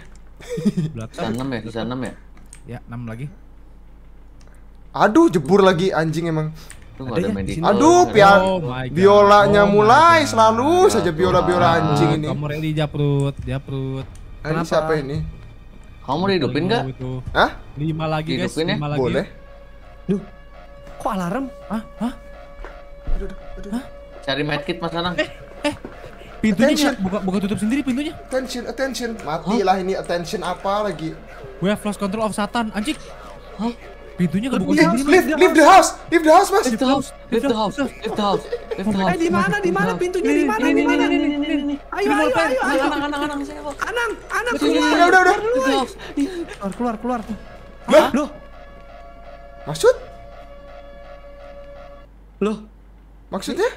Bisa enam ya, bisa enam ya? Ya, enam lagi. Aduh, jebur lagi anjing emang. Ya, aduh, pian biolanya oh oh mulai selalu saja biola-biola anjing ini. Kamu rally japrut, japrut. Kenapa? Ini siapa ini? Kamu ready dihidupin enggak? lima lima lagi, guys. Ya? lima Lagi. Boleh. Duh. Kok alarm? ah, ah, Cari medkit Mas Anang. Eh, Pintunya attention. buka, buka tutup sendiri pintunya. Attention, attention. Matilah huh? ini attention apa lagi? We have lost control of Satan, anjing. Hah? Pintunya kebuka sendiri. Leave, leave, leave the house. Leave the house, Mas. Leave the house. Leave the house. Leave the house. Leave the house. Eh, di mana? Di mana pintunya? Di mana? Di mana? Ayo, ayo, ayo, ayo. Anang, anang, anang. Anang, anang keluar. Udah, udah, udah. Keluar, keluar, keluar. Loh? Loh? Maksud? Loh? Maksudnya?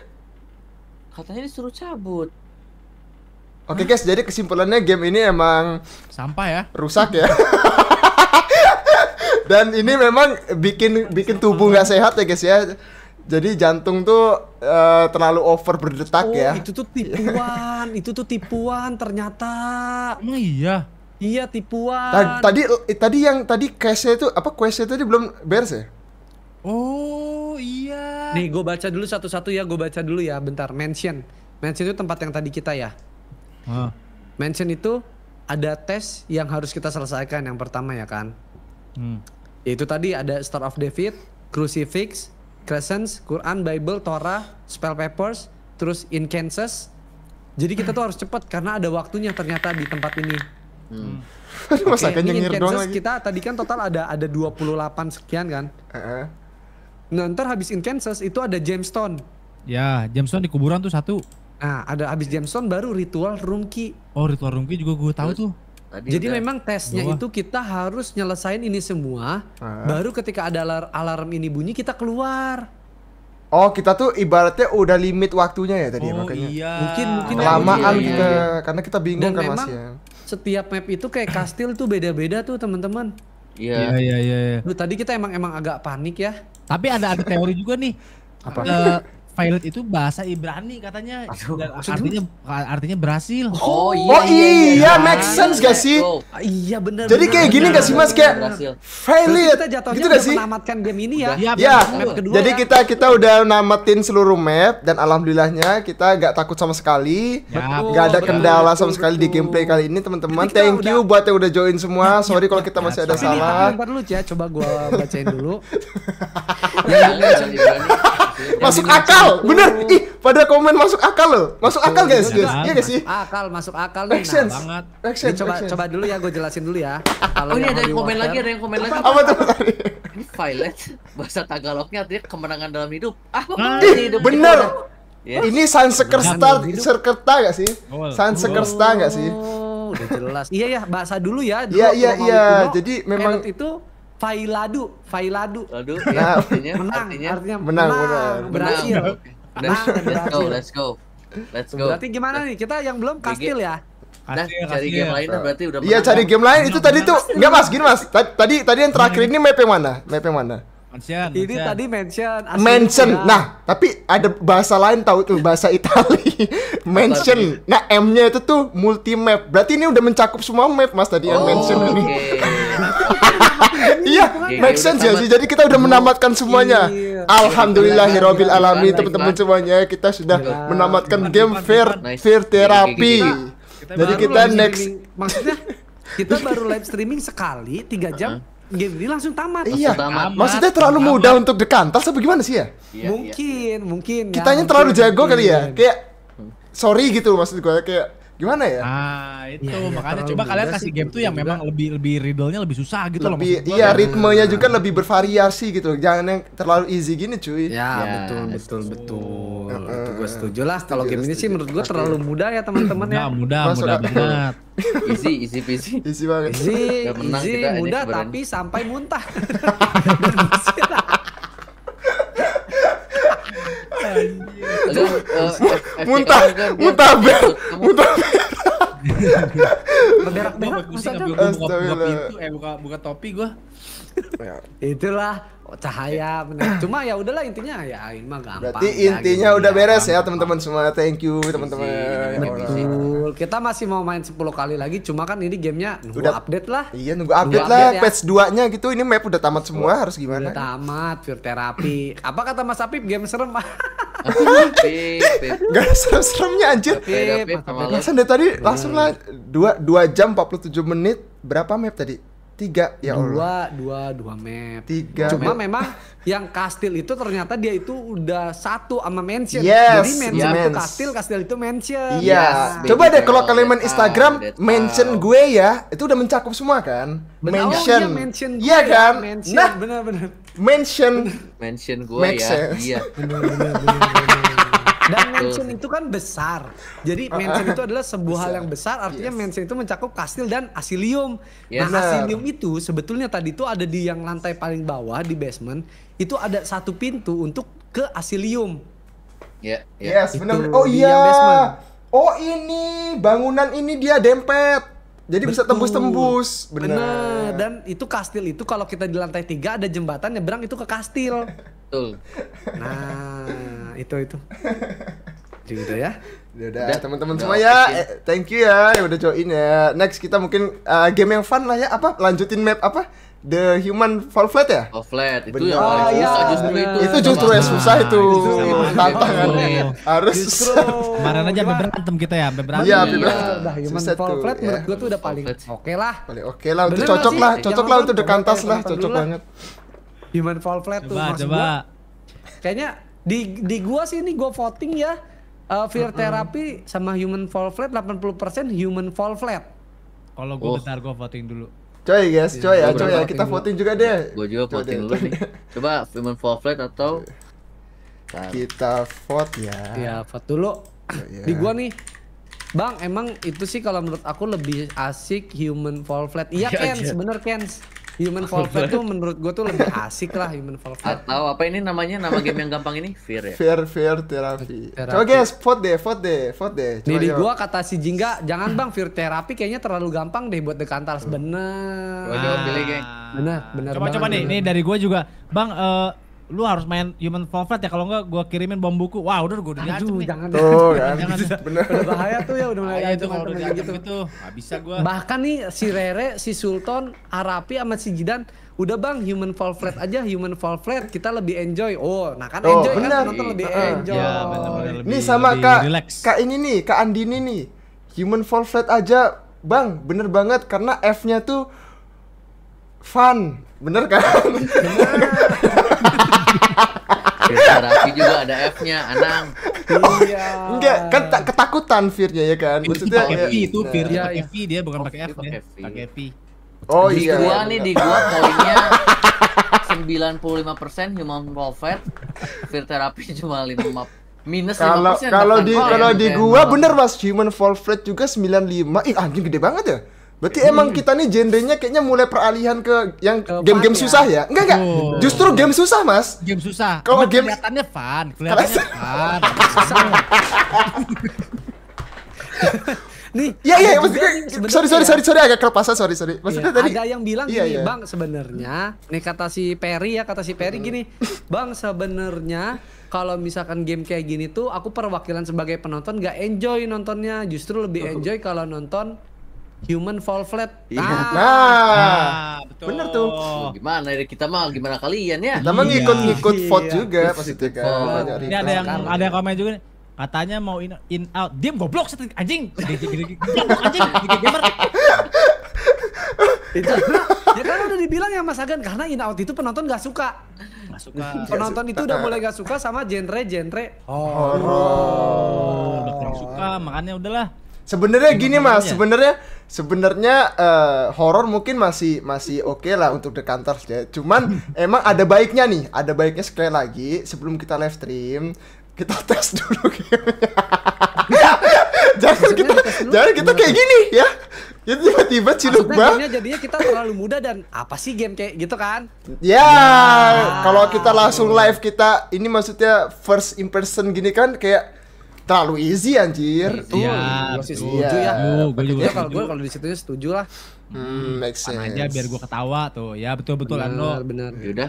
Katanya disuruh cabut. Oke guys, jadi kesimpulannya game ini emang sampah ya. Rusak ya. Dan ini memang bikin bikin tubuh nggak sehat ya guys ya. Jadi jantung tuh uh, terlalu over berdetak oh, ya. itu tuh tipuan, itu tuh tipuan ternyata. Nah, iya. Iya tipuan. Ta tadi tadi yang tadi case itu apa quest tadi belum beres ya? Oh iya. Nih gue baca dulu satu-satu ya, gue baca dulu ya bentar. Mention. Mention itu tempat yang tadi kita ya. Ah. Mention itu ada tes yang harus kita selesaikan yang pertama ya kan. Hmm. itu tadi ada Star of David, Crucifix, Crescent, Quran, Bible, Torah, Spell Papers, terus Incenses. Jadi kita tuh harus cepet karena ada waktunya ternyata di tempat ini. Hmm. okay, ini Incenses kita tadi kan total ada ada 28 sekian kan. Uh-uh. Nah ntar habis Incenses itu ada Gemstone. Ya, Gemstone di kuburan tuh satu. Nah, ada abis gemstone baru ritual room key. Oh, ritual room key juga gue tahu tuh. Tadi Jadi udah. memang tesnya Dua. itu kita harus nyelesain ini semua, ah. baru ketika ada alar alarm ini bunyi kita keluar. Oh, kita tuh ibaratnya udah limit waktunya ya tadi ya, oh, ya, makanya. Iya. Mungkin mungkin lamaan iya, kita iya. Gitu, karena kita bingung Dan kan memang Mas ya. Setiap map itu kayak kastil tuh beda-beda tuh, teman-teman. Iya. Iya, iya, iya. Lu iya. tadi kita emang emang agak panik ya. Tapi ada ada teori juga nih. Apa? Uh, pilot itu bahasa Ibrani katanya Aduh, artinya artinya artinya berhasil. Oh, oh, iya. Oh iya, iya, iya, iya. make sense gak iya, sih? Oh, iya bener. Jadi kayak gini gak sih Mas kayak Violet? gitu gak sih? menamatkan game ini ya. ya iya. Ya. Jadi kita kita udah namatin seluruh map dan alhamdulillahnya kita gak takut sama sekali. Ya, gak ada kendala sama sekali di gameplay kali ini teman-teman. Thank you buat yang udah join semua. Nah, Sorry kalau kita masih ada salah. coba gue bacain dulu. masuk akal, itu. bener. Ih, pada komen masuk akal loh. Masuk akal guys, guys. Iya guys sih? Akal, masuk akal nih. Nah, banget. Action, coba action. coba dulu ya gue jelasin dulu ya. Kalau oh, ini ada yang komen lagi, ada yang komen lagi. Apa tuh Ini Violet bahasa Tagalognya artinya kemenangan dalam hidup. Ah, hidup bener. Yes. Ini Sansekerta, Sansekerta gak sih? Sansekerta gak sih? Oh, udah jelas. iya ya, bahasa dulu ya. Dulu iya iya iya. Jadi memang itu Failadu, Failadu. Ladu, ya, nah, artinya, menang, artinya, artinya menang, menang, menang, berhasil. Menang. Let's, menang, let's go, let's go. Let's go. Berarti gimana nih? Kita yang belum kastil ya? Nah, kastil, cari kastil. game lain nah, berarti udah Iya, cari game lain. Itu tadi tuh enggak Mas, gini Mas. Tadi tadi yang terakhir ini map yang mana? Map yang mana? Mention, ini mention. tadi mention. Asli mention. Ya. Nah, tapi ada bahasa lain tahu tuh, bahasa Itali. mention. Nah, M-nya itu tuh multi map. Berarti ini udah mencakup semua map Mas tadi oh, yang mention okay. ini. Iya, iya, make iya, sense ya sih. Jadi kita udah menamatkan semuanya. alhamdulillah iya. Alhamdulillahirobbil alami teman-teman semuanya. Kita sudah menamatkan game Fair Fair gitu. Therapy. Jadi kita next. Maksudnya kita baru live streaming sekali tiga jam game ini langsung tamat. Iya. Maksudnya terlalu mudah untuk dekantas apa gimana sih ya? mungkin, mungkin. Ya, kita hanya terlalu jago kali ya. Kayak sorry gitu maksud gue kayak gimana ya? Ah itu ya, makanya ya, coba kalian kasih game tuh yang memang lebih lebih riddle-nya lebih susah gitu lebih, loh. Iya ritmenya juga lebih bervariasi gitu Jangan yang terlalu easy gini cuy. Ya, ya betul ya, betul betul. Uh, uh, itu gue setuju lah. Kalau iya, game ini sih menurut gue terlalu mudah ya teman-teman ya. Nah, mudah mudah banget. easy easy easy. Easy banget. Easy easy mudah tapi sampai muntah. Dan Muita, muita vela, muita berak berak maksudnya. Buka, pintu, eh buka, buka topi gua ya. Itulah cahaya Cuma ya udahlah intinya ya ini mah gampang. Berarti intinya gitu udah ya. beres ya teman-teman semua. Thank you teman-teman. Iya, iya, ya Betul. Kita masih mau main 10 kali lagi cuma kan ini gamenya nunggu udah, update lah. Iya nunggu update lah patch 2-nya gitu. Ini map udah tamat semua harus gimana? Udah tamat, pure terapi. Apa kata Mas Apip game serem? Gak serem-seremnya anjir. Masa dari tadi langsung lah dua dua jam 47 menit berapa map tadi? tiga ya Allah. dua dua dua map tiga cuma map. memang yang kastil itu ternyata dia itu udah satu sama mention yes, jadi mention yes. itu kastil kastil itu mention yes, iya. yes. coba deh kalau kalian Instagram that's mention that's gue ya itu udah mencakup semua kan bener. Oh, mention oh, iya, mention gue iya ya. kan mention, nah bener, bener. mention mention gue ya iya bener, bener. Dan mansion itu kan besar. Jadi mansion itu adalah sebuah besar. hal yang besar. Artinya yes. mansion itu mencakup kastil dan asilium. Nah, yes, nah, asilium itu sebetulnya tadi itu ada di yang lantai paling bawah di basement. Itu ada satu pintu untuk ke asilium. Ya. Yeah, yeah. Yes, benar. Oh iya. Oh ini bangunan ini dia dempet. Jadi Betul. bisa tembus-tembus. Benar. Dan itu kastil itu kalau kita di lantai tiga ada jembatan berang itu ke kastil. Betul. Nah, itu itu. Jadi gitu ya. ya. Udah, udah teman-teman semua ya. Eh, thank you ya yang udah join ya. Next kita mungkin uh, game yang fun lah ya. Apa? Lanjutin map apa? The Human Fall Flat ya? Fall Flat itu yang paling ah, susah iya. justru itu. Itu justru yang susah itu. Tantangan harus kemarin aja berantem kita ya, berantem. Iya, ya. berantem. Nah, Human Fall Flat menurut iya. gua tuh udah paling oke lah. Paling oke lah, cocok lah, iya, cocok lah untuk Dekantas ya, lah, cocok banget. Human Fall Flat coba, tuh maksud coba. gua. Kayaknya di di gua sih ini gua voting ya. Uh, fear uh -uh. sama human fall flat 80% human fall flat. Kalau gua oh. bentar gue voting dulu. Coy guys, iya, ya, coy ya, coy ya kita voting juga deh. Gua juga voting dulu nih. Coba human fall flat atau kita vote ya. Iya, vote dulu. Ya. Di gua nih. Bang, emang itu sih kalau menurut aku lebih asik human fall flat. Iya, iya Kens, iya. bener Kens. Human Fall Flat tuh menurut gue tuh lebih asik lah Human Fall Flat. Atau apa ini namanya nama game yang gampang ini? Fear ya? Fear, Fear Therapy. therapy. Coba guys, vote deh, vote deh, vote deh. Coba Nih gue kata si Jingga, jangan bang Fear Therapy kayaknya terlalu gampang deh buat dekantar. Bener. Nah. Coba, pilih geng. Bener, bener Coba-coba nih, ini dari gue juga. Bang, eh, lu harus main Human Fall Flat ya kalau enggak gua kirimin bom buku. Wah, udah gua udah Aduh, jangan. Tuh, kan. jangan. Bener. Udah bahaya tuh ya udah mulai ah, itu iya, kalau udah gitu. gitu. Gak bisa gua. Bahkan nih si Rere, si Sultan, Arapi sama si Jidan udah bang human fall flat aja human fall flat kita lebih enjoy oh nah kan oh, enjoy kan, bener. kan nonton lebih uh, enjoy ya, bener -bener lebih, nih sama lebih kak relax. kak ini nih kak Andini nih human fall flat aja bang bener banget karena F nya tuh fun bener kan bener. Filterasi juga ada F-nya, Anang. Oh, iya. Enggak, kan ketakutan fear-nya ya kan. Maksudnya pake V ya, itu iya. fear, ya, pakai V iya, dia bukan pakai F ya. Pakai V. Oh di iya. Gua nih di gua poinnya 95% human welfare, fear terapi cuma 5 minus kalau kalau di kalau di gua bener mas human fall rate juga 95 ih anjing gede banget ya Berarti hmm. emang kita nih gendernya kayaknya mulai peralihan ke yang game-game ya? susah ya? Enggak enggak. Oh. Justru game susah, Mas. Game susah. Kalau game kelihatannya fun, kelihatannya fun. nih ya iya maksudnya sorry sorry ya. sorry sorry agak kelepasan sorry sorry iya. maksudnya ya, tadi ada yang bilang iya, gini iya. bang sebenarnya nih kata si Perry ya kata si Perry gini bang sebenarnya kalau misalkan game kayak gini tuh aku perwakilan sebagai penonton gak enjoy nontonnya justru lebih oh. enjoy kalau nonton Human fall flat. Iya. Ah, nah, nah, betul. Bener tuh. Gimana ya kita mah gimana kalian ya? Kita mah iya. ikut ngikut iya. vote juga pasti kan. Oh, ini ada yang ada yang komen juga nih katanya mau in, in out diam goblok anjing anjing gitu, itu ya kan udah dibilang ya Mas Agan karena in out itu penonton gak suka gak suka penonton itu udah mulai gak suka sama genre genre horor oh, udah kurang suka makanya udahlah sebenarnya gini mas sebenarnya sebenarnya uh, horor mungkin masih masih oke okay lah untuk The Cantors ya. Cuman emang ada baiknya nih, ada baiknya sekali lagi sebelum kita live stream kita tes dulu gamenya. jangan kita jangan kita kayak iya. gini ya. Ya tiba-tiba ciluk banget. jadinya kita terlalu muda dan apa sih game kayak gitu kan? Ya, yeah, yeah. kalau kita langsung live kita ini maksudnya first impression gini kan kayak terlalu easy anjir. Iya, betul. Iya, setuju ya. Oh, gue juga. kalau gue kalau di situ ya setuju lah. Hmm, make sense. aja biar gue ketawa tuh. Ya betul betul bener, Ano. Bener. udah.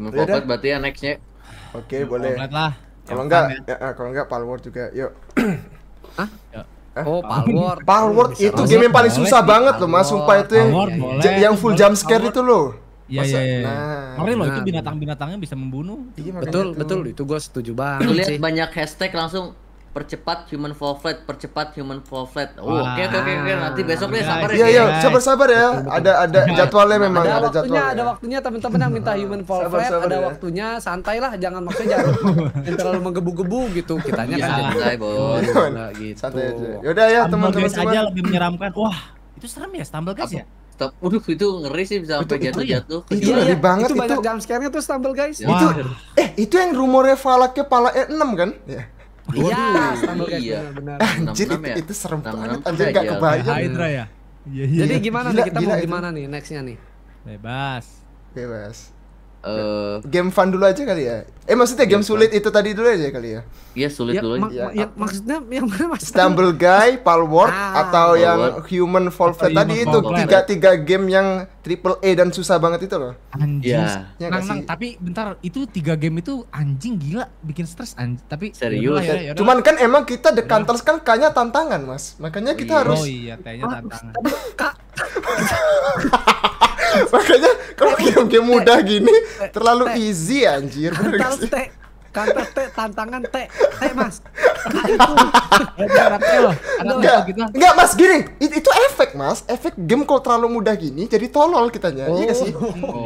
Mau kopet berarti ya nextnya. Oke okay, boleh. Kopet lah. Kalau enggak, ya, eh, kalau enggak Palwar juga. Yuk. Hah? Oh, Palwar. Palwar itu game yang paling susah banget loh, Mas. Sumpah itu yang yang full jump scare itu loh. Iya, iya iya. iya. Nah, Keren loh nah. itu binatang-binatangnya bisa membunuh. Iya, betul itu. betul itu gue setuju banget. sih. lihat banyak hashtag langsung percepat human fall flat, percepat human fall flat. Oh, oke oke oke nanti besok deh sabar ya. Iya iya, sabar-sabar ya. Ada ada jadwalnya memang ada, ada waktunya, jadwalnya. Ada waktunya teman-teman yang minta human fall sabar, flat, sabar, ada ya. waktunya santai lah, jangan maksudnya jangan terlalu menggebu-gebu gitu. Kitanya kan iya, santai, Bos. Gitu. Santai aja. Yaudah ya teman-teman aja lebih menyeramkan. Wah, itu serem ya stumble guys ya? stop. Waduh itu ngeri sih bisa sampai jatuh-jatuh. Itu, ngeri banget itu. Banyak jam nya tuh stumble guys. Itu eh itu yang rumornya falaknya ke pala E6 kan? Iya. Iya, stumble Iya. Benar, Anjir itu, ya? itu serem banget. Anjir enggak iya, iya, kebayang. Iya. Hydra ya. Jadi gimana nih kita mau gimana nih nextnya nih? Bebas. Bebas. Uh, game fun dulu aja kali ya. Eh maksudnya game, game sulit fun. itu tadi dulu aja kali ya. Iya sulit ya, dulu. Ma ya. ya maksudnya yang mana Stumble Guy, Palworld ah, atau Palworld. yang Human Fall Flat tadi itu tiga tiga game yang triple A dan susah banget itu loh. Anjing. Iya. Ya, nang, nang, tapi bentar itu tiga game itu anjing gila bikin stres anjing. Tapi ya serius. Yaudah, yaudah, ya ya, yaudah. Cuman kan emang kita The iya. Counters kan kayaknya tantangan mas. Makanya kita oh, harus. Oh iya kayaknya tantangan. Makanya kalau game-game mudah gini terlalu easy anjir. Bener kantor teh tantangan teh teh mas gitu. ya, enggak enggak gitu. mas gini It, itu efek mas efek game kalau terlalu mudah gini jadi tolol kita iya oh, oh. iya sih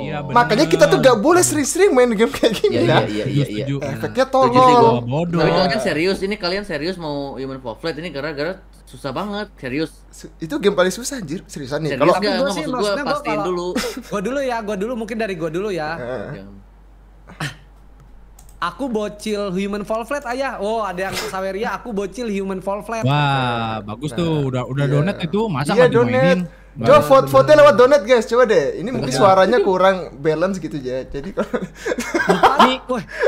iya. oh. makanya kita tuh gak boleh sering-sering main game kayak gini ya, ya. Iya, iya, iya, efeknya tolol tapi kalian serius ini kalian serius mau human for flight ini gara-gara susah banget serius itu game paling susah anjir seriusan nih kalau gue sih gue pastiin lo dulu gue dulu ya gue dulu mungkin dari gue dulu ya aku bocil human fall flat ayah oh ada yang saweria aku bocil human fall flat wah bagus tuh nah, udah udah yeah. donat itu masa yeah, nggak dimainin Coba vote vote lewat donat guys, coba deh. Ini mungkin suaranya kurang balance gitu ya. Jadi nih,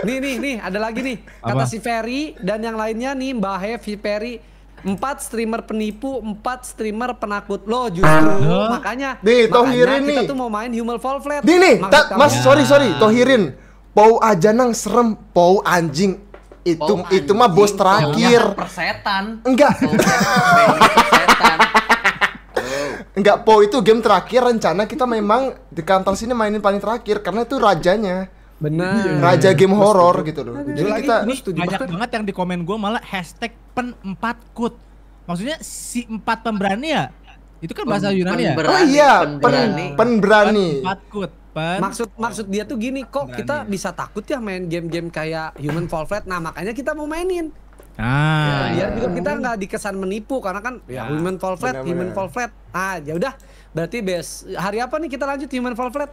nih nih nih ada lagi nih kata Apa? si Ferry dan yang lainnya nih Mbah Hevi Ferry empat streamer penipu, empat streamer penakut. Lo justru huh? makanya di Tohirin nih. Kita tuh mau main Human Fall Flat. Di nih, Mas ya. sorry sorry, Tohirin. Pau aja nang serem, pau anjing. Itu pau itu mah bos terakhir. Persetan. Enggak. persetan. Enggak, Po itu game terakhir rencana kita memang di kantong sini mainin paling terakhir karena itu rajanya. Benar. Iya. Raja game horror gitu loh. Jadi lagi, kita banyak banget. banget yang di komen gue malah hashtag pen empat kut. Maksudnya si empat pemberani ya? Itu kan bahasa pen, Yunani ya? Oh iya, pemberani. Pen, pemberani. Pen empat kut. Pen. Maksud maksud dia tuh gini, kok kita bisa takut ya main game-game kayak Human Fall Flat. Nah, makanya kita mau mainin. Ah, ya, biar kita nggak dikesan menipu karena kan ya, Human Fall Flat, bener, Human Fall Flat. Ah, ya udah. Berarti bes hari apa nih kita lanjut Human Fall Flat?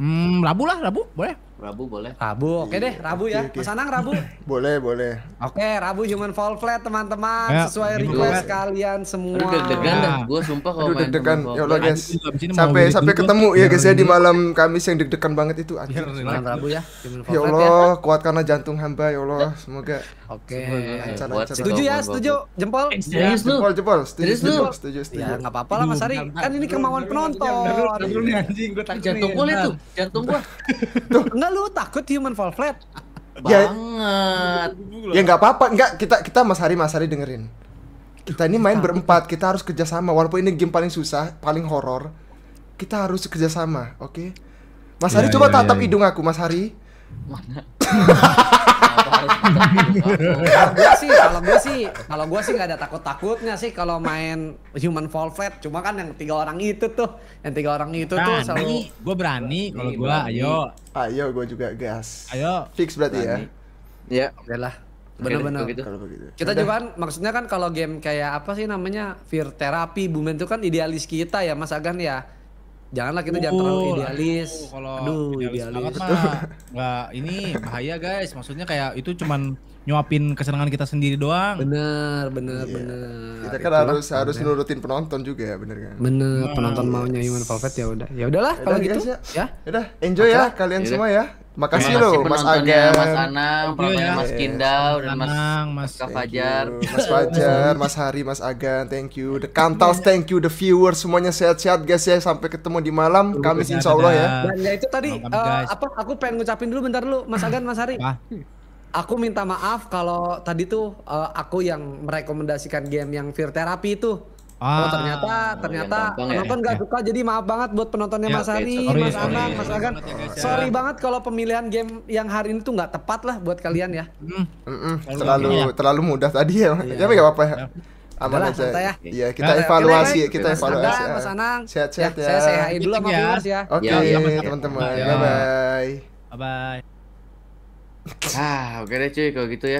Hmm, Rabu lah, Rabu boleh. Rabu boleh. Rabu, oke okay deh, Rabu ya. Mas Anang Rabu. boleh, boleh. Oke, okay, Rabu Human Fall Flat teman-teman, ya, sesuai request kalian semua. Aduh deg-degan dah, gua sumpah kalau main. deg-degan. Ya Allah, guys. Sampai sampai ketemu ya guys ya di malam Kamis yang deg-degan banget itu anjir. Malam Rabu ya. Ya Allah, karena jantung hamba ya Allah, semoga. Oke. Setuju ya, setuju. Jempol. Serius Jempol, jempol. Setuju, setuju, setuju. Ya nggak apa-apa lah Mas Ari. Kan ini kemauan penonton. Jantung gue itu, jantung gue. Tuh, enggak lu takut human fall flat? Ya, banget. Ya nggak apa-apa, nggak kita kita Mas Hari Mas Hari dengerin. Kita ini main berempat, kita harus kerjasama. Walaupun ini game paling susah, paling horor, kita harus kerjasama, oke? Okay? Mas Hari ya, coba ya, tatap ya, ya. hidung aku, Mas Hari. kalau gue sih, kalau gue sih, kalau gue sih nggak ada takut-takutnya sih kalau main human fall flat. Cuma kan yang tiga orang itu tuh, yang tiga orang itu nah, berani. tuh selalu. Gue berani kalau gue, ayo. Ayo, gue juga gas. Ayo. Fix berarti ya? berani. ya. Ya, oke lah. benar-benar gitu. Kita juga kan maksudnya kan kalau game kayak apa sih namanya fear therapy, Bumen itu kan idealis kita ya Mas Agan ya janganlah kita uh, jangan terlalu idealis. Uh, kalau Aduh, idealis, idealis. nggak ini bahaya guys. Maksudnya kayak itu cuman nyuapin kesenangan kita sendiri doang. Bener, bener, yeah. bener. Kita kan Itulah. harus harus bener. nurutin penonton juga, ya, bener kan? Bener, penonton yes. Nah, maunya Human Velvet ya udah. Ya udahlah ya kalau gitu ya. ya. Ya udah, enjoy ya kalian Yaudah. semua ya. Makasih loh Mas Aga, Mas Anang, ya. Mas Kindau dan Mas Anang, Mas Kak Fajar, Mas Fajar, Mas Hari, Mas Agan, thank you. The Kantals, thank you. The viewers semuanya sehat-sehat guys ya. Sampai ketemu di malam Kamis insya Allah ya. Dan ya itu tadi uh, apa? Aku pengen ngucapin dulu bentar lu Mas Agan, Mas Hari. Aku minta maaf kalau tadi tuh uh, aku yang merekomendasikan game yang Fear Therapy itu. Oh, ah, oh ternyata ternyata ya. penonton ya. gak suka jadi maaf banget buat penontonnya ya, Mas Hari, Mas Anang, Mas Agan. Ya, ya. sorry banget kalau pemilihan game yang hari ini tuh nggak tepat lah buat kalian ya. Mm. Mm-mm. Terlalu ya. terlalu mudah tadi ya. Iya. Tapi gak apa-apa ya. Aman Adalah, aja. Ya. Iya, kita nah, evaluasi, kita evaluasi. Mas Mas Anang. Sehat-sehat ya. Saya sehat dulu sama gitu viewers ya. Oke, teman-teman. Bye bye. Bye bye. Ah, oke deh cuy kalau gitu ya.